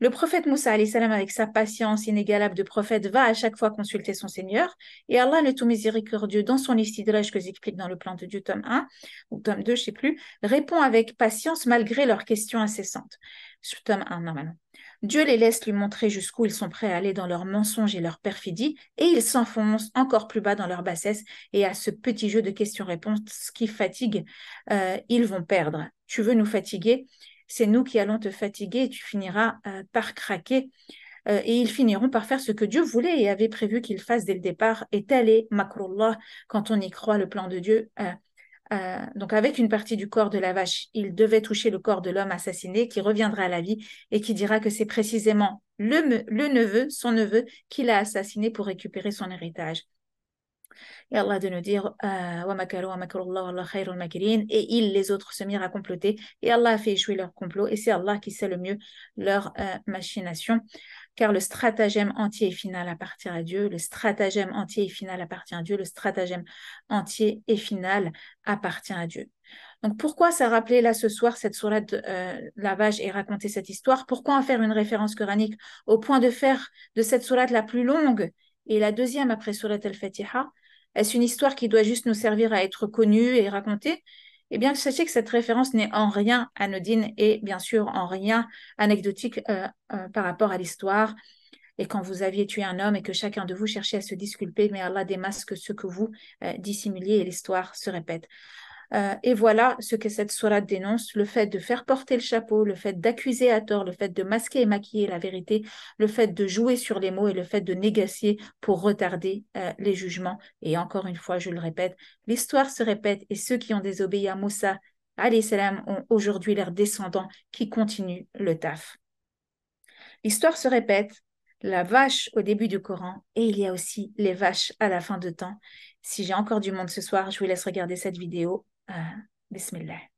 Le prophète Moussa, avec sa patience inégalable de prophète, va à chaque fois consulter son Seigneur. Et Allah, le tout miséricordieux, dans son liste que j'explique dans le plan de Dieu, tome 1, ou tome 2, je ne sais plus, répond avec patience malgré leurs questions incessantes. Sur tome 1, normalement. Dieu les laisse lui montrer jusqu'où ils sont prêts à aller dans leurs mensonges et leurs perfidies, et ils s'enfoncent encore plus bas dans leur bassesse et à ce petit jeu de questions-réponses qui fatigue, euh, ils vont perdre. Tu veux nous fatiguer c'est nous qui allons te fatiguer et tu finiras euh, par craquer. Euh, et ils finiront par faire ce que Dieu voulait et avait prévu qu'ils fassent dès le départ. Et tel makrullah quand on y croit le plan de Dieu. Euh, donc avec une partie du corps de la vache, il devait toucher le corps de l'homme assassiné qui reviendra à la vie et qui dira que c'est précisément le neveu, son neveu, qui l'a assassiné pour récupérer son héritage. Et Allah de nous dire euh, Et ils, les autres, se mirent à comploter. Et Allah a fait échouer leur complot. Et c'est Allah qui sait le mieux leur euh, machination. Car le stratagème entier et final appartient à Dieu. Le stratagème entier et final appartient à Dieu. Le stratagème entier et final appartient à Dieu. Donc pourquoi ça rappeler là ce soir cette sourate euh, lavage et raconter cette histoire Pourquoi en faire une référence coranique au point de faire de cette sourate la plus longue et la deuxième après sourate al-Fatiha est-ce une histoire qui doit juste nous servir à être connue et racontée Eh bien, sachez que cette référence n'est en rien anodine et bien sûr en rien anecdotique euh, euh, par rapport à l'histoire. Et quand vous aviez tué un homme et que chacun de vous cherchait à se disculper, mais Allah démasque ce que vous euh, dissimuliez et l'histoire se répète. Euh, et voilà ce que cette sourate dénonce, le fait de faire porter le chapeau, le fait d'accuser à tort, le fait de masquer et maquiller la vérité, le fait de jouer sur les mots et le fait de négocier pour retarder euh, les jugements. Et encore une fois, je le répète, l'histoire se répète et ceux qui ont désobéi à Moussa, salam, ont aujourd'hui leurs descendants qui continuent le taf. L'histoire se répète, la vache au début du Coran et il y a aussi les vaches à la fin de temps. Si j'ai encore du monde ce soir, je vous laisse regarder cette vidéo آه. بسم الله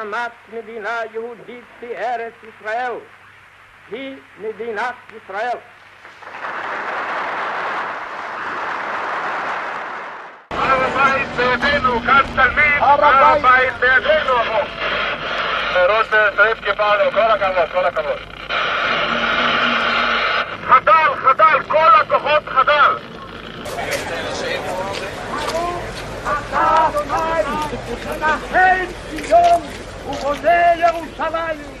הקמת מדינה יהודית בארץ ישראל היא מדינת ישראל. הר הבית בידינו, כאן תלמיד, הר הבית בידינו. ראש סעיף קיבלנו, כל הכבוד, כל הכבוד. חדל, חדל, כל הכוחות חדל. Amen. O rodeio é um salário!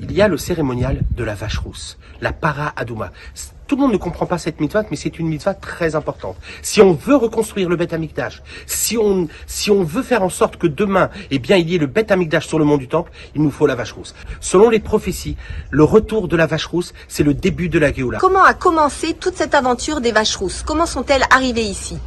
il y a le cérémonial de la vache rousse, la para adouma. Tout le monde ne comprend pas cette mitzvah, mais c'est une mitzvah très importante. Si on veut reconstruire le Beth Amikdash, si on, si on veut faire en sorte que demain, eh bien, il y ait le Beth Amikdash sur le mont du Temple, il nous faut la vache rousse. Selon les prophéties, le retour de la vache rousse, c'est le début de la Géoula. Comment a commencé toute cette aventure des vaches rousses Comment sont-elles arrivées ici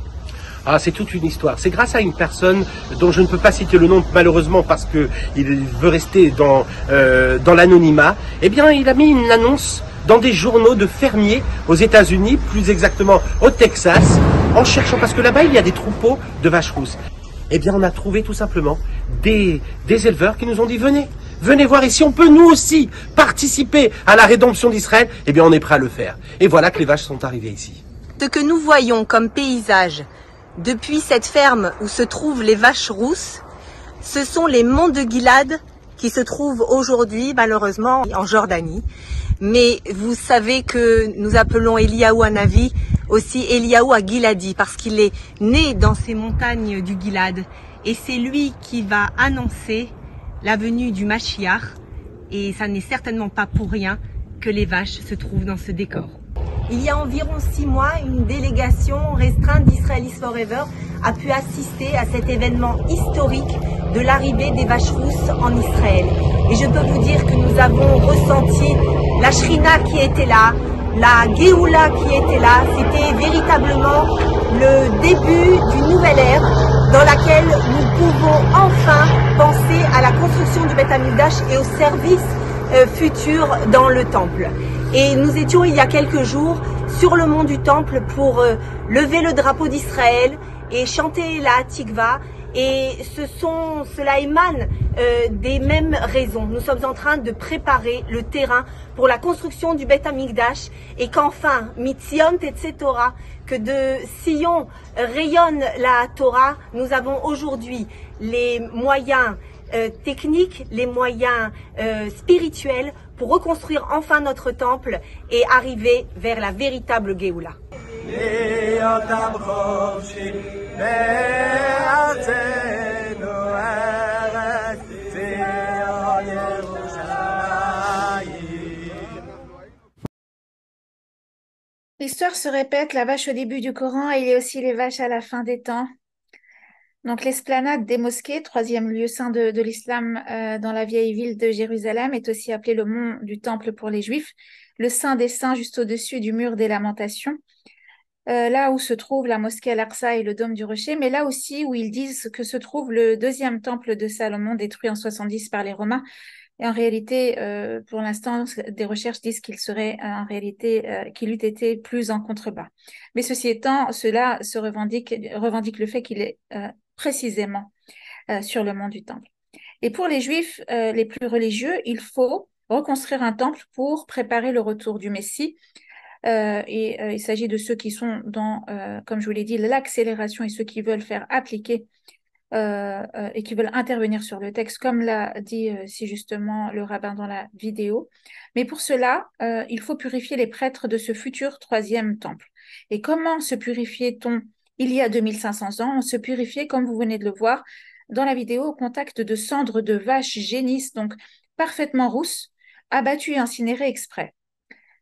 ah, c'est toute une histoire. C'est grâce à une personne dont je ne peux pas citer le nom malheureusement parce que il veut rester dans euh, dans l'anonymat. Eh bien, il a mis une annonce dans des journaux de fermiers aux États-Unis, plus exactement au Texas, en cherchant parce que là-bas il y a des troupeaux de vaches rousses. Eh bien, on a trouvé tout simplement des, des éleveurs qui nous ont dit venez, venez voir. ici, on peut nous aussi participer à la rédemption d'Israël, eh bien on est prêt à le faire. Et voilà que les vaches sont arrivées ici. Ce que nous voyons comme paysage, depuis cette ferme où se trouvent les vaches rousses, ce sont les monts de Gilad qui se trouvent aujourd'hui malheureusement en Jordanie. Mais vous savez que nous appelons Eliaou à Navi aussi Eliaou à Giladi parce qu'il est né dans ces montagnes du Gilad. Et c'est lui qui va annoncer la venue du Machiar. Et ça n'est certainement pas pour rien que les vaches se trouvent dans ce décor. Il y a environ six mois, une délégation restreinte d'Israelis Forever a pu assister à cet événement historique de l'arrivée des vaches rousses en Israël. Et je peux vous dire que nous avons ressenti la shrina qui était là, la Geula qui était là. C'était véritablement le début d'une nouvelle ère dans laquelle nous pouvons enfin penser à la construction du Beth et aux service euh, futur dans le temple. Et nous étions il y a quelques jours sur le mont du Temple pour euh, lever le drapeau d'Israël et chanter la Tikva. Et ce sont, cela émane euh, des mêmes raisons. Nous sommes en train de préparer le terrain pour la construction du Beth Amikdash et qu'enfin, Mitzion et Torah, que de Sion rayonne la Torah, nous avons aujourd'hui les moyens euh, techniques, les moyens euh, spirituels pour reconstruire enfin notre temple et arriver vers la véritable Géoula. L'histoire se répète, la vache au début du Coran et il y a aussi les vaches à la fin des temps. Donc l'esplanade des mosquées, troisième lieu saint de, l'islam euh, dans la vieille ville de Jérusalem, est aussi appelé le mont du temple pour les juifs, le saint des saints juste au-dessus du mur des lamentations, euh, là où se trouve la mosquée Al-Aqsa et le dôme du rocher, mais là aussi où ils disent que se trouve le deuxième temple de Salomon détruit en 70 par les Romains. Et en réalité, euh, pour l'instant, des recherches disent qu'il serait en réalité qu'il eût été plus en contrebas. Mais ceci étant, cela se revendique, revendique le fait qu'il est précisément euh, sur le monde du Temple. Et pour les Juifs euh, les plus religieux, il faut reconstruire un temple pour préparer le retour du Messie. Euh, et il s'agit de ceux qui sont dans, comme je vous l'ai dit, l'accélération et ceux qui veulent faire appliquer et qui veulent intervenir sur le texte, comme l'a dit si justement le rabbin dans la vidéo. Mais pour cela, il faut purifier les prêtres de ce futur troisième temple. Et comment se t on il y a 2500 ans, on se purifiait, comme vous venez de le voir dans la vidéo, au contact de cendres de vaches génisses, donc parfaitement rousses, abattues et incinérées exprès.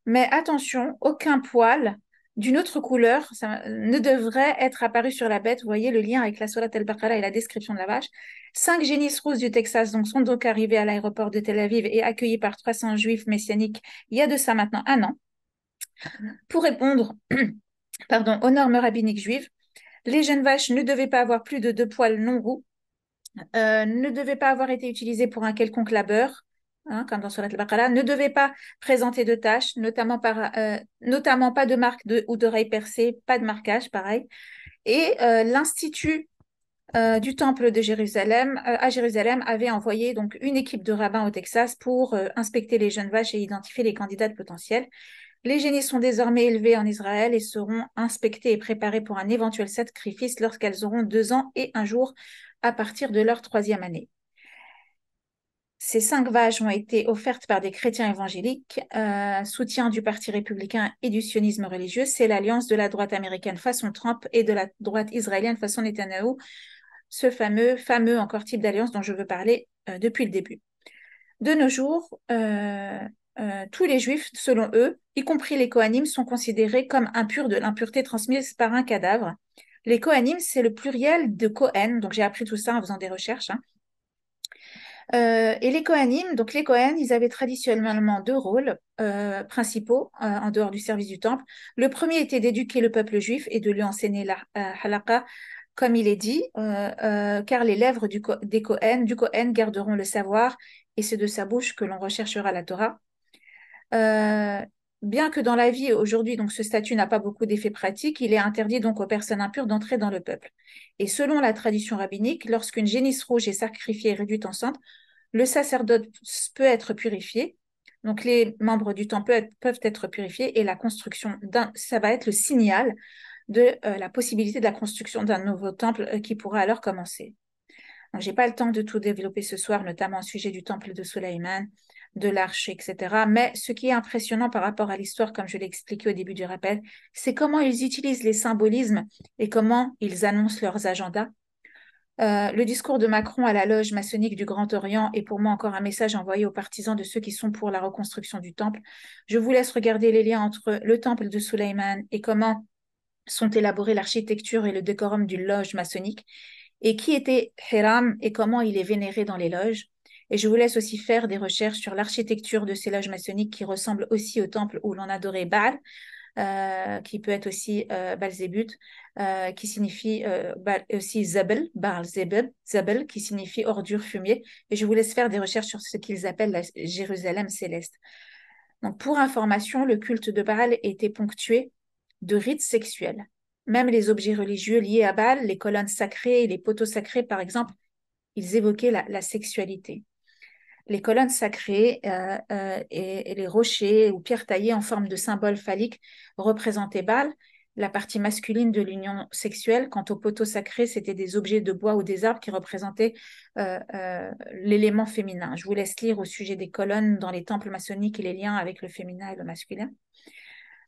Mais attention, aucun poil d'une autre couleur ne devrait être apparu sur la bête. Vous voyez le lien avec la Solat al-Baqarah et la description de la vache. Cinq génisses rousses du Texas donc, sont donc arrivées à l'aéroport de Tel Aviv et accueillies par 300 juifs messianiques il y a de ça maintenant un an pour répondre pardon, aux normes rabbiniques juives les jeunes vaches ne devaient pas avoir plus de deux poils non roux, euh, ne devaient pas avoir été utilisées pour un quelconque labeur, hein, comme dans Surat al ne devaient pas présenter de taches, notamment, euh, pas de marques ou d'oreilles percées, pas de marquage, pareil. Et euh, l'Institut du temple de Jérusalem à Jérusalem avait envoyé donc une équipe de rabbins au Texas pour inspecter les jeunes vaches et identifier les candidates potentielles. Les génies sont désormais élevés en Israël et seront inspectés et préparés pour un éventuel sacrifice lorsqu'elles auront deux ans et un jour à partir de leur troisième année. Ces cinq vaches ont été offertes par des chrétiens évangéliques, euh, soutien du Parti républicain et du sionisme religieux. C'est l'alliance de la droite américaine façon Trump et de la droite israélienne façon Netanyahu, ce fameux, fameux encore type d'alliance dont je veux parler euh, depuis le début. De nos jours, euh, euh, tous les juifs, selon eux, y compris les Kohanim, sont considérés comme impurs de l'impureté transmise par un cadavre. Les Kohanim, c'est le pluriel de Kohen, donc j'ai appris tout ça en faisant des recherches. Hein. Euh, et les Kohanim, donc les Kohen, ils avaient traditionnellement deux rôles euh, principaux en dehors du service du temple. Le premier était d'éduquer le peuple juif et de lui enseigner la halakha, comme il est dit, car les lèvres des Kohen, du Kohen garderont le savoir et c'est de sa bouche que l'on recherchera la Torah. Euh, bien que dans la vie aujourd'hui, donc ce statut n'a pas beaucoup d'effets pratiques, il est interdit donc aux personnes impures d'entrer dans le peuple. Et selon la tradition rabbinique, lorsqu'une génisse rouge est sacrifiée et réduite en cendres, le sacerdote peut être purifié. Donc les membres du temple peuvent être purifiés et la construction d'un, ça va être le signal de euh, la possibilité de la construction d'un nouveau temple euh, qui pourra alors commencer. Je n'ai pas le temps de tout développer ce soir, notamment au sujet du temple de Soleiman, de l'arche, etc. Mais ce qui est impressionnant par rapport à l'histoire, comme je l'ai expliqué au début du rappel, c'est comment ils utilisent les symbolismes et comment ils annoncent leurs agendas. Euh, le discours de Macron à la loge maçonnique du Grand Orient est pour moi encore un message envoyé aux partisans de ceux qui sont pour la reconstruction du temple. Je vous laisse regarder les liens entre le temple de Suleiman et comment sont élaborées l'architecture et le décorum du loge maçonnique, et qui était Hiram et comment il est vénéré dans les loges. Et je vous laisse aussi faire des recherches sur l'architecture de ces loges maçonniques qui ressemblent aussi au temple où l'on adorait Baal, euh, qui peut être aussi euh, euh qui signifie euh, aussi Zabel, Baal Zabel, qui signifie ordure, fumier. Et je vous laisse faire des recherches sur ce qu'ils appellent la Jérusalem céleste. Donc, pour information, le culte de Baal était ponctué de rites sexuels. Même les objets religieux liés à Baal, les colonnes sacrées et les poteaux sacrés, par exemple, ils évoquaient la sexualité les colonnes sacrées euh, euh, et, les rochers ou pierres taillées en forme de symboles phallique représentaient Baal, la partie masculine de l'union sexuelle. Quant aux poteaux sacrés, c'était des objets de bois ou des arbres qui représentaient euh, l'élément féminin. Je vous laisse lire au sujet des colonnes dans les temples maçonniques et les liens avec le féminin et le masculin.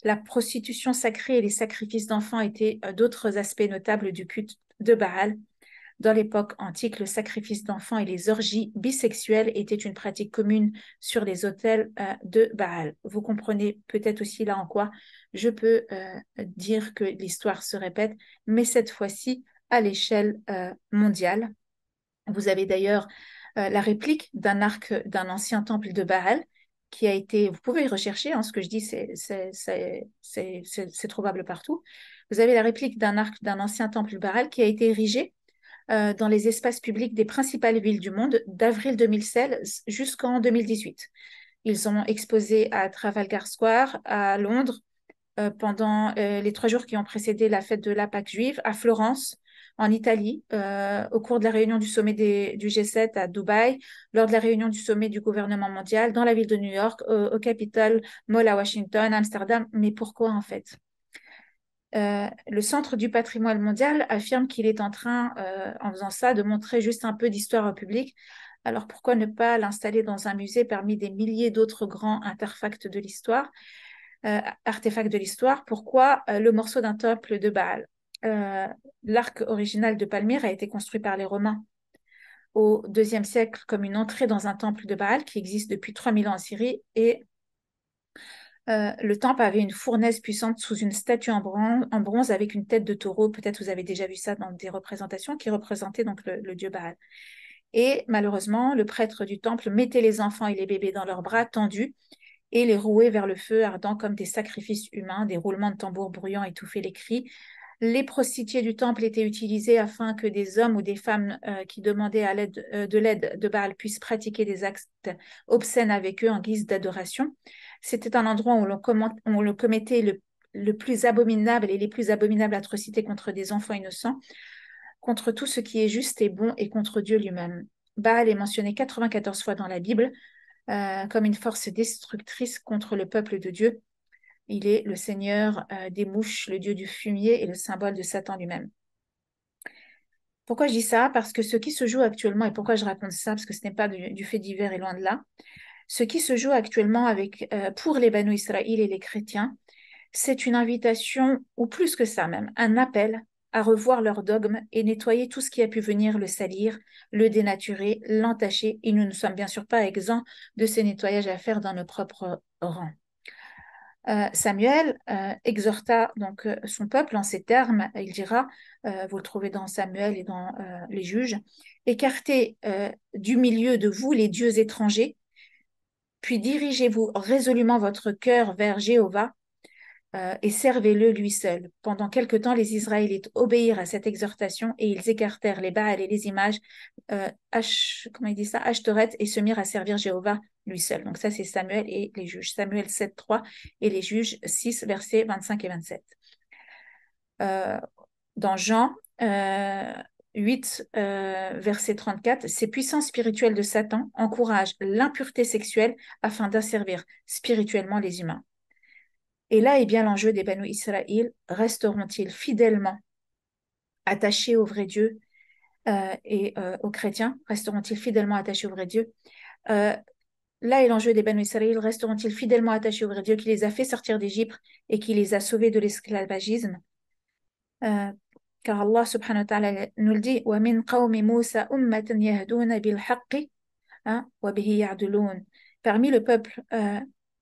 La prostitution sacrée et les sacrifices d'enfants étaient d'autres aspects notables du culte de Baal. Dans l'époque antique, le sacrifice d'enfants et les orgies bisexuelles étaient une pratique commune sur les hôtels euh, de Baal. Vous comprenez peut-être aussi là en quoi je peux euh, dire que l'histoire se répète, mais cette fois-ci à l'échelle euh, mondiale. Vous avez d'ailleurs la réplique d'un arc d'un ancien temple de Baal qui a été, vous pouvez rechercher, hein, ce que je dis, c'est trouvable partout. Vous avez la réplique d'un arc d'un ancien temple de Baal qui a été érigé euh, dans les espaces publics des principales villes du monde d'avril 2016 jusqu'en 2018. Ils ont exposé à Trafalgar Square, à Londres, euh, pendant euh, les trois jours qui ont précédé la fête de la Pâque juive, à Florence, en Italie, au cours de la réunion du sommet du G7 à Dubaï, lors de la réunion du sommet du gouvernement mondial, dans la ville de New York, au, au Capitole, Mall à Washington, Amsterdam. Mais pourquoi en fait euh, le Centre du patrimoine mondial affirme qu'il est en train, euh, en faisant ça, de montrer juste un peu d'histoire au public. Alors pourquoi ne pas l'installer dans un musée parmi des milliers d'autres grands artefacts de l'histoire euh, Artefacts de l'histoire, pourquoi le morceau d'un temple de Baal L'arc original de Palmyre a été construit par les Romains au IIe siècle comme une entrée dans un temple de Baal qui existe depuis 3000 ans en Syrie et euh, le temple avait une fournaise puissante sous une statue en, bronze, avec une tête de taureau. Peut-être vous avez déjà vu ça dans des représentations qui représentaient donc le, dieu Baal. Et malheureusement, le prêtre du temple mettait les enfants et les bébés dans leurs bras tendus et les rouait vers le feu ardent comme des sacrifices humains, des roulements de tambours bruyants étouffaient les cris. Les prostituées du temple étaient utilisées afin que des hommes ou des femmes euh, qui demandaient à euh, de l'aide de Baal puissent pratiquer des actes obscènes avec eux en guise d'adoration. C'était un endroit où l'on on commettait le, plus abominable et les plus abominables atrocités contre des enfants innocents, contre tout ce qui est juste et bon et contre Dieu lui-même. Baal est mentionné 94 fois dans la Bible euh, comme une force destructrice contre le peuple de Dieu. Il est le seigneur euh, des mouches, le dieu du fumier et le symbole de Satan lui-même. Pourquoi je dis ça Parce que ce qui se joue actuellement, et pourquoi je raconte ça, parce que ce n'est pas du, du, fait divers et loin de là, ce qui se joue actuellement avec, euh, pour les Israël et les chrétiens, c'est une invitation, ou plus que ça même, un appel à revoir leur dogme et nettoyer tout ce qui a pu venir le salir, le dénaturer, l'entacher, et nous ne sommes bien sûr pas exempts de ces nettoyages à faire dans nos propres rangs. Euh, Samuel euh, exhorta donc son peuple en ces termes, il dira, vous le trouvez dans Samuel et dans les juges, écartez du milieu de vous les dieux étrangers puis dirigez-vous résolument votre cœur vers Jéhovah euh, et servez-le lui seul. Pendant quelque temps, les Israélites obéirent à cette exhortation et ils écartèrent les Baals et les images, euh, comment il dit ça, et se mirent à servir Jéhovah lui seul. Donc ça, c'est Samuel et les juges. Samuel 7, 3 et les juges 6, versets 25 et 27. Euh, dans Jean, euh, 8, euh, verset 34, ces puissances spirituelles de Satan encouragent l'impureté sexuelle afin d'asservir spirituellement les humains. Et là est bien l'enjeu des Israël. Resteront-ils fidèlement attachés au vrai Dieu euh, et euh, aux chrétiens Resteront-ils fidèlement attachés au vrai Dieu Là est l'enjeu des Israël. Resteront-ils fidèlement attachés au vrai Dieu qui les a fait sortir d'Égypte et qui les a sauvés de l'esclavagisme car Allah subhanahu wa ta'ala nous le dit yadulun. Parmi le peuple euh,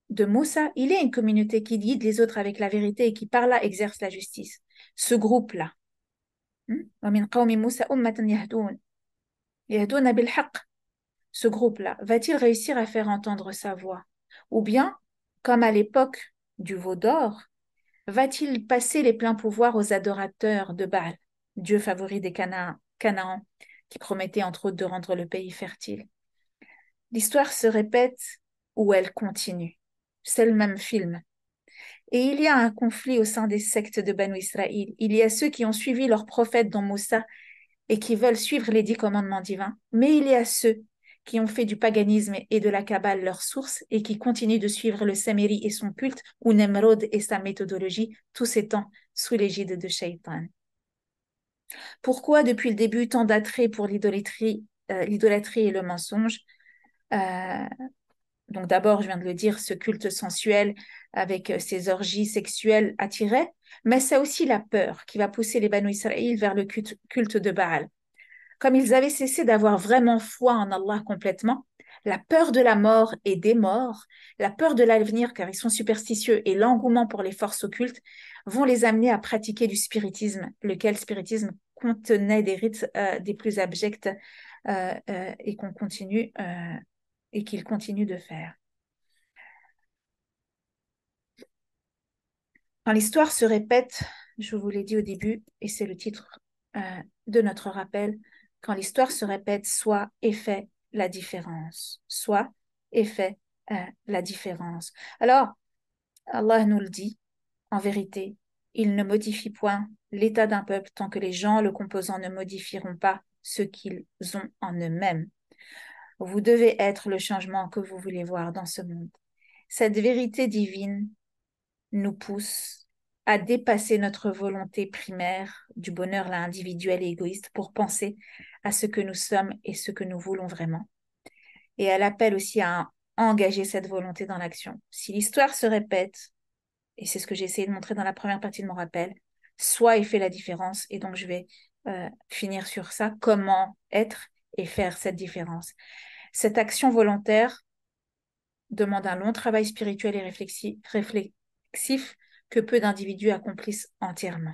de Moussa, il y a une communauté qui guide les autres avec la vérité et qui par là exerce la justice. Ce groupe-là. Hmm, Ce groupe-là, va-t-il réussir à faire entendre sa voix Ou bien, comme à l'époque du veau d'or, va-t-il passer les pleins pouvoirs aux adorateurs de Baal, dieu favori des Canaan, qui promettait entre autres de rendre le pays fertile L'histoire se répète ou elle continue. C'est le même film. Et il y a un conflit au sein des sectes de Banu Israël. Il y a ceux qui ont suivi leur prophète dont Moussa et qui veulent suivre les dix commandements divins, mais il y a ceux qui ont fait du paganisme et de la Kabbale leur source et qui continuent de suivre le Samiri et son culte ou Nemrod et sa méthodologie, tous ces temps sous l'égide de Shaitan. Pourquoi depuis le début tant d'attrait pour l'idolâtrie euh, et le mensonge euh, donc d'abord, je viens de le dire, ce culte sensuel avec euh, ses orgies sexuelles attirait, mais c'est aussi la peur qui va pousser les Banu Israël vers le culte de Baal. Comme ils avaient cessé d'avoir vraiment foi en Allah complètement, la peur de la mort et des morts, la peur de l'avenir car ils sont superstitieux et l'engouement pour les forces occultes vont les amener à pratiquer du spiritisme, lequel spiritisme contenait des rites euh, des plus abjects euh, euh, et qu'on continue et qu'ils continuent de faire. Quand l'histoire se répète, je vous l'ai dit au début, et c'est le titre de notre rappel, quand l'histoire se répète, soit et fait la différence, soit et fait euh, la différence. Alors, Allah nous le dit, en vérité, il ne modifie point l'état d'un peuple tant que les gens le composant ne modifieront pas ce qu'ils ont en eux-mêmes. Vous devez être le changement que vous voulez voir dans ce monde. Cette vérité divine nous pousse à dépasser notre volonté primaire du bonheur là, individuel et égoïste pour penser à ce que nous sommes et ce que nous voulons vraiment. Et elle appelle aussi à engager cette volonté dans l'action. Si l'histoire se répète, et c'est ce que j'ai essayé de montrer dans la première partie de mon rappel, soit il fait la différence, et donc je vais euh, finir sur ça, comment être et faire cette différence. Cette action volontaire demande un long travail spirituel et réflexif que peu d'individus accomplissent entièrement.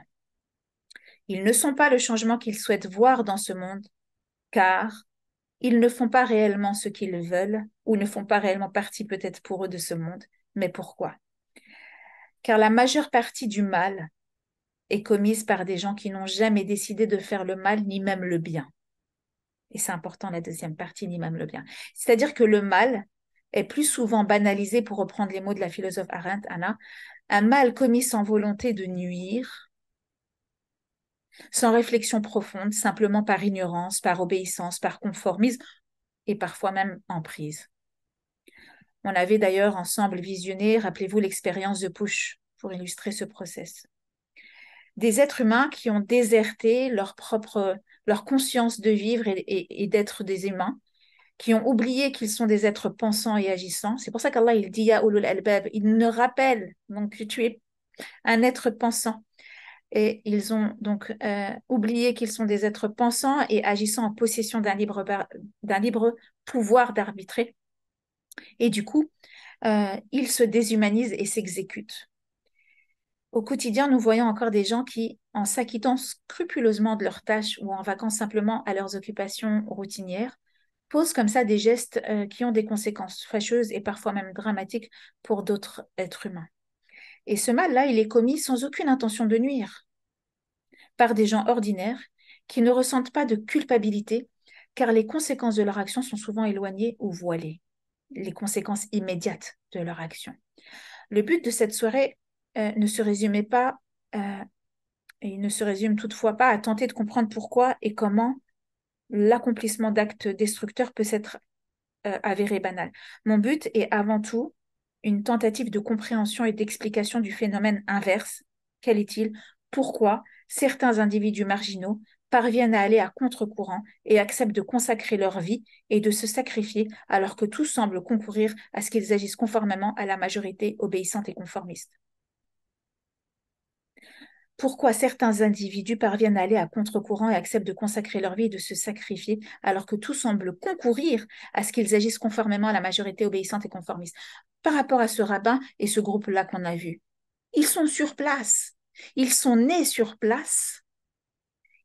Ils ne sont pas le changement qu'ils souhaitent voir dans ce monde, car ils ne font pas réellement ce qu'ils veulent ou ne font pas réellement partie peut-être pour eux de ce monde. Mais pourquoi Car la majeure partie du mal est commise par des gens qui n'ont jamais décidé de faire le mal ni même le bien. Et c'est important la deuxième partie, ni même le bien. C'est-à-dire que le mal est plus souvent banalisé, pour reprendre les mots de la philosophe Arendt, Anna, un mal commis sans volonté de nuire, sans réflexion profonde, simplement par ignorance, par obéissance, par conformisme et parfois même emprise. On avait d'ailleurs ensemble visionné, rappelez-vous, l'expérience de Push pour illustrer ce process. Des êtres humains qui ont déserté leur propre leur conscience de vivre et, et d'être des humains qui ont oublié qu'ils sont des êtres pensants et agissants. C'est pour ça qu'Allah, il dit à Ulul Albab, il ne rappelle donc que tu es un être pensant. Et ils ont donc euh, oublié qu'ils sont des êtres pensants et agissants en possession d'un libre, d'un libre pouvoir d'arbitrer. Et du coup, euh, ils se déshumanisent et s'exécutent. Au quotidien, nous voyons encore des gens qui, en s'acquittant scrupuleusement de leurs tâches ou en vaquant simplement à leurs occupations routinières, pose comme ça des gestes euh, qui ont des conséquences fâcheuses et parfois même dramatiques pour d'autres êtres humains. Et ce mal-là, il est commis sans aucune intention de nuire par des gens ordinaires qui ne ressentent pas de culpabilité car les conséquences de leur action sont souvent éloignées ou voilées, les conséquences immédiates de leur action. Le but de cette soirée euh, ne se résumait pas, euh, et il ne se résume toutefois pas à tenter de comprendre pourquoi et comment l'accomplissement d'actes destructeurs peut s'être euh, avéré banal. Mon but est avant tout une tentative de compréhension et d'explication du phénomène inverse. Quel est-il Pourquoi certains individus marginaux parviennent à aller à contre-courant et acceptent de consacrer leur vie et de se sacrifier alors que tout semble concourir à ce qu'ils agissent conformément à la majorité obéissante et conformiste pourquoi certains individus parviennent à aller à contre-courant et acceptent de consacrer leur vie et de se sacrifier, alors que tout semble concourir à ce qu'ils agissent conformément à la majorité obéissante et conformiste. Par rapport à ce rabbin et ce groupe-là qu'on a vu, ils sont sur place, ils sont nés sur place,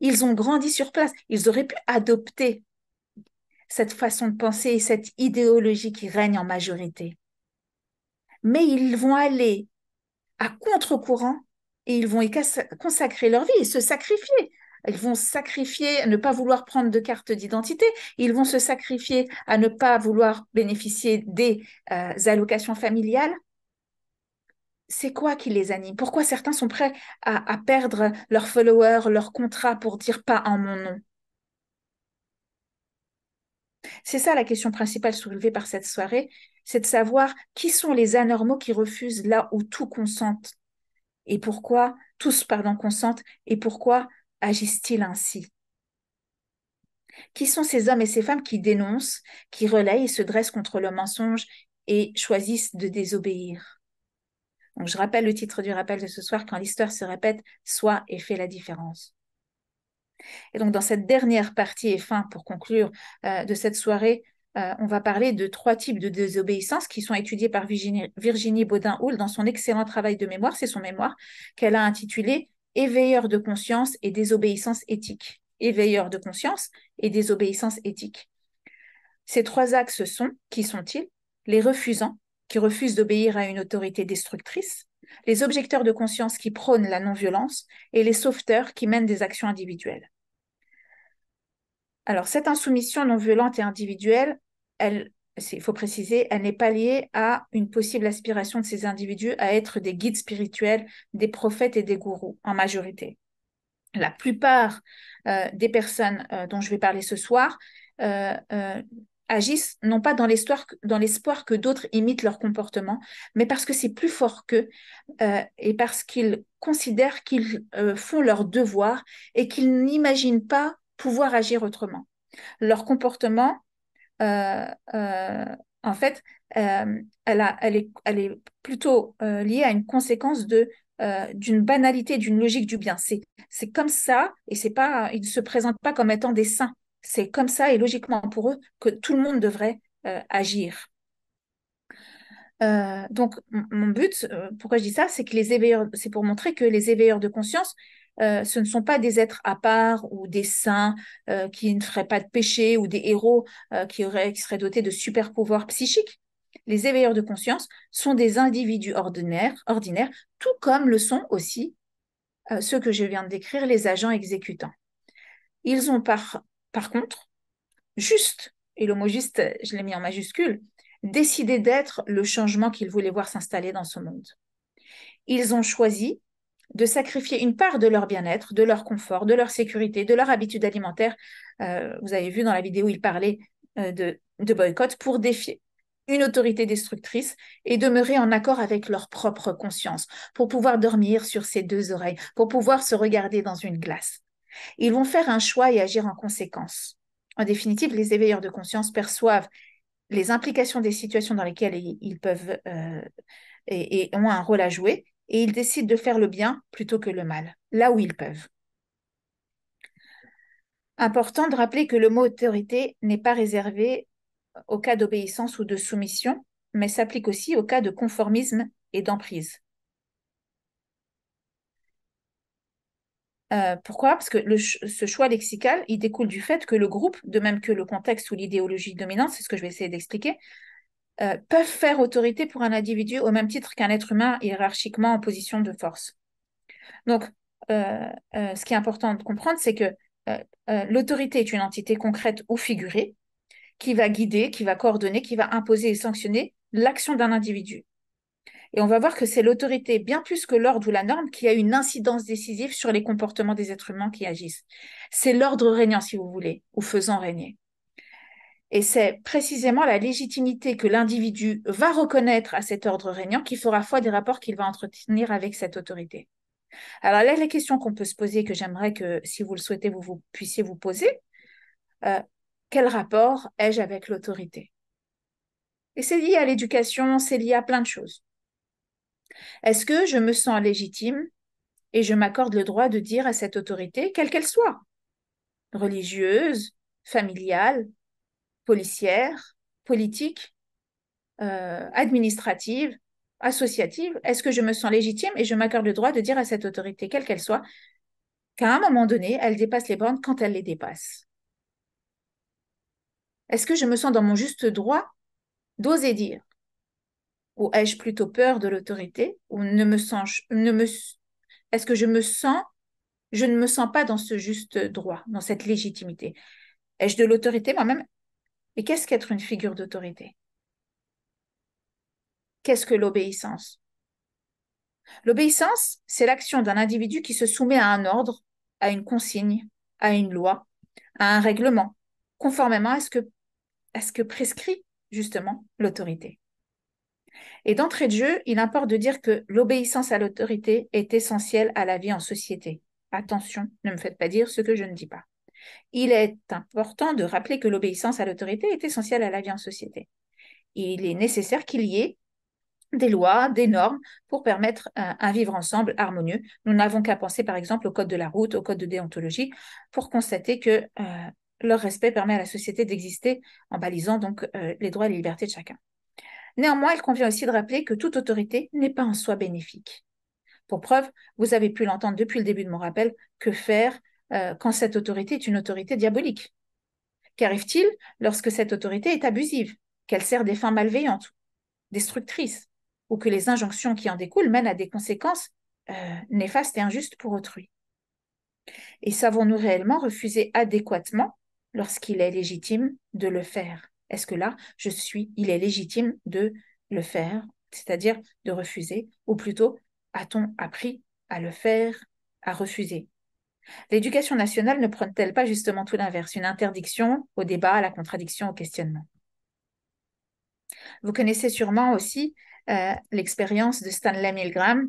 ils ont grandi sur place, ils auraient pu adopter cette façon de penser et cette idéologie qui règne en majorité. Mais ils vont aller à contre-courant et ils vont y consacrer leur vie et se sacrifier. Ils vont se sacrifier à ne pas vouloir prendre de carte d'identité. Ils vont se sacrifier à ne pas vouloir bénéficier des euh, allocations familiales. C'est quoi qui les anime Pourquoi certains sont prêts à, perdre leurs followers, leurs contrats pour dire pas en mon nom C'est ça la question principale soulevée par cette soirée, c'est de savoir qui sont les anormaux qui refusent là où tout consente et pourquoi, tous, pardon, consentent, et pourquoi agissent-ils ainsi Qui sont ces hommes et ces femmes qui dénoncent, qui relayent et se dressent contre le mensonge et choisissent de désobéir je rappelle le titre du rappel de ce soir quand l'histoire se répète, soit et fais la différence. Et donc, dans cette dernière partie et fin, pour conclure, euh, de cette soirée, euh, on va parler de trois types de désobéissance qui sont étudiés par Virginie, Baudin-Houle dans son excellent travail de mémoire, c'est son mémoire, qu'elle a intitulé Éveilleurs de conscience et désobéissance éthique. Éveilleurs de conscience et désobéissance éthique. Ces trois axes sont, qui sont-ils Les refusants, qui refusent d'obéir à une autorité destructrice, les objecteurs de conscience qui prônent la non-violence et les sauveteurs qui mènent des actions individuelles. Alors, cette insoumission non violente et individuelle, elle, il faut préciser, elle n'est pas liée à une possible aspiration de ces individus à être des guides spirituels, des prophètes et des gourous en majorité. La plupart euh, des personnes euh, dont je vais parler ce soir euh, agissent non pas dans l'espoir que d'autres imitent leur comportement, mais parce que c'est plus fort qu'eux et parce qu'ils considèrent qu'ils font leur devoir et qu'ils n'imaginent pas pouvoir agir autrement. Leur comportement euh, euh, en fait, euh, elle, elle, est, plutôt liée à une conséquence de d'une banalité, d'une logique du bien. C'est, c'est comme ça, et c'est pas, ils ne se présentent pas comme étant des saints. C'est comme ça, et logiquement pour eux, que tout le monde devrait agir. donc, mon but, pourquoi je dis ça, c'est que les éveilleurs, c'est pour montrer que les éveilleurs de conscience euh, ce ne sont pas des êtres à part ou des saints euh, qui ne feraient pas de péché ou des héros euh, qui, seraient dotés de super pouvoirs psychiques. Les éveilleurs de conscience sont des individus ordinaires, ordinaires tout comme le sont aussi ceux que je viens de décrire, les agents exécutants. Ils ont par, par contre juste, et le je l'ai mis en majuscule, décidé d'être le changement qu'ils voulaient voir s'installer dans ce monde. Ils ont choisi de sacrifier une part de leur bien-être, de leur confort, de leur sécurité, de leur habitude alimentaire. Euh, vous avez vu dans la vidéo, il parlait euh, de, boycott pour défier une autorité destructrice et demeurer en accord avec leur propre conscience, pour pouvoir dormir sur ses deux oreilles, pour pouvoir se regarder dans une glace. Ils vont faire un choix et agir en conséquence. En définitive, les éveilleurs de conscience perçoivent les implications des situations dans lesquelles ils peuvent euh, et, ont un rôle à jouer et ils décident de faire le bien plutôt que le mal, là où ils peuvent. Important de rappeler que le mot autorité n'est pas réservé au cas d'obéissance ou de soumission, mais s'applique aussi au cas de conformisme et d'emprise. Euh, pourquoi Parce que ce choix lexical, il découle du fait que le groupe, de même que le contexte ou l'idéologie dominante, c'est ce que je vais essayer d'expliquer, euh, peuvent faire autorité pour un individu au même titre qu'un être humain hiérarchiquement en position de force. Donc, euh, euh, ce qui est important de comprendre, c'est que l'autorité est une entité concrète ou figurée qui va guider, qui va coordonner, qui va imposer et sanctionner l'action d'un individu. Et on va voir que c'est l'autorité, bien plus que l'ordre ou la norme, qui a une incidence décisive sur les comportements des êtres humains qui agissent. C'est l'ordre régnant, si vous voulez, ou faisant régner. Et c'est précisément la légitimité que l'individu va reconnaître à cet ordre régnant qui fera foi des rapports qu'il va entretenir avec cette autorité. Alors là, la question qu'on peut se poser, que j'aimerais que, si vous le souhaitez, vous, vous puissiez vous poser, euh, quel rapport ai-je avec l'autorité Et c'est lié à l'éducation, c'est lié à plein de choses. Est-ce que je me sens légitime et je m'accorde le droit de dire à cette autorité, quelle qu'elle soit, religieuse, familiale, policière, politique, euh, administrative, associative, est-ce que je me sens légitime et je m'accorde le droit de dire à cette autorité, quelle qu'elle soit, qu'à un moment donné, elle dépasse les bornes quand elle les dépasse Est-ce que je me sens dans mon juste droit d'oser dire Ou ai-je plutôt peur de l'autorité Ou ne me sens, me, est-ce que je me sens, je ne me sens pas dans ce juste droit, dans cette légitimité Ai-je de l'autorité moi-même et qu'est-ce qu'être une figure d'autorité Qu'est-ce que l'obéissance L'obéissance, c'est l'action d'un individu qui se soumet à un ordre, à une consigne, à une loi, à un règlement, conformément à ce que, à ce que prescrit justement l'autorité. Et d'entrée de jeu, il importe de dire que l'obéissance à l'autorité est essentielle à la vie en société. Attention, ne me faites pas dire ce que je ne dis pas. Il est important de rappeler que l'obéissance à l'autorité est essentielle à la vie en société. Il est nécessaire qu'il y ait des lois, des normes pour permettre euh, un, vivre ensemble harmonieux. Nous n'avons qu'à penser par exemple au code de la route, au code de déontologie, pour constater que euh, leur respect permet à la société d'exister en balisant donc euh, les droits et les libertés de chacun. Néanmoins, il convient aussi de rappeler que toute autorité n'est pas en soi bénéfique. Pour preuve, vous avez pu l'entendre depuis le début de mon rappel, que faire euh, quand cette autorité est une autorité diabolique Qu'arrive-t-il lorsque cette autorité est abusive, qu'elle sert des fins malveillantes, destructrices, ou que les injonctions qui en découlent mènent à des conséquences euh, néfastes et injustes pour autrui Et savons-nous réellement refuser adéquatement lorsqu'il est légitime de le faire Est-ce que là, je suis, il est légitime de le faire, c'est-à-dire de refuser, ou plutôt a-t-on appris à le faire, à refuser L'éducation nationale ne prône-t-elle pas justement tout l'inverse, une interdiction au débat, à la contradiction, au questionnement Vous connaissez sûrement aussi euh, l'expérience de Stanley Milgram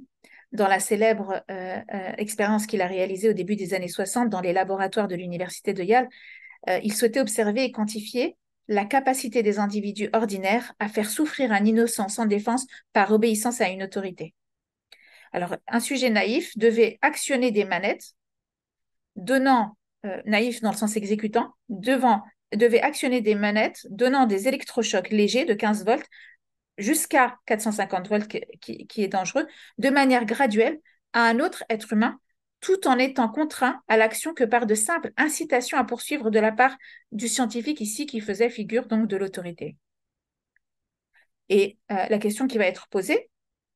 dans la célèbre euh, euh, expérience qu'il a réalisée au début des années 60 dans les laboratoires de l'université de Yale. il souhaitait observer et quantifier la capacité des individus ordinaires à faire souffrir un innocent sans défense par obéissance à une autorité. Alors, un sujet naïf devait actionner des manettes donnant, euh, naïf dans le sens exécutant, devant, devait actionner des manettes donnant des électrochocs légers de 15 volts jusqu'à 450 volts qui, est dangereux, de manière graduelle à un autre être humain tout en étant contraint à l'action que par de simples incitations à poursuivre de la part du scientifique ici qui faisait figure donc de l'autorité. Et euh, la question qui va être posée,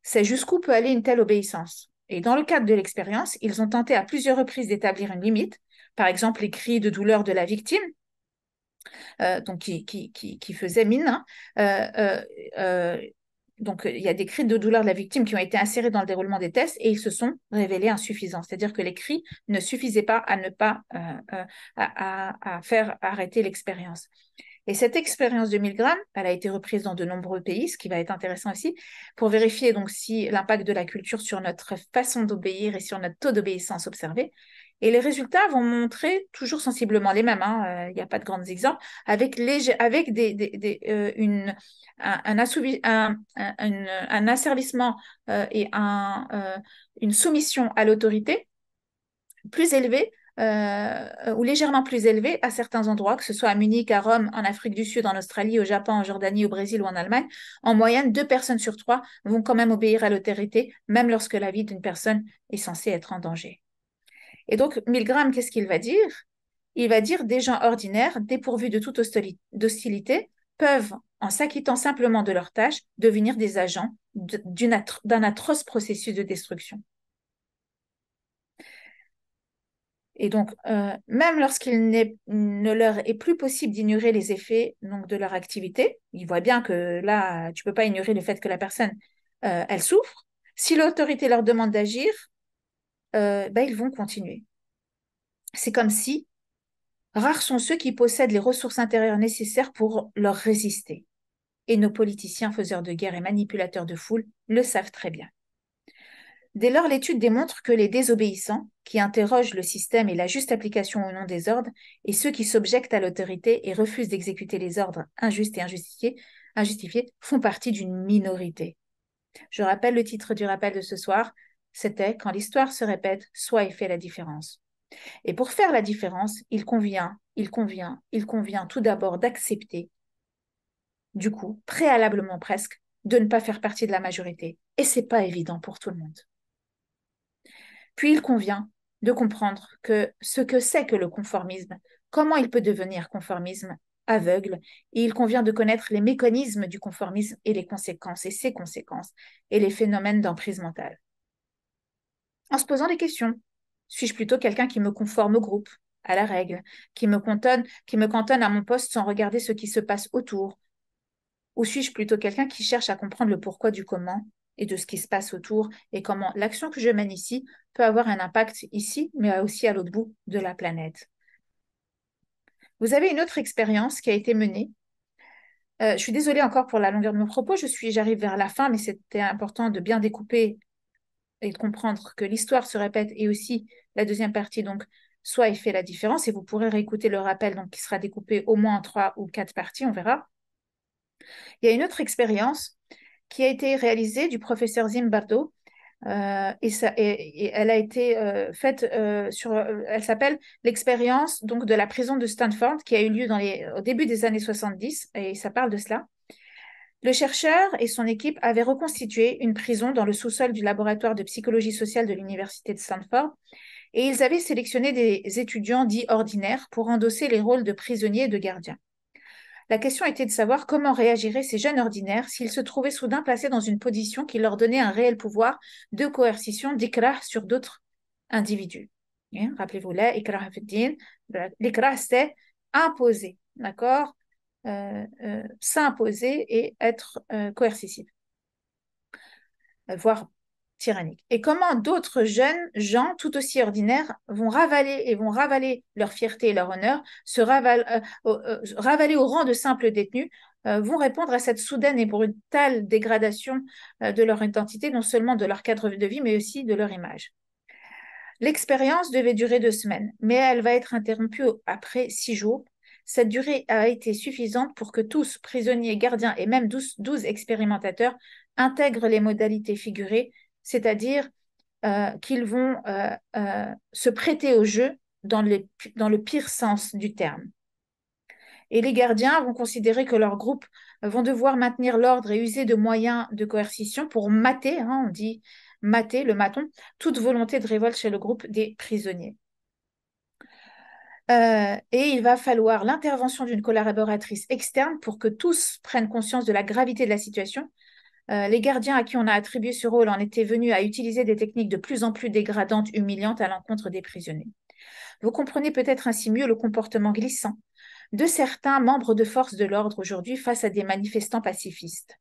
c'est jusqu'où peut aller une telle obéissance et dans le cadre de l'expérience, ils ont tenté à plusieurs reprises d'établir une limite, par exemple les cris de douleur de la victime, euh, donc qui, qui, faisait mine. Hein. Euh, euh, donc il y a des cris de douleur de la victime qui ont été insérés dans le déroulement des tests et ils se sont révélés insuffisants. C'est-à-dire que les cris ne suffisaient pas à ne pas faire arrêter l'expérience. Et cette expérience de 1000 grammes, elle a été reprise dans de nombreux pays, ce qui va être intéressant aussi, pour vérifier donc si l'impact de la culture sur notre façon d'obéir et sur notre taux d'obéissance observé. Et les résultats vont montrer toujours sensiblement les mêmes, hein, euh, il n'y a pas de grands exemples, avec, des, un, asservissement euh, et euh, une soumission à l'autorité plus élevée euh, ou légèrement plus élevés à certains endroits, que ce soit à Munich, à Rome, en Afrique du Sud, en Australie, au Japon, en Jordanie, au Brésil ou en Allemagne, en moyenne, deux personnes sur trois vont quand même obéir à l'autorité, même lorsque la vie d'une personne est censée être en danger. Et donc, Milgram, qu'est-ce qu'il va dire Il va dire des gens ordinaires, dépourvus de toute hostilité, peuvent, en s'acquittant simplement de leur tâche, devenir des agents d'un atroce processus de destruction. Et donc, euh, même lorsqu'il ne leur est plus possible d'ignorer les effets de leur activité, ils voient bien que là, tu ne peux pas ignorer le fait que la personne, euh, elle souffre. Si l'autorité leur demande d'agir, euh, ben, ils vont continuer. C'est comme si rares sont ceux qui possèdent les ressources intérieures nécessaires pour leur résister. Et nos politiciens, faiseurs de guerre et manipulateurs de foule, le savent très bien. Dès lors, l'étude démontre que les désobéissants, qui interrogent le système et la juste application au nom des ordres, et ceux qui s'objectent à l'autorité et refusent d'exécuter les ordres injustes et injustifiés, font partie d'une minorité. Je rappelle le titre du rappel de ce soir, c'était Quand l'histoire se répète, soit et fait la différence. Et pour faire la différence, il convient, il convient, il convient tout d'abord d'accepter, du coup, préalablement presque, de ne pas faire partie de la majorité. Et c'est pas évident pour tout le monde. Puis il convient de comprendre que ce que c'est que le conformisme, comment il peut devenir conformisme aveugle, et il convient de connaître les mécanismes du conformisme et les conséquences, et ses conséquences, et les phénomènes d'emprise mentale. En se posant des questions, suis-je plutôt quelqu'un qui me conforme au groupe, à la règle, qui me, cantonne, qui me cantonne à mon poste sans regarder ce qui se passe autour Ou suis-je plutôt quelqu'un qui cherche à comprendre le pourquoi du comment et de ce qui se passe autour et comment l'action que je mène ici peut avoir un impact ici, mais aussi à l'autre bout de la planète. Vous avez une autre expérience qui a été menée. Euh, je suis désolée encore pour la longueur de mon propos, je suis, j'arrive vers la fin, mais c'était important de bien découper et de comprendre que l'histoire se répète et aussi la deuxième partie, donc soit il fait la différence et vous pourrez réécouter le rappel, donc qui sera découpé au moins en trois ou quatre parties, on verra. Il y a une autre expérience qui a été réalisée du professeur Zimbardo. Euh, et, ça, et, elle a été euh, faite euh, sur, elle s'appelle l'expérience donc de la prison de Stanford qui a eu lieu dans les, au début des années 70 et ça parle de cela. Le chercheur et son équipe avaient reconstitué une prison dans le sous-sol du laboratoire de psychologie sociale de l'université de Stanford et ils avaient sélectionné des étudiants dits ordinaires pour endosser les rôles de prisonniers et de gardiens. La question était de savoir comment réagiraient ces jeunes ordinaires s'ils se trouvaient soudain placés dans une position qui leur donnait un réel pouvoir de coercition d'ikrah sur d'autres individus. Hein, rappelez-vous là, ikrah L'ikrah, c'est imposer, d'accord euh, euh, S'imposer et être euh, coercitif, voire tyrannique. Et comment d'autres jeunes gens tout aussi ordinaires vont ravaler et vont ravaler leur fierté et leur honneur, se euh, euh, ravaler au rang de simples détenus, euh, vont répondre à cette soudaine et brutale dégradation de leur identité, non seulement de leur cadre de vie, mais aussi de leur image. L'expérience devait durer deux semaines, mais elle va être interrompue après six jours. Cette durée a été suffisante pour que tous, prisonniers, gardiens et même douze expérimentateurs, intègrent les modalités figurées c'est-à-dire euh, qu'ils vont euh, euh, se prêter au jeu dans, le pire sens du terme. Et les gardiens vont considérer que leur groupe vont devoir maintenir l'ordre et user de moyens de coercition pour mater, hein, on dit mater le maton, toute volonté de révolte chez le groupe des prisonniers. et il va falloir l'intervention d'une collaboratrice externe pour que tous prennent conscience de la gravité de la situation euh, les gardiens à qui on a attribué ce rôle en étaient venus à utiliser des techniques de plus en plus dégradantes, humiliantes à l'encontre des prisonniers. Vous comprenez peut-être ainsi mieux le comportement glissant de certains membres de forces de l'ordre aujourd'hui face à des manifestants pacifistes.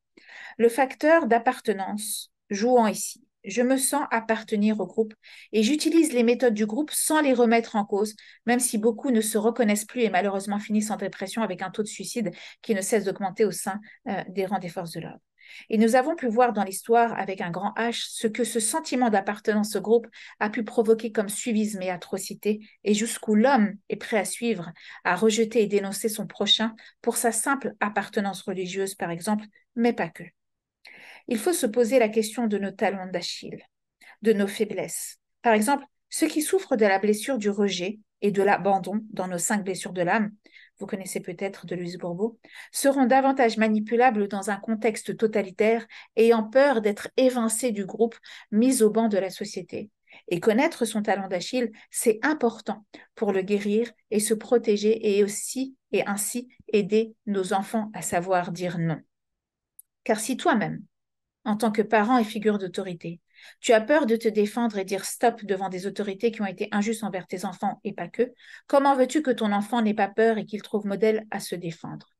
Le facteur d'appartenance jouant ici. Je me sens appartenir au groupe et j'utilise les méthodes du groupe sans les remettre en cause, même si beaucoup ne se reconnaissent plus et malheureusement finissent en dépression avec un taux de suicide qui ne cesse d'augmenter au sein euh, des rangs des forces de l'ordre. Et nous avons pu voir dans l'histoire avec un grand H ce que ce sentiment d'appartenance au groupe a pu provoquer comme suivisme et atrocité, et jusqu'où l'homme est prêt à suivre, à rejeter et dénoncer son prochain pour sa simple appartenance religieuse, par exemple, mais pas que. Il faut se poser la question de nos talons d'Achille, de nos faiblesses. Par exemple, ceux qui souffrent de la blessure du rejet et de l'abandon dans nos cinq blessures de l'âme vous connaissez peut-être de Louise Bourbeau, seront davantage manipulables dans un contexte totalitaire, ayant peur d'être évincés du groupe, mis au banc de la société. Et connaître son talent d'Achille, c'est important pour le guérir et se protéger et aussi et ainsi aider nos enfants à savoir dire non. Car si toi-même, en tant que parent et figure d'autorité, tu as peur de te défendre et dire stop devant des autorités qui ont été injustes envers tes enfants et pas que. Comment veux-tu que ton enfant n'ait pas peur et qu'il trouve modèle à se défendre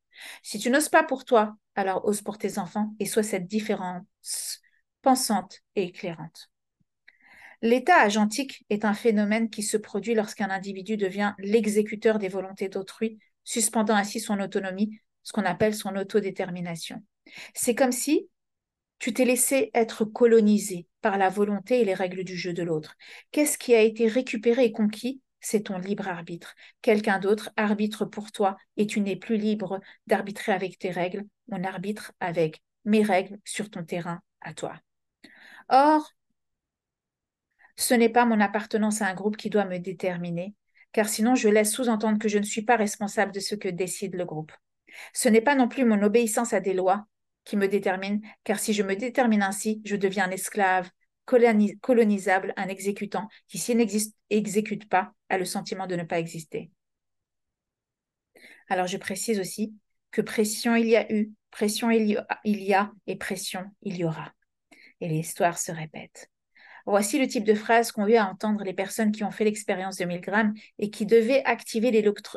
Si tu n'oses pas pour toi, alors ose pour tes enfants et sois cette différence pensante et éclairante. L'état agentique est un phénomène qui se produit lorsqu'un individu devient l'exécuteur des volontés d'autrui, suspendant ainsi son autonomie, ce qu'on appelle son autodétermination. C'est comme si tu t'es laissé être colonisé, par la volonté et les règles du jeu de l'autre. Qu'est-ce qui a été récupéré et conquis C'est ton libre arbitre. Quelqu'un d'autre arbitre pour toi et tu n'es plus libre d'arbitrer avec tes règles. Mon arbitre avec mes règles sur ton terrain à toi. Or, ce n'est pas mon appartenance à un groupe qui doit me déterminer, car sinon je laisse sous-entendre que je ne suis pas responsable de ce que décide le groupe. Ce n'est pas non plus mon obéissance à des lois qui me détermine, car si je me détermine ainsi, je deviens un esclave colonisable un exécutant qui, s'il n'exécute pas, a le sentiment de ne pas exister. Alors je précise aussi que pression il y a eu, pression il y a, et pression il y aura. Et l'histoire se répète. Voici le type de phrase qu'ont eu à entendre les personnes qui ont fait l'expérience de grammes et qui devaient activer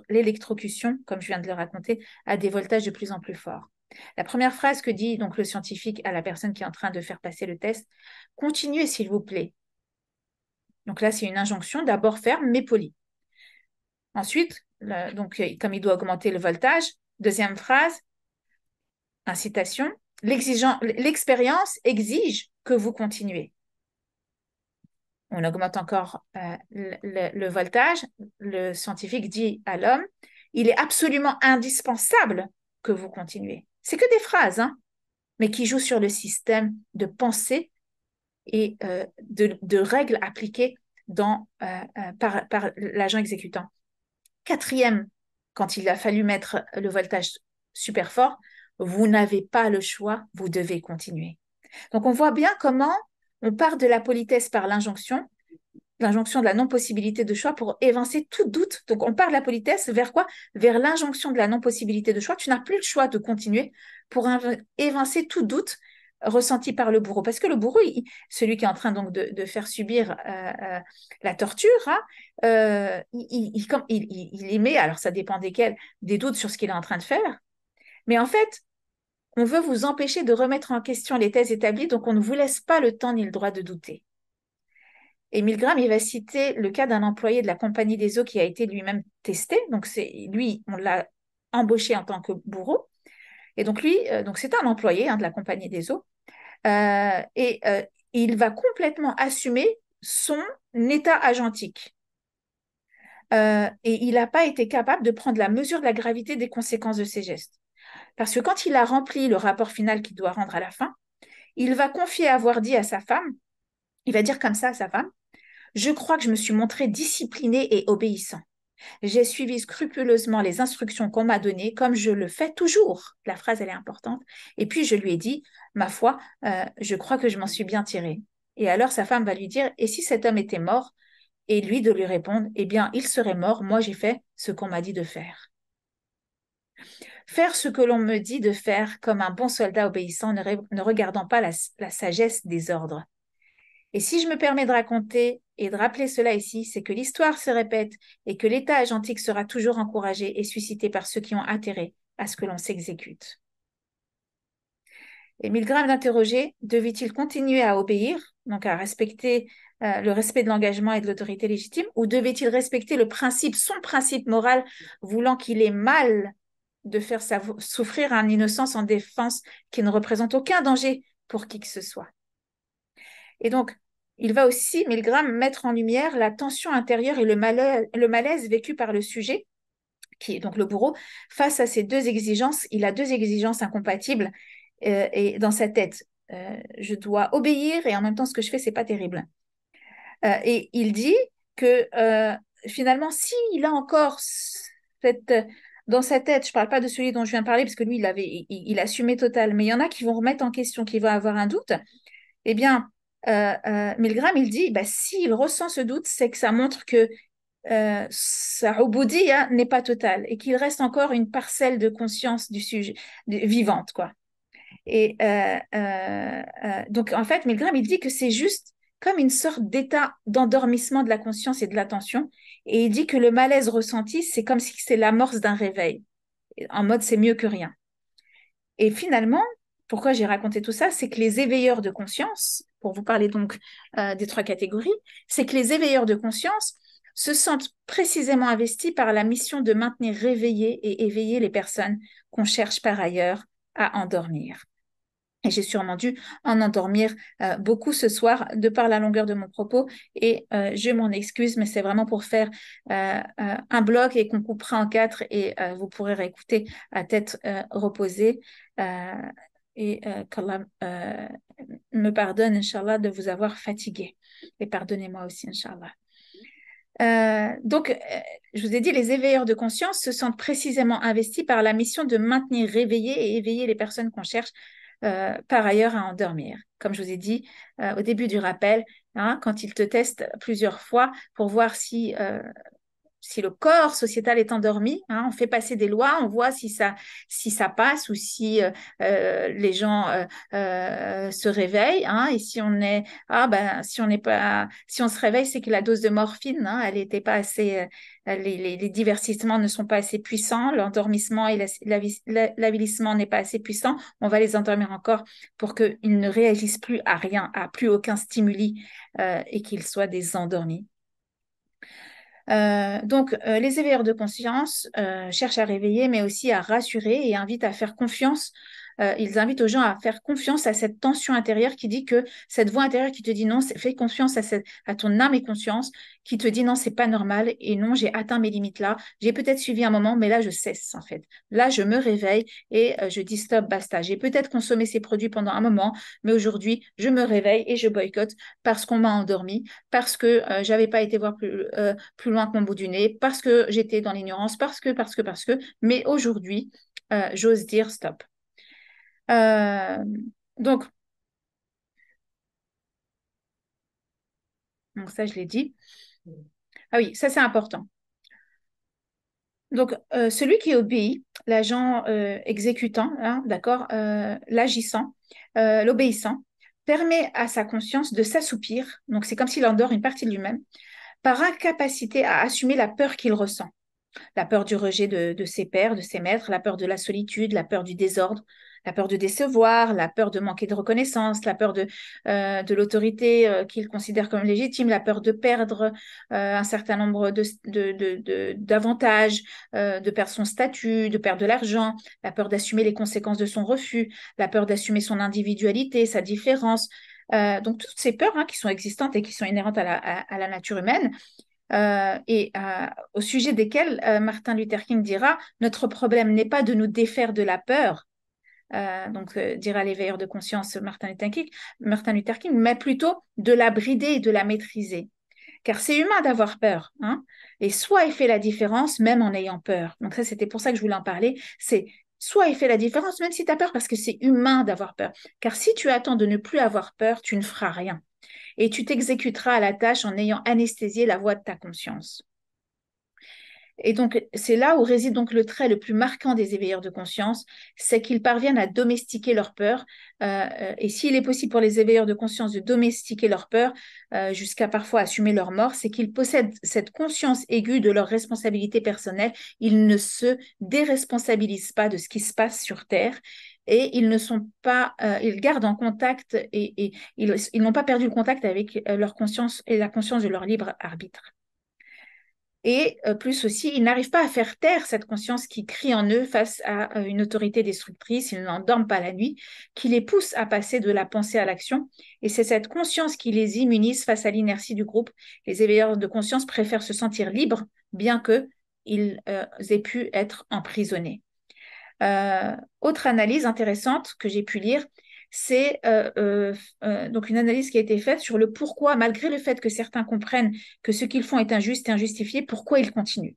l'électrocution, comme je viens de le raconter, à des voltages de plus en plus forts. La première phrase que dit donc le scientifique à la personne qui est en train de faire passer le test, continuez s'il vous plaît. Donc là, c'est une injonction, d'abord ferme mais polie. Ensuite, donc, euh, comme il doit augmenter le voltage, deuxième phrase, incitation, l'expérience exige que vous continuez. On augmente encore euh, le voltage. Le scientifique dit à l'homme, il est absolument indispensable que vous continuez. C'est que des phrases, hein, mais qui jouent sur le système de pensée et euh, de, règles appliquées dans, euh, euh, par l'agent exécutant. Quatrième, quand il a fallu mettre le voltage super fort, vous n'avez pas le choix, vous devez continuer. Donc on voit bien comment on part de la politesse par l'injonction l'injonction de la non-possibilité de choix pour évincer tout doute. Donc on part de la politesse vers quoi Vers l'injonction de la non-possibilité de choix. Tu n'as plus le choix de continuer pour évincer tout doute ressenti par le bourreau. Parce que le bourreau, celui qui est en train donc de, faire subir euh, euh, la torture, hein, euh, il, il, il, il, émet, alors ça dépend desquels, des doutes sur ce qu'il est en train de faire. Mais en fait, on veut vous empêcher de remettre en question les thèses établies, donc on ne vous laisse pas le temps ni le droit de douter. Et Milgram, il va citer le cas d'un employé de la compagnie des eaux qui a été lui-même testé. Donc, c'est lui, on l'a embauché en tant que bourreau. Et donc, lui, euh, donc c'est un employé hein, de la compagnie des eaux. Euh, et euh, il va complètement assumer son état agentique. et il n'a pas été capable de prendre la mesure de la gravité des conséquences de ses gestes. Parce que quand il a rempli le rapport final qu'il doit rendre à la fin, il va confier avoir dit à sa femme, il va dire comme ça à sa femme, je crois que je me suis montré discipliné et obéissant. J'ai suivi scrupuleusement les instructions qu'on m'a données, comme je le fais toujours. La phrase, elle est importante. Et puis, je lui ai dit, ma foi, euh, je crois que je m'en suis bien tiré. » Et alors, sa femme va lui dire, et si cet homme était mort Et lui de lui répondre, eh bien, il serait mort, moi j'ai fait ce qu'on m'a dit de faire. Faire ce que l'on me dit de faire comme un bon soldat obéissant, ne, regardant pas la sagesse des ordres. Et si je me permets de raconter et de rappeler cela ici, c'est que l'histoire se répète et que l'État agentique sera toujours encouragé et suscité par ceux qui ont intérêt à ce que l'on s'exécute. Et Milgram d'interroger, devait-il continuer à obéir, donc à respecter euh, le respect de l'engagement et de l'autorité légitime, ou devait-il respecter le principe, son principe moral, voulant qu'il est mal de faire souffrir un innocent en défense qui ne représente aucun danger pour qui que ce soit Et donc, il va aussi, Milgram, mettre en lumière la tension intérieure et le malaise, vécu par le sujet, qui est donc le bourreau, face à ces deux exigences. Il a deux exigences incompatibles euh, et dans sa tête. Euh, je dois obéir et en même temps ce que je fais, c'est pas terrible. Euh, et il dit que finalement, s'il a encore dans sa tête, je ne parle pas de celui dont je viens de parler, parce que lui, il, avait, il, il assumait total, mais il y en a qui vont remettre en question, qui vont avoir un doute, eh bien, euh, euh, Milgram, il dit, bah, s'il ressent ce doute, c'est que ça montre que euh, sa n'est pas totale et qu'il reste encore une parcelle de conscience du sujet vivante quoi. Et euh, donc en fait Milgram il dit que c'est juste comme une sorte d'état d'endormissement de la conscience et de l'attention et il dit que le malaise ressenti c'est comme si c'était l'amorce d'un réveil en mode c'est mieux que rien. Et finalement pourquoi j'ai raconté tout ça C'est que les éveilleurs de conscience, pour vous parler donc euh, des trois catégories, c'est que les éveilleurs de conscience se sentent précisément investis par la mission de maintenir réveillés et éveiller les personnes qu'on cherche par ailleurs à endormir. Et j'ai sûrement dû en endormir euh, beaucoup ce soir de par la longueur de mon propos et euh, je m'en excuse, mais c'est vraiment pour faire un bloc et qu'on coupera en quatre et vous pourrez réécouter à tête reposée et euh, qu'Allah euh, me pardonne, Inch'Allah, de vous avoir fatigué. Et pardonnez-moi aussi, Inch'Allah. Euh, donc, euh, je vous ai dit, les éveilleurs de conscience se sentent précisément investis par la mission de maintenir réveillés et éveiller les personnes qu'on cherche par ailleurs à endormir. Comme je vous ai dit au début du rappel, hein, quand ils te testent plusieurs fois pour voir si si le corps sociétal est endormi, hein, on fait passer des lois, on voit si ça, si ça passe ou si euh, euh, les gens euh, se réveillent. Hein, et si on est, ah ben, si on pas, si on se réveille, c'est que la dose de morphine, hein, elle était pas assez, les, les, divertissements ne sont pas assez puissants, l'endormissement et l'avilissement n'est pas assez puissant. On va les endormir encore pour qu'ils ne réagissent plus à rien, à plus aucun stimuli et qu'ils soient des endormis. Euh, donc, euh, les éveilleurs de conscience euh, cherchent à réveiller, mais aussi à rassurer et invitent à faire confiance euh, ils invitent aux gens à faire confiance à cette tension intérieure qui dit que cette voix intérieure qui te dit non, fais confiance à, cette, à ton âme et conscience qui te dit non, c'est pas normal et non, j'ai atteint mes limites là. J'ai peut-être suivi un moment, mais là, je cesse en fait. Là, je me réveille et euh, je dis stop, basta. J'ai peut-être consommé ces produits pendant un moment, mais aujourd'hui, je me réveille et je boycotte parce qu'on m'a endormi, parce que euh, j'avais pas été voir plus, plus loin que mon bout du nez, parce que j'étais dans l'ignorance, parce que, parce que, parce que. Mais aujourd'hui, j'ose dire stop. Euh, donc, donc, ça, je l'ai dit. Ah oui, ça, c'est important. Donc, euh, celui qui obéit, l'agent euh, exécutant, hein, d'accord, l'agissant, l'obéissant, permet à sa conscience de s'assoupir, donc c'est comme s'il endort une partie de lui-même, par incapacité à assumer la peur qu'il ressent. La peur du rejet de ses pères, de ses maîtres, la peur de la solitude, la peur du désordre, la peur de décevoir, la peur de manquer de reconnaissance, la peur de, euh, de l'autorité euh, qu'il considère comme légitime, la peur de perdre euh, un certain nombre d'avantages, de, de perdre son statut, de perdre de l'argent, la peur d'assumer les conséquences de son refus, la peur d'assumer son individualité, sa différence. donc toutes ces peurs hein, qui sont existantes et qui sont inhérentes à la, nature humaine, et au sujet desquelles Martin Luther King dira Notre problème n'est pas de nous défaire de la peur, euh, donc euh, dira l'éveilleur de conscience euh, Martin Luther, King, Martin Luther King, mais plutôt de la brider et de la maîtriser. Car c'est humain d'avoir peur. Hein et soit il fait la différence même en ayant peur. Donc ça, c'était pour ça que je voulais en parler. C'est soit il fait la différence même si tu as peur, parce que c'est humain d'avoir peur. Car si tu attends de ne plus avoir peur, tu ne feras rien. Et tu t'exécuteras à la tâche en ayant anesthésié la voix de ta conscience. Et donc, c'est là où réside donc le trait le plus marquant des éveilleurs de conscience, c'est qu'ils parviennent à domestiquer leur peur. Euh, euh, et s'il est possible pour les éveilleurs de conscience de domestiquer leur peur, euh, jusqu'à parfois assumer leur mort, c'est qu'ils possèdent cette conscience aiguë de leur responsabilité personnelle. Ils ne se déresponsabilisent pas de ce qui se passe sur Terre et ils ne sont pas, ils gardent en contact et, ils, ils n'ont pas perdu le contact avec leur conscience et la conscience de leur libre arbitre. Et euh, plus aussi, ils n'arrivent pas à faire taire cette conscience qui crie en eux face à euh, une autorité destructrice, ils dorment pas la nuit, qui les pousse à passer de la pensée à l'action. Et c'est cette conscience qui les immunise face à l'inertie du groupe. Les éveilleurs de conscience préfèrent se sentir libres, bien qu'ils euh, aient pu être emprisonnés. autre analyse intéressante que j'ai pu lire, c'est euh, euh, euh, donc une analyse qui a été faite sur le pourquoi, malgré le fait que certains comprennent que ce qu'ils font est injuste et injustifié, pourquoi ils continuent.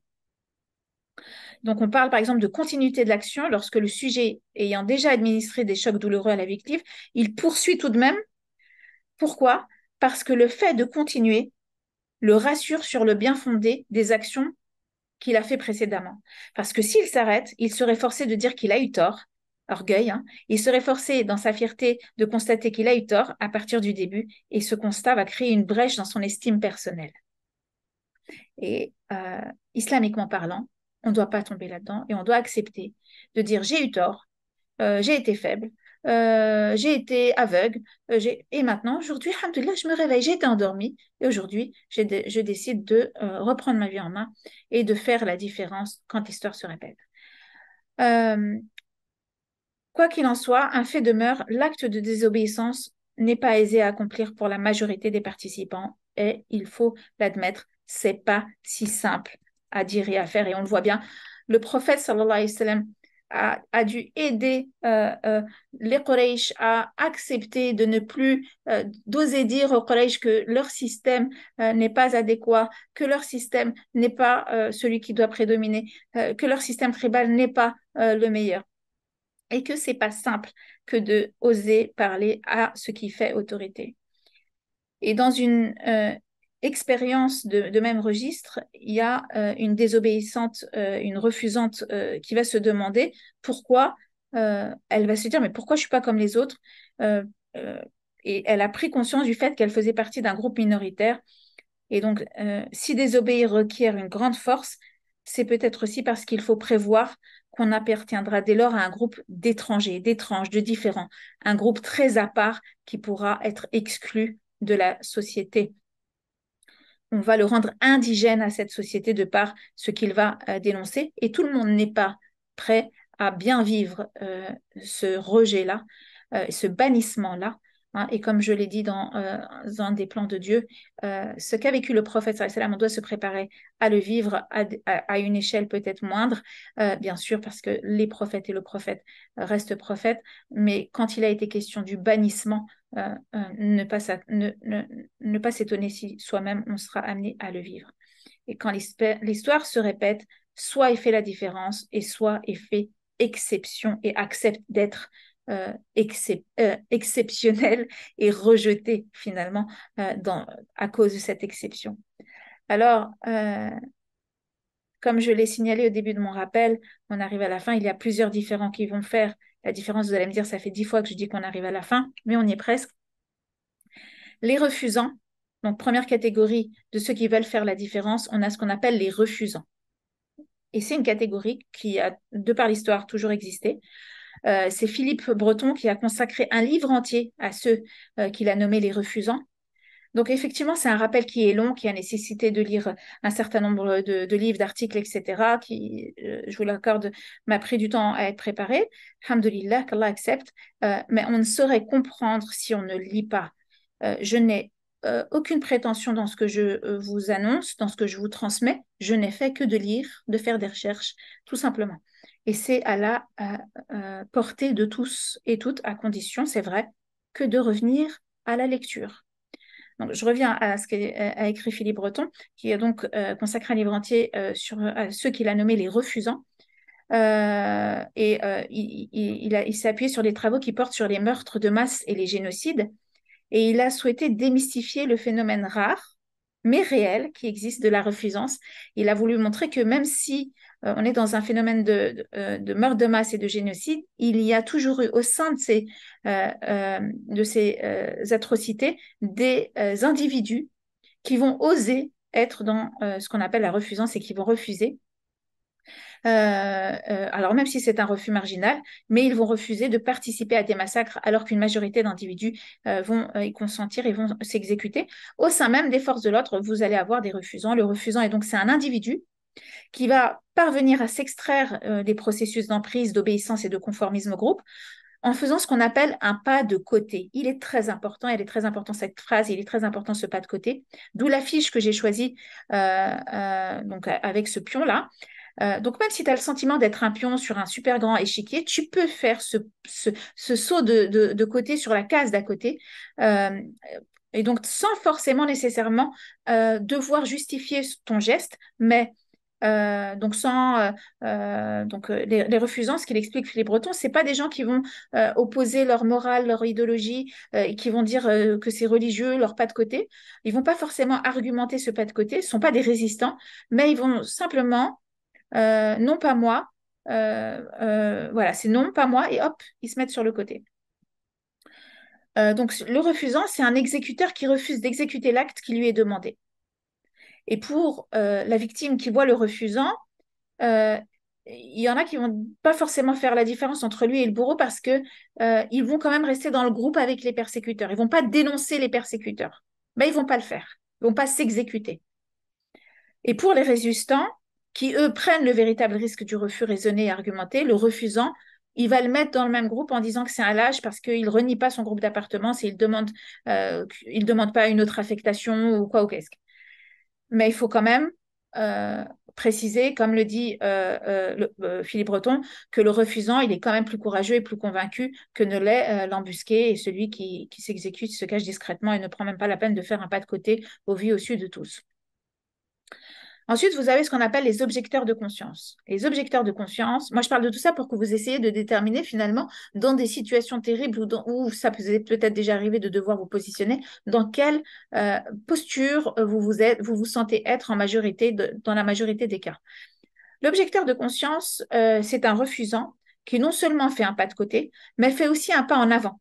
Donc on parle par exemple de continuité de l'action lorsque le sujet ayant déjà administré des chocs douloureux à la victime, il poursuit tout de même. Pourquoi Parce que le fait de continuer le rassure sur le bien fondé des actions qu'il a fait précédemment. Parce que s'il s'arrête, il serait forcé de dire qu'il a eu tort orgueil, hein. il serait forcé dans sa fierté de constater qu'il a eu tort à partir du début et ce constat va créer une brèche dans son estime personnelle. Et euh, islamiquement parlant, on ne doit pas tomber là-dedans et on doit accepter de dire j'ai eu tort, euh, j'ai été faible, euh, j'ai été aveugle, et maintenant, aujourd'hui, je me réveille, j'ai été endormie, et aujourd'hui, je décide de reprendre ma vie en main et de faire la différence quand l'histoire se répète. Quoi qu'il en soit, un fait demeure, l'acte de désobéissance n'est pas aisé à accomplir pour la majorité des participants et il faut l'admettre, c'est pas si simple à dire et à faire et on le voit bien. Le prophète sallallahu alayhi wa sallam, a, dû aider euh, euh, les Quraysh à accepter de ne plus, euh, d'oser dire aux Quraysh que leur système n'est pas adéquat, que leur système n'est pas celui qui doit prédominer, que leur système tribal n'est pas le meilleur et que c'est pas simple que de oser parler à ce qui fait autorité. Et dans une euh, expérience de, même registre, il y a euh, une désobéissante, euh, une refusante qui va se demander pourquoi elle va se dire mais pourquoi je suis pas comme les autres et elle a pris conscience du fait qu'elle faisait partie d'un groupe minoritaire. Et donc, si désobéir requiert une grande force, c'est peut-être aussi parce qu'il faut prévoir qu'on appartiendra dès lors à un groupe d'étrangers, d'étranges, de différents, un groupe très à part qui pourra être exclu de la société. On va le rendre indigène à cette société de par ce qu'il va euh, dénoncer et tout le monde n'est pas prêt à bien vivre euh, ce rejet-là, euh, ce bannissement-là. Hein, et comme je l'ai dit dans euh, un des plans de Dieu, euh, ce qu'a vécu le prophète, on doit se préparer à le vivre à, une échelle peut-être moindre, euh, bien sûr, parce que les prophètes et le prophète restent prophètes, mais quand il a été question du bannissement, ne pas s'étonner si soi-même on sera amené à le vivre. Et quand l'histoire se répète, soit il fait la différence et soit il fait exception et accepte d'être euh, exceptionnelle euh, exceptionnel et rejeté finalement euh, à cause de cette exception. Alors, comme je l'ai signalé au début de mon rappel, on arrive à la fin, il y a plusieurs différents qui vont faire la différence. Vous allez me dire, ça fait dix fois que je dis qu'on arrive à la fin, mais on y est presque. Les refusants, donc première catégorie de ceux qui veulent faire la différence, on a ce qu'on appelle les refusants. Et c'est une catégorie qui a, de par l'histoire, toujours existé. Euh, c'est Philippe Breton qui a consacré un livre entier à ceux euh, qu'il a nommés les refusants. Donc effectivement, c'est un rappel qui est long, qui a nécessité de lire un certain nombre de, livres, d'articles, etc., qui, euh, je vous l'accorde, m'a pris du temps à être préparé. Alhamdulillah, qu'Allah accepte. mais on ne saurait comprendre si on ne lit pas. je n'ai aucune prétention dans ce que je vous annonce, dans ce que je vous transmets. Je n'ai fait que de lire, de faire des recherches, tout simplement et c'est à la portée de tous et toutes, à condition, c'est vrai, que de revenir à la lecture. Donc, je reviens à ce qu'a écrit Philippe Breton, qui a donc euh, consacré un livre entier euh, sur euh, ceux qu'il a nommés les refusants. et il, il s'est appuyé sur les travaux qui portent sur les meurtres de masse et les génocides. Et il a souhaité démystifier le phénomène rare, mais réel, qui existe de la refusance. Il a voulu montrer que même si euh, on est dans un phénomène euh, de, meurtre de masse et de génocide, il y a toujours eu au sein de ces, euh, de ces atrocités des individus qui vont oser être dans ce qu'on appelle la refusance et qui vont refuser. alors même si c'est un refus marginal, mais ils vont refuser de participer à des massacres alors qu'une majorité d'individus vont y consentir et vont s'exécuter. Au sein même des forces de l'ordre, vous allez avoir des refusants. Le refusant, est donc c'est un individu qui va parvenir à s'extraire euh, des processus d'emprise, d'obéissance et de conformisme au groupe en faisant ce qu'on appelle un pas de côté. Il est très important, elle est très importante cette phrase, il est très important ce pas de côté, d'où l'affiche que j'ai choisie euh, euh, donc avec ce pion-là. donc même si tu as le sentiment d'être un pion sur un super grand échiquier, tu peux faire ce, saut de, de, côté sur la case d'à côté. et donc sans forcément nécessairement devoir justifier ton geste, mais euh, donc sans euh, euh, donc les, refusants, ce qu'il explique Philippe Breton, c'est pas des gens qui vont opposer leur morale, leur idéologie et qui vont dire que c'est religieux, leur pas de côté. Ils vont pas forcément argumenter ce pas de côté, ce sont pas des résistants, mais ils vont simplement non pas moi, voilà, c'est non pas moi et hop, ils se mettent sur le côté. donc le refusant, c'est un exécuteur qui refuse d'exécuter l'acte qui lui est demandé. Et pour euh, la victime qui voit le refusant, euh, il y en a qui vont pas forcément faire la différence entre lui et le bourreau parce que euh, ils vont quand même rester dans le groupe avec les persécuteurs. Ils vont pas dénoncer les persécuteurs, mais ils vont pas le faire. Ils vont pas s'exécuter. Et pour les résistants, qui eux prennent le véritable risque du refus raisonné et argumenté, le refusant, il va le mettre dans le même groupe en disant que c'est un lâche parce qu'il renie pas son groupe d'appartements, C'est il demande, il demande pas une autre affectation ou quoi ou qu'est-ce mais il faut quand même euh, préciser, comme le dit euh, euh, Philippe Breton, que le refusant, il est quand même plus courageux et plus convaincu que ne l'est l'embusqué et celui qui, qui s'exécute se cache discrètement et ne prend même pas la peine de faire un pas de côté au vu au sud de tous. Ensuite, vous avez ce qu'on appelle les objecteurs de conscience. Les objecteurs de conscience, moi je parle de tout ça pour que vous essayiez de déterminer finalement dans des situations terribles ou où ça est peut-être déjà arrivé de devoir vous positionner, dans quelle euh, posture euh, vous vous, êtes, vous vous sentez être en majorité, dans la majorité des cas. L'objecteur de conscience, euh, c'est un refusant qui non seulement fait un pas de côté, mais fait aussi un pas en avant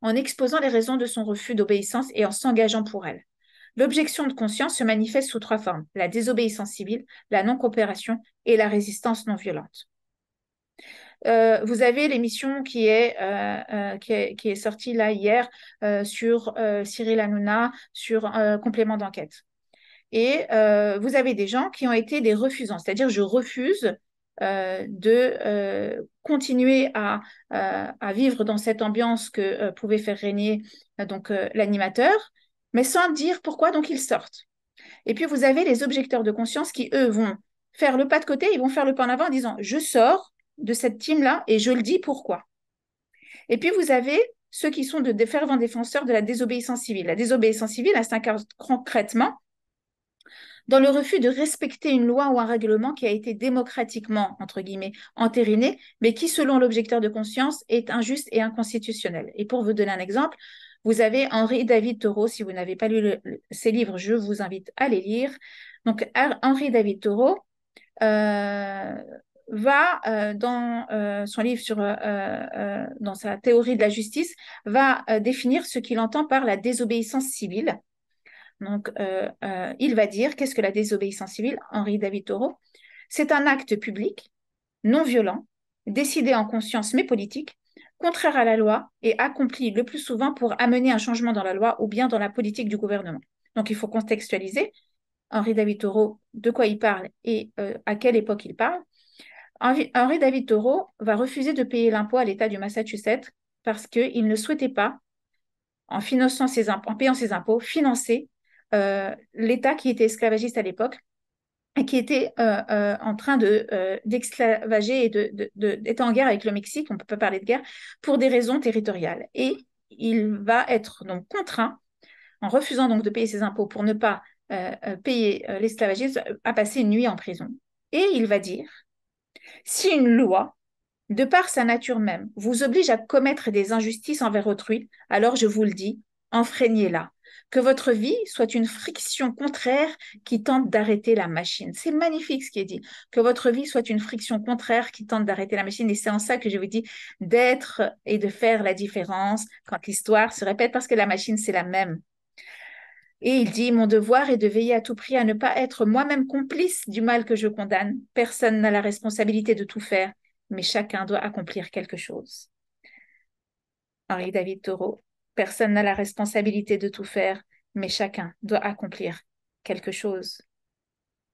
en exposant les raisons de son refus d'obéissance et en s'engageant pour elle. L'objection de conscience se manifeste sous trois formes, la désobéissance civile, la non-coopération et la résistance non violente. Euh, vous avez l'émission euh, euh, qui, est, qui est sortie là hier sur Cyril Hanouna, sur complément d'enquête. Et vous avez des gens qui ont été des refusants, c'est-à-dire je refuse de continuer à, à, vivre dans cette ambiance que pouvait faire régner donc l'animateur mais sans dire pourquoi donc ils sortent. Et puis vous avez les objecteurs de conscience qui, eux, vont faire le pas de côté, ils vont faire le pas en avant en disant je sors de cette team-là et je le dis pourquoi. Et puis vous avez ceux qui sont de fervents défenseurs de la désobéissance civile. La désobéissance civile, elle s'incarne concrètement dans le refus de respecter une loi ou un règlement qui a été démocratiquement, entre guillemets, entériné, mais qui, selon l'objecteur de conscience, est injuste et inconstitutionnel. Et pour vous donner un exemple, vous avez Henri David Thoreau, si vous n'avez pas lu ses livres, je vous invite à les lire. Donc Henri David Thoreau euh, va euh, dans euh, son livre sur dans sa théorie de la justice va définir ce qu'il entend par la désobéissance civile. Donc il va dire qu'est-ce que la désobéissance civile Henri David Thoreau, c'est un acte public non violent décidé en conscience mais politique contraire à la loi et accompli le plus souvent pour amener un changement dans la loi ou bien dans la politique du gouvernement. Donc il faut contextualiser Henri David Thoreau de quoi il parle et euh, à quelle époque il parle. Henri, David Thoreau va refuser de payer l'impôt à l'État du Massachusetts parce qu'il ne souhaitait pas, en, finançant ses en payant ses impôts, financer euh, l'État qui était esclavagiste à l'époque qui était euh, euh, en train de euh, et de, d'être en guerre avec le Mexique, on ne peut pas parler de guerre, pour des raisons territoriales. Et il va être donc contraint, en refusant donc de payer ses impôts pour ne pas payer l'esclavagisme, à passer une nuit en prison. Et il va dire, si une loi, de par sa nature même, vous oblige à commettre des injustices envers autrui, alors je vous le dis, enfreignez-la que votre vie soit une friction contraire qui tente d'arrêter la machine. C'est magnifique ce qui est dit. Que votre vie soit une friction contraire qui tente d'arrêter la machine. Et c'est en ça que je vous dis d'être et de faire la différence quand l'histoire se répète parce que la machine, c'est la même. Et il dit, mon devoir est de veiller à tout prix à ne pas être moi-même complice du mal que je condamne. Personne n'a la responsabilité de tout faire, mais chacun doit accomplir quelque chose. Henri David Thoreau. Personne n'a la responsabilité de tout faire, mais chacun doit accomplir quelque chose.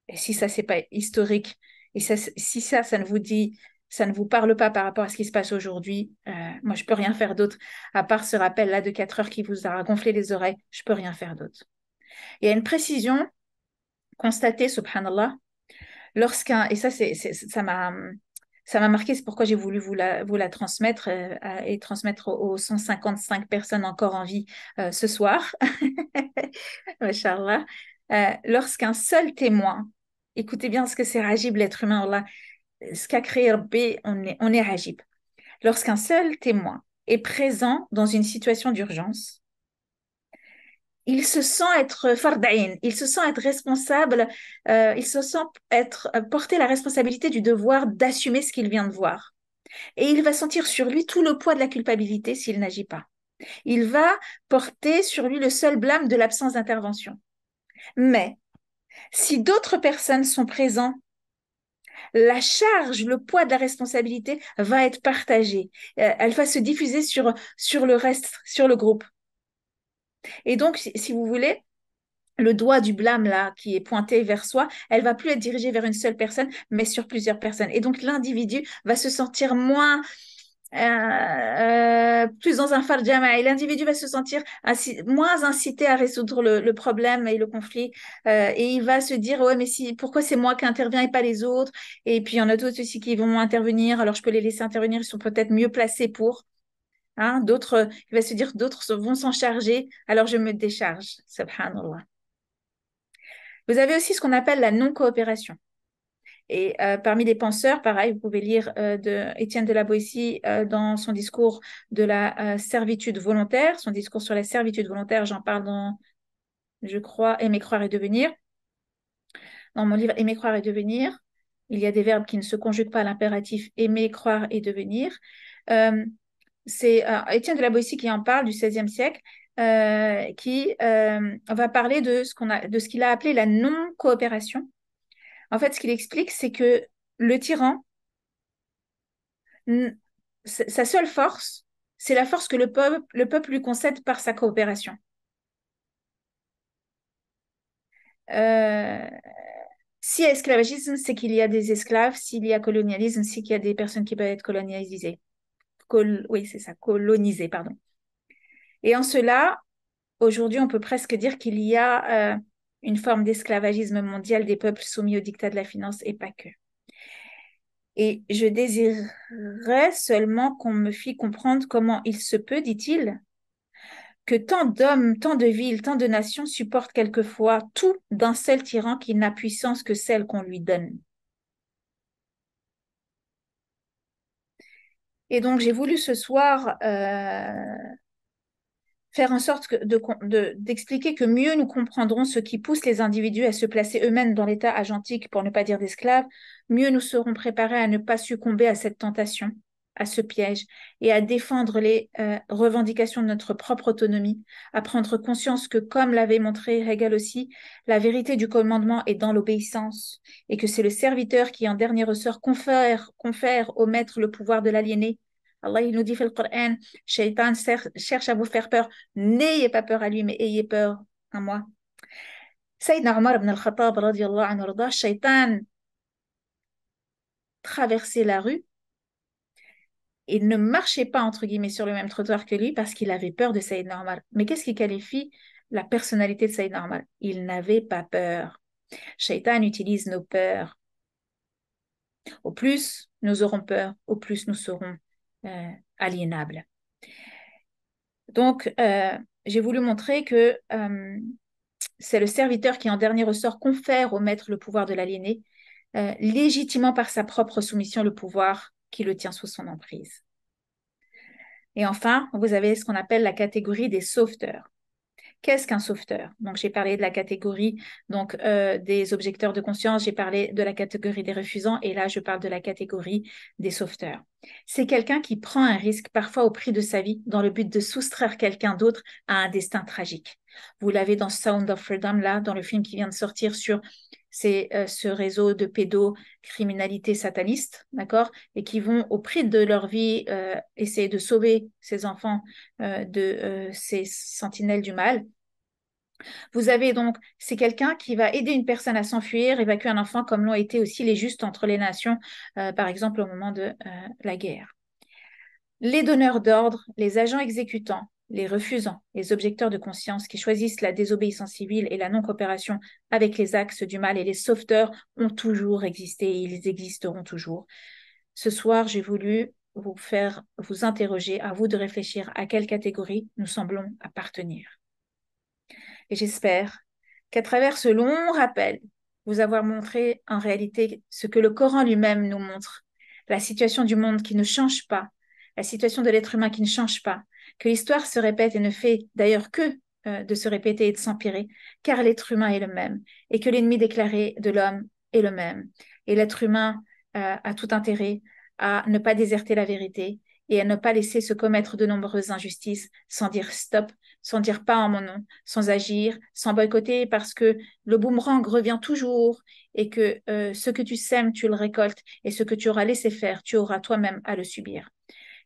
Et si ça, c'est pas historique, et si ça, ça ne vous dit, ça ne vous parle pas par rapport à ce qui se passe aujourd'hui, euh, moi, je peux rien faire d'autre, à part ce rappel-là de 4 heures qui vous a gonflé les oreilles, je peux rien faire d'autre. Il y a une précision constatée, subhanallah, lorsqu'un, et ça, c'est, ça m'a ça m'a marqué, c'est pourquoi j'ai voulu vous la, transmettre euh, et transmettre aux 155 personnes encore en vie euh, ce soir, Inch'Allah. Euh, lorsqu'un seul témoin, écoutez bien ce que c'est Rajib, l'être humain, ce qu'a créé B, on est, on est Rajib. Lorsqu'un seul témoin est présent dans une situation d'urgence, il se sent être fardain, il se sent être responsable, euh, il se sent être euh, porter la responsabilité du devoir d'assumer ce qu'il vient de voir. Et il va sentir sur lui tout le poids de la culpabilité s'il n'agit pas. Il va porter sur lui le seul blâme de l'absence d'intervention. Mais si d'autres personnes sont présentes, la charge, le poids de la responsabilité va être partagée. Euh, elle va se diffuser sur, sur le reste, sur le groupe. Et donc, si, vous voulez, le doigt du blâme là qui est pointé vers soi, elle va plus être dirigée vers une seule personne, mais sur plusieurs personnes. Et donc l'individu va se sentir moins euh, euh, plus dans un farjama et l'individu va se sentir moins incité à résoudre le, problème et le conflit euh, et il va se dire ouais mais si pourquoi c'est moi qui interviens et pas les autres et puis il y en a d'autres aussi qui vont intervenir alors je peux les laisser intervenir ils sont peut-être mieux placés pour Hein, d'autres, il va se dire, d'autres vont s'en charger, alors je me décharge, subhanallah. Vous avez aussi ce qu'on appelle la non-coopération. Et euh, parmi les penseurs, pareil, vous pouvez lire euh, de Étienne de la euh, dans son discours de la servitude volontaire, son discours sur la servitude volontaire, j'en parle dans, je crois, Aimer croire et devenir. Dans mon livre Aimer croire et devenir, il y a des verbes qui ne se conjuguent pas à l'impératif aimer, croire et devenir c'est euh, Étienne de la Boétie qui en parle du XVIe siècle, euh, qui euh, va parler de ce qu'on a, de ce qu'il a appelé la non-coopération. En fait, ce qu'il explique, c'est que le tyran, sa seule force, c'est la force que le peuple, le peuple lui concède par sa coopération. Euh, s'il y a esclavagisme, c'est qu'il y a des esclaves. S'il y a colonialisme, c'est qu'il y a des personnes qui peuvent être colonialisées oui, c'est ça, colonisé, pardon. Et en cela, aujourd'hui, on peut presque dire qu'il y a euh, une forme d'esclavagisme mondial des peuples soumis au dictat de la finance et pas que. Et je désirerais seulement qu'on me fît comprendre comment il se peut, dit-il, que tant d'hommes, tant de villes, tant de nations supportent quelquefois tout d'un seul tyran qui n'a puissance que celle qu'on lui donne. Et donc, j'ai voulu ce soir euh, faire en sorte d'expliquer de, que mieux nous comprendrons ce qui pousse les individus à se placer eux-mêmes dans l'état agentique, pour ne pas dire d'esclaves, mieux nous serons préparés à ne pas succomber à cette tentation, à ce piège, et à défendre les euh, revendications de notre propre autonomie, à prendre conscience que, comme l'avait montré Hegel aussi, la vérité du commandement est dans l'obéissance, et que c'est le serviteur qui, en dernier ressort, confère, confère au maître le pouvoir de l'aliéner, Allah nous dit dans le Coran, Shaitan cherche à vous faire peur. N'ayez pas peur à lui, mais ayez peur à moi. Sayyidina Omar ibn al-Khattab, anhu, Shaitan traversait la rue. et ne marchait pas, entre guillemets, sur le même trottoir que lui parce qu'il avait peur de Sayyidina Omar. Mais qu'est-ce qui qualifie la personnalité de Sayyidina Omar Il n'avait pas peur. Shaitan utilise nos peurs. Au plus nous aurons peur, au plus nous serons euh, aliénable. Donc, euh, j'ai voulu montrer que euh, c'est le serviteur qui, en dernier ressort, confère au maître le pouvoir de l'aliéné, légitimement légitimant par sa propre soumission le pouvoir qui le tient sous son emprise. Et enfin, vous avez ce qu'on appelle la catégorie des sauveteurs. Qu'est-ce qu'un sauveteur Donc, j'ai parlé de la catégorie donc, euh, des objecteurs de conscience, j'ai parlé de la catégorie des refusants, et là, je parle de la catégorie des sauveteurs. C'est quelqu'un qui prend un risque, parfois au prix de sa vie, dans le but de soustraire quelqu'un d'autre à un destin tragique. Vous l'avez dans Sound of Freedom, là, dans le film qui vient de sortir sur euh, ce réseau de criminalité sataniste, d'accord, et qui vont au prix de leur vie euh, essayer de sauver ces enfants de ces sentinelles du mal. Vous avez donc, c'est quelqu'un qui va aider une personne à s'enfuir, évacuer un enfant, comme l'ont été aussi les justes entre les nations, euh, par exemple au moment de euh, la guerre. Les donneurs d'ordre, les agents exécutants, les refusants, les objecteurs de conscience qui choisissent la désobéissance civile et la non-coopération avec les axes du mal et les sauveteurs ont toujours existé et ils existeront toujours. Ce soir, j'ai voulu vous faire vous interroger, à vous de réfléchir à quelle catégorie nous semblons appartenir. Et j'espère qu'à travers ce long rappel, vous avoir montré en réalité ce que le Coran lui-même nous montre, la situation du monde qui ne change pas, la situation de l'être humain qui ne change pas, que l'histoire se répète et ne fait d'ailleurs que euh, de se répéter et de s'empirer, car l'être humain est le même, et que l'ennemi déclaré de l'homme est le même. Et l'être humain euh, a tout intérêt à ne pas déserter la vérité et à ne pas laisser se commettre de nombreuses injustices sans dire stop, sans dire pas en mon nom, sans agir, sans boycotter, parce que le boomerang revient toujours et que euh, ce que tu sèmes, tu le récoltes, et ce que tu auras laissé faire, tu auras toi-même à le subir.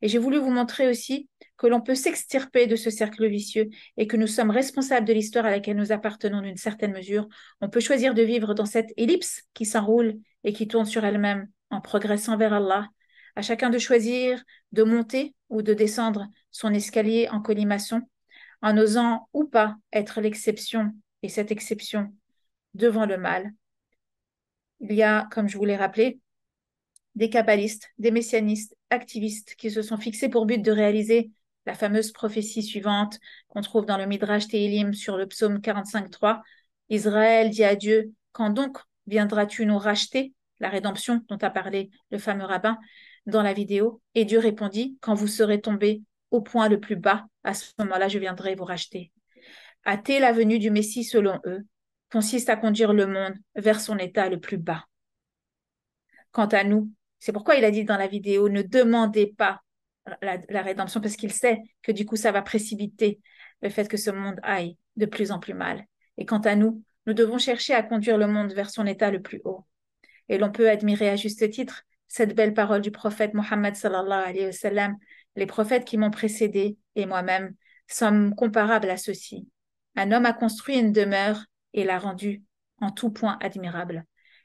Et j'ai voulu vous montrer aussi que l'on peut s'extirper de ce cercle vicieux et que nous sommes responsables de l'histoire à laquelle nous appartenons d'une certaine mesure. On peut choisir de vivre dans cette ellipse qui s'enroule et qui tourne sur elle-même en progressant vers Allah. À chacun de choisir de monter ou de descendre son escalier en colimaçon en osant ou pas être l'exception et cette exception devant le mal. Il y a, comme je vous l'ai rappelé, des kabbalistes, des messianistes, activistes qui se sont fixés pour but de réaliser la fameuse prophétie suivante qu'on trouve dans le Midrash Tehilim sur le psaume 45.3. Israël dit à Dieu, quand donc viendras-tu nous racheter la rédemption dont a parlé le fameux rabbin dans la vidéo Et Dieu répondit, quand vous serez tombés au point le plus bas, à ce moment-là, je viendrai vous racheter. Athée la venue du Messie selon eux consiste à conduire le monde vers son état le plus bas. Quant à nous, c'est pourquoi il a dit dans la vidéo, ne demandez pas la, rédemption, parce qu'il sait que du coup, ça va précipiter le fait que ce monde aille de plus en plus mal. Et quant à nous, nous devons chercher à conduire le monde vers son état le plus haut. Et l'on peut admirer à juste titre cette belle parole du prophète Mohammed sallallahu alayhi wa les prophètes qui m'ont précédé et moi-même sommes comparables à ceci. Un homme a construit une demeure et l'a rendue en tout point admirable.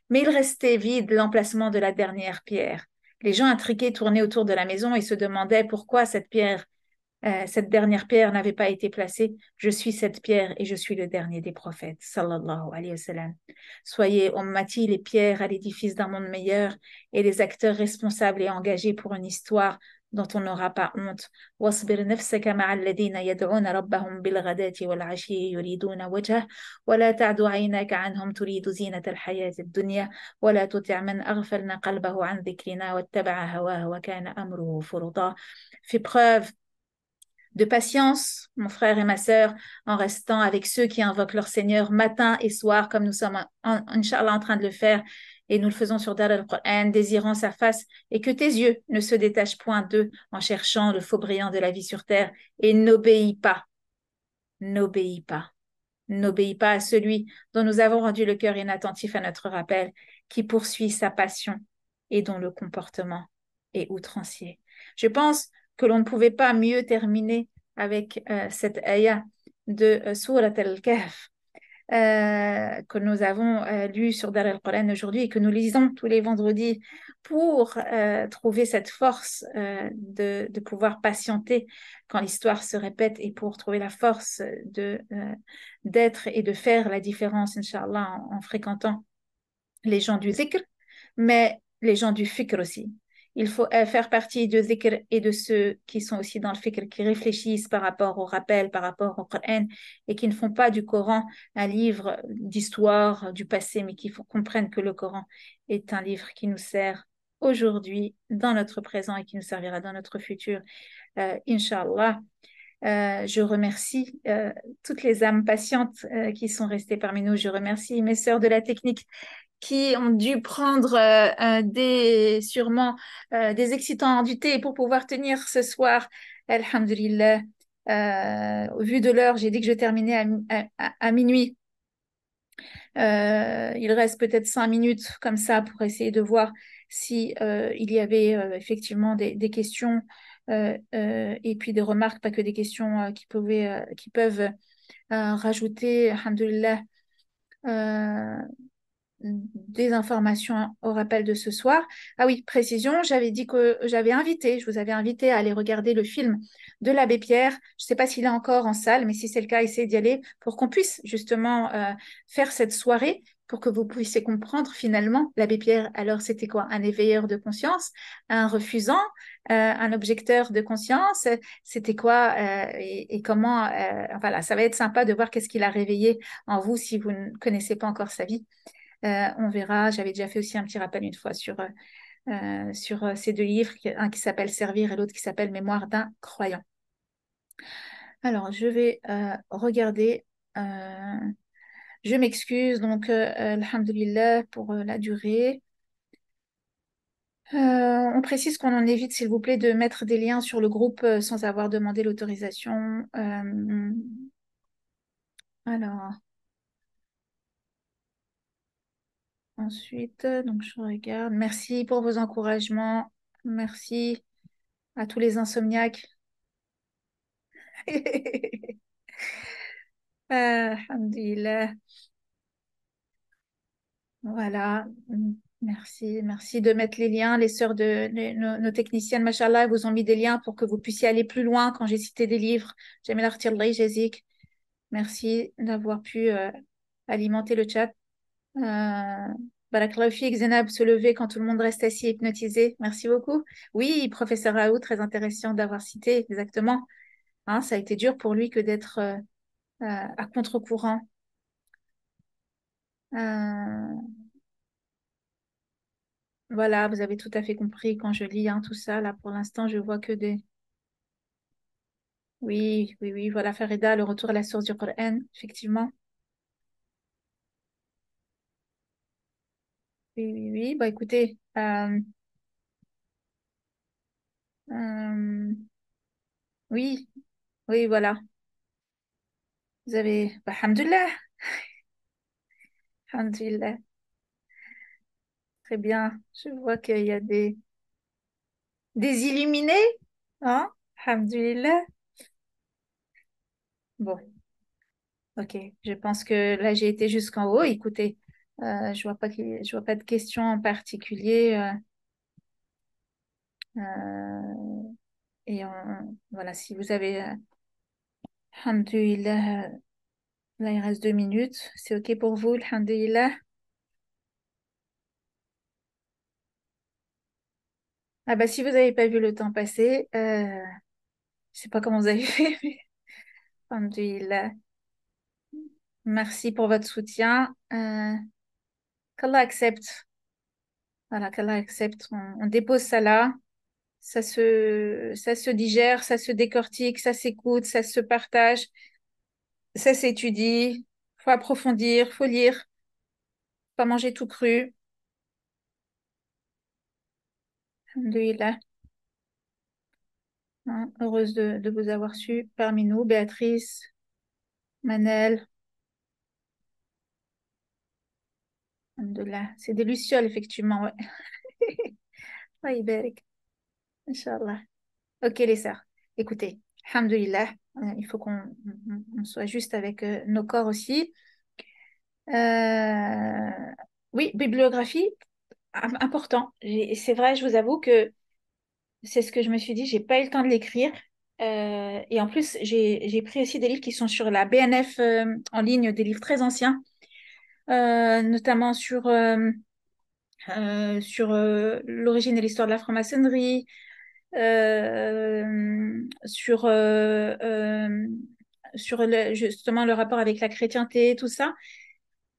Mais il restait vide l'emplacement de la dernière pierre. Les gens intrigués tournaient autour de la maison et se demandaient pourquoi cette pierre, euh, cette dernière pierre n'avait pas été placée. Je suis cette pierre et je suis le dernier des prophètes. Sallallahu alayhi wa Soyez, les pierres à l'édifice d'un monde meilleur et les acteurs responsables et engagés pour une histoire dont on n'aura pas honte. واصبر نفسك مع الذين يدعون ربهم بالغداة والعشي يريدون وجهه ولا تعد عيناك عنهم تريد زينة الحياة الدنيا ولا تطع من أغفلنا قلبه عن ذكرنا واتبع هواه وكان أمره فرطا. في preuve de patience, mon frère et ma sœur, en restant avec ceux qui invoquent leur Seigneur matin et soir, comme nous sommes, en, Inch'Allah, en train de le faire et nous le faisons sur Dar al-Qur'an, désirant sa face, et que tes yeux ne se détachent point d'eux en cherchant le faux brillant de la vie sur terre, et n'obéis pas, n'obéis pas, n'obéis pas à celui dont nous avons rendu le cœur inattentif à notre rappel, qui poursuit sa passion et dont le comportement est outrancier. Je pense que l'on ne pouvait pas mieux terminer avec euh, cette ayah de euh, Surat al-Kahf euh, que nous avons euh, lu sur Dar al aujourd'hui et que nous lisons tous les vendredis pour euh, trouver cette force de, pouvoir patienter quand l'histoire se répète et pour trouver la force de d'être et de faire la différence, Inch'Allah, en, en fréquentant les gens du zikr, mais les gens du fikr aussi. Il faut euh, faire partie de Zikr et de ceux qui sont aussi dans le fikr, qui réfléchissent par rapport au rappel, par rapport au Coran, et qui ne font pas du Coran un livre d'histoire du passé, mais qui comprennent que le Coran est un livre qui nous sert aujourd'hui, dans notre présent et qui nous servira dans notre futur, euh, Inch'Allah. Euh, je remercie euh, toutes les âmes patientes qui sont restées parmi nous. Je remercie mes sœurs de la technique qui ont dû prendre euh, euh, des, sûrement euh, des excitants du thé pour pouvoir tenir ce soir. Alhamdulillah, au vu de l'heure, j'ai dit que je terminais à, à, minuit. il reste peut-être cinq minutes comme ça pour essayer de voir si il y avait effectivement des, questions et puis des remarques, pas que des questions qui, pouvaient, qui peuvent rajouter, alhamdulillah, des informations au rappel de ce soir. Ah oui, précision, j'avais dit que j'avais invité, je vous avais invité à aller regarder le film de l'abbé Pierre. Je ne sais pas s'il est encore en salle, mais si c'est le cas, essayez d'y aller pour qu'on puisse justement euh, faire cette soirée pour que vous puissiez comprendre finalement l'abbé Pierre. Alors c'était quoi Un éveilleur de conscience, un refusant, euh, un objecteur de conscience C'était quoi euh, et, et, comment Voilà, ça va être sympa de voir qu'est-ce qu'il a réveillé en vous si vous ne connaissez pas encore sa vie. Euh, on verra, j'avais déjà fait aussi un petit rappel une fois sur, euh, euh, sur ces deux livres, un qui s'appelle Servir et l'autre qui s'appelle Mémoire d'un croyant. Alors, je vais regarder. je m'excuse, donc, Alhamdulillah, pour la durée. on précise qu'on en évite, s'il vous plaît, de mettre des liens sur le groupe sans avoir demandé l'autorisation. Alors, Ensuite, euh, donc je regarde. Merci pour vos encouragements. Merci à tous les insomniaques. Euh, Alhamdulillah. Voilà. Merci, merci de mettre les liens. Les sœurs de nos, techniciennes, machallah, vous ont mis des liens pour que vous puissiez aller plus loin quand j'ai cité des livres. la l'artillerie jazik Merci d'avoir pu euh, alimenter le chat. Euh, se lever quand tout le monde reste assis hypnotisé. Merci beaucoup. Oui, professeur Raoult, très intéressant d'avoir cité, exactement. Hein, ça a été dur pour lui que d'être euh, euh, à contre-courant. Voilà, vous avez tout à fait compris quand je lis hein, tout ça. Là, pour l'instant, je vois que des... Oui, oui, oui, voilà, Farida, le retour à la source du Coran, effectivement. Oui, oui, oui. Bah écoutez, euh, euh, oui, oui, voilà. Vous avez, bah, alhamdoulilah, Très bien. Je vois qu'il y a des, des illuminés, hein? Bon, ok. Je pense que là, j'ai été jusqu'en haut. Écoutez. Euh, je vois pas je vois pas de questions en particulier. Euh, euh, et voilà, si vous avez, alhamdulillah, là il reste deux minutes, c'est ok pour vous, alhamdulillah. Ah bah si vous n'avez pas vu le temps passer, euh, je sais pas comment vous avez fait, mais Merci pour votre soutien qu'Allah accepte. Voilà, qu'Allah accepte. On, dépose ça là. Ça se, ça se digère, ça se décortique, ça s'écoute, ça se partage, ça s'étudie. Faut approfondir, faut lire. Pas manger tout cru. Alhamdulillah. Hein, heureuse de, de, vous avoir su parmi nous, Béatrice, Manel, là, C'est des lucioles, effectivement, ouais. Inch'Allah. Ok, les sœurs. Écoutez, Alhamdulillah, euh, il faut qu'on soit juste avec euh, nos corps aussi. Euh, oui, bibliographie, important. C'est vrai, je vous avoue que c'est ce que je me suis dit, j'ai pas eu le temps de l'écrire. et en plus, j'ai pris aussi des livres qui sont sur la BNF en ligne, des livres très anciens. Euh, notamment sur, euh, euh, sur l'origine et l'histoire de la franc-maçonnerie, sur sur justement le rapport avec la chrétienté, tout ça.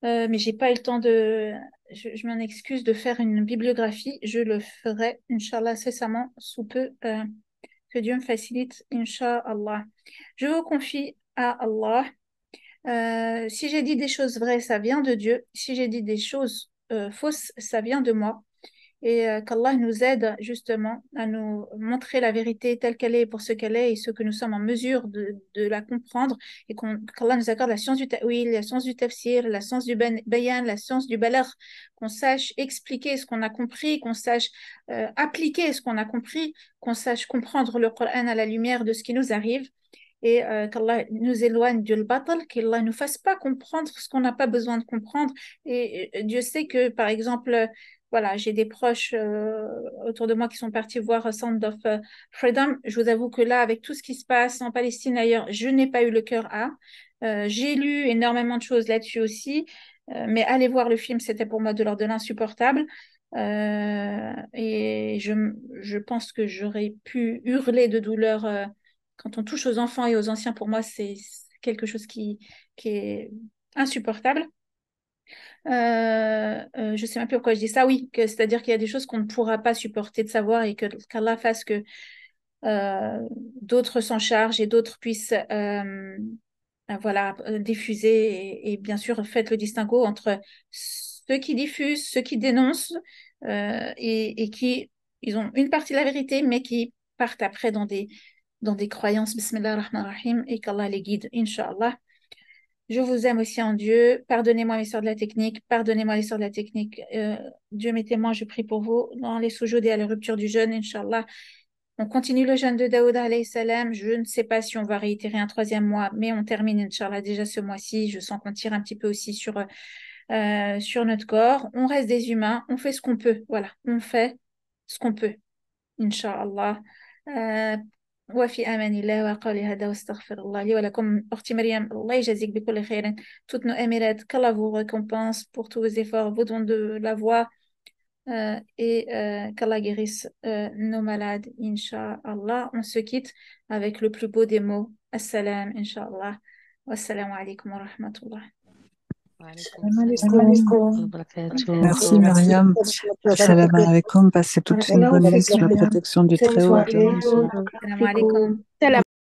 Euh, mais j'ai pas eu le temps de, je, m'en excuse, de faire une bibliographie. Je le ferai, Inch'Allah, cessamment, sous peu. que Dieu me facilite, Inch'Allah. Je vous confie à Allah euh, si j'ai dit des choses vraies, ça vient de Dieu. Si j'ai dit des choses euh, fausses, ça vient de moi. Et euh, qu'Allah nous aide justement à nous montrer la vérité telle qu'elle est pour ce qu'elle est et ce que nous sommes en mesure de, la comprendre. Et qu'Allah nous accorde la science du ta'wil, la science du tafsir, la science du bayan, la science du balagh. Qu'on sache expliquer ce qu'on a compris, qu'on sache appliquer ce qu'on a compris, qu'on sache comprendre le Coran à la lumière de ce qui nous arrive et euh, qu'Allah nous éloigne du Battle qu'Allah ne nous fasse pas comprendre ce qu'on n'a pas besoin de comprendre. Et euh, Dieu sait que, par exemple, euh, voilà, j'ai des proches autour de moi qui sont partis voir Sound of Freedom. Je vous avoue que là, avec tout ce qui se passe en Palestine ailleurs, je n'ai pas eu le cœur à. j'ai lu énormément de choses là-dessus aussi, mais aller voir le film, c'était pour moi de l'ordre de l'insupportable. et je, je, pense que j'aurais pu hurler de douleur quand on touche aux enfants et aux anciens, pour moi, c'est quelque chose qui, est insupportable. Euh, euh, je ne sais même plus pourquoi je dis ça, oui, c'est-à-dire qu'il y a des choses qu'on ne pourra pas supporter de savoir et que qu'Allah fasse que euh, d'autres s'en chargent et d'autres puissent ben voilà, diffuser. Et, bien sûr, faites le distinguo entre ceux qui diffusent, ceux qui dénoncent et, et, qui, ils ont une partie de la vérité, mais qui partent après dans des dans des croyances, Bismillah ar-Rahman rahim et qu'Allah les guide, Inch'Allah. Je vous aime aussi en Dieu. Pardonnez-moi mes soeurs de la technique. Pardonnez-moi l'histoire de la technique. Euh, Dieu mettez moi, je prie pour vous. Dans les sous et à la rupture du jeûne, Inch'Allah. On continue le jeûne de Daoud alayhi salam. Je ne sais pas si on va réitérer un troisième mois, mais on termine, Inch'Allah, déjà ce mois-ci. Je sens qu'on tire un petit peu aussi sur, euh, sur notre corps. On reste des humains. On fait ce qu'on peut. Voilà. On fait ce qu'on peut. Inch'Allah. Euh, وفي امان الله وقولي هذا واستغفر الله لي ولكم اختي مريم الله يجازيك بكل خير توت نو اميرات كلا فو ريكومبونس بور تو وز ايفور فو دون دو لا فوا اي كلا غيريس نو مالاد ان شاء الله اون سو كيت افيك لو بلو بو دي مو السلام ان شاء الله والسلام عليكم ورحمه الله Merci Myriam. Salam alaikum. Passez toute une bonne nuit sous la protection du Très-Haut.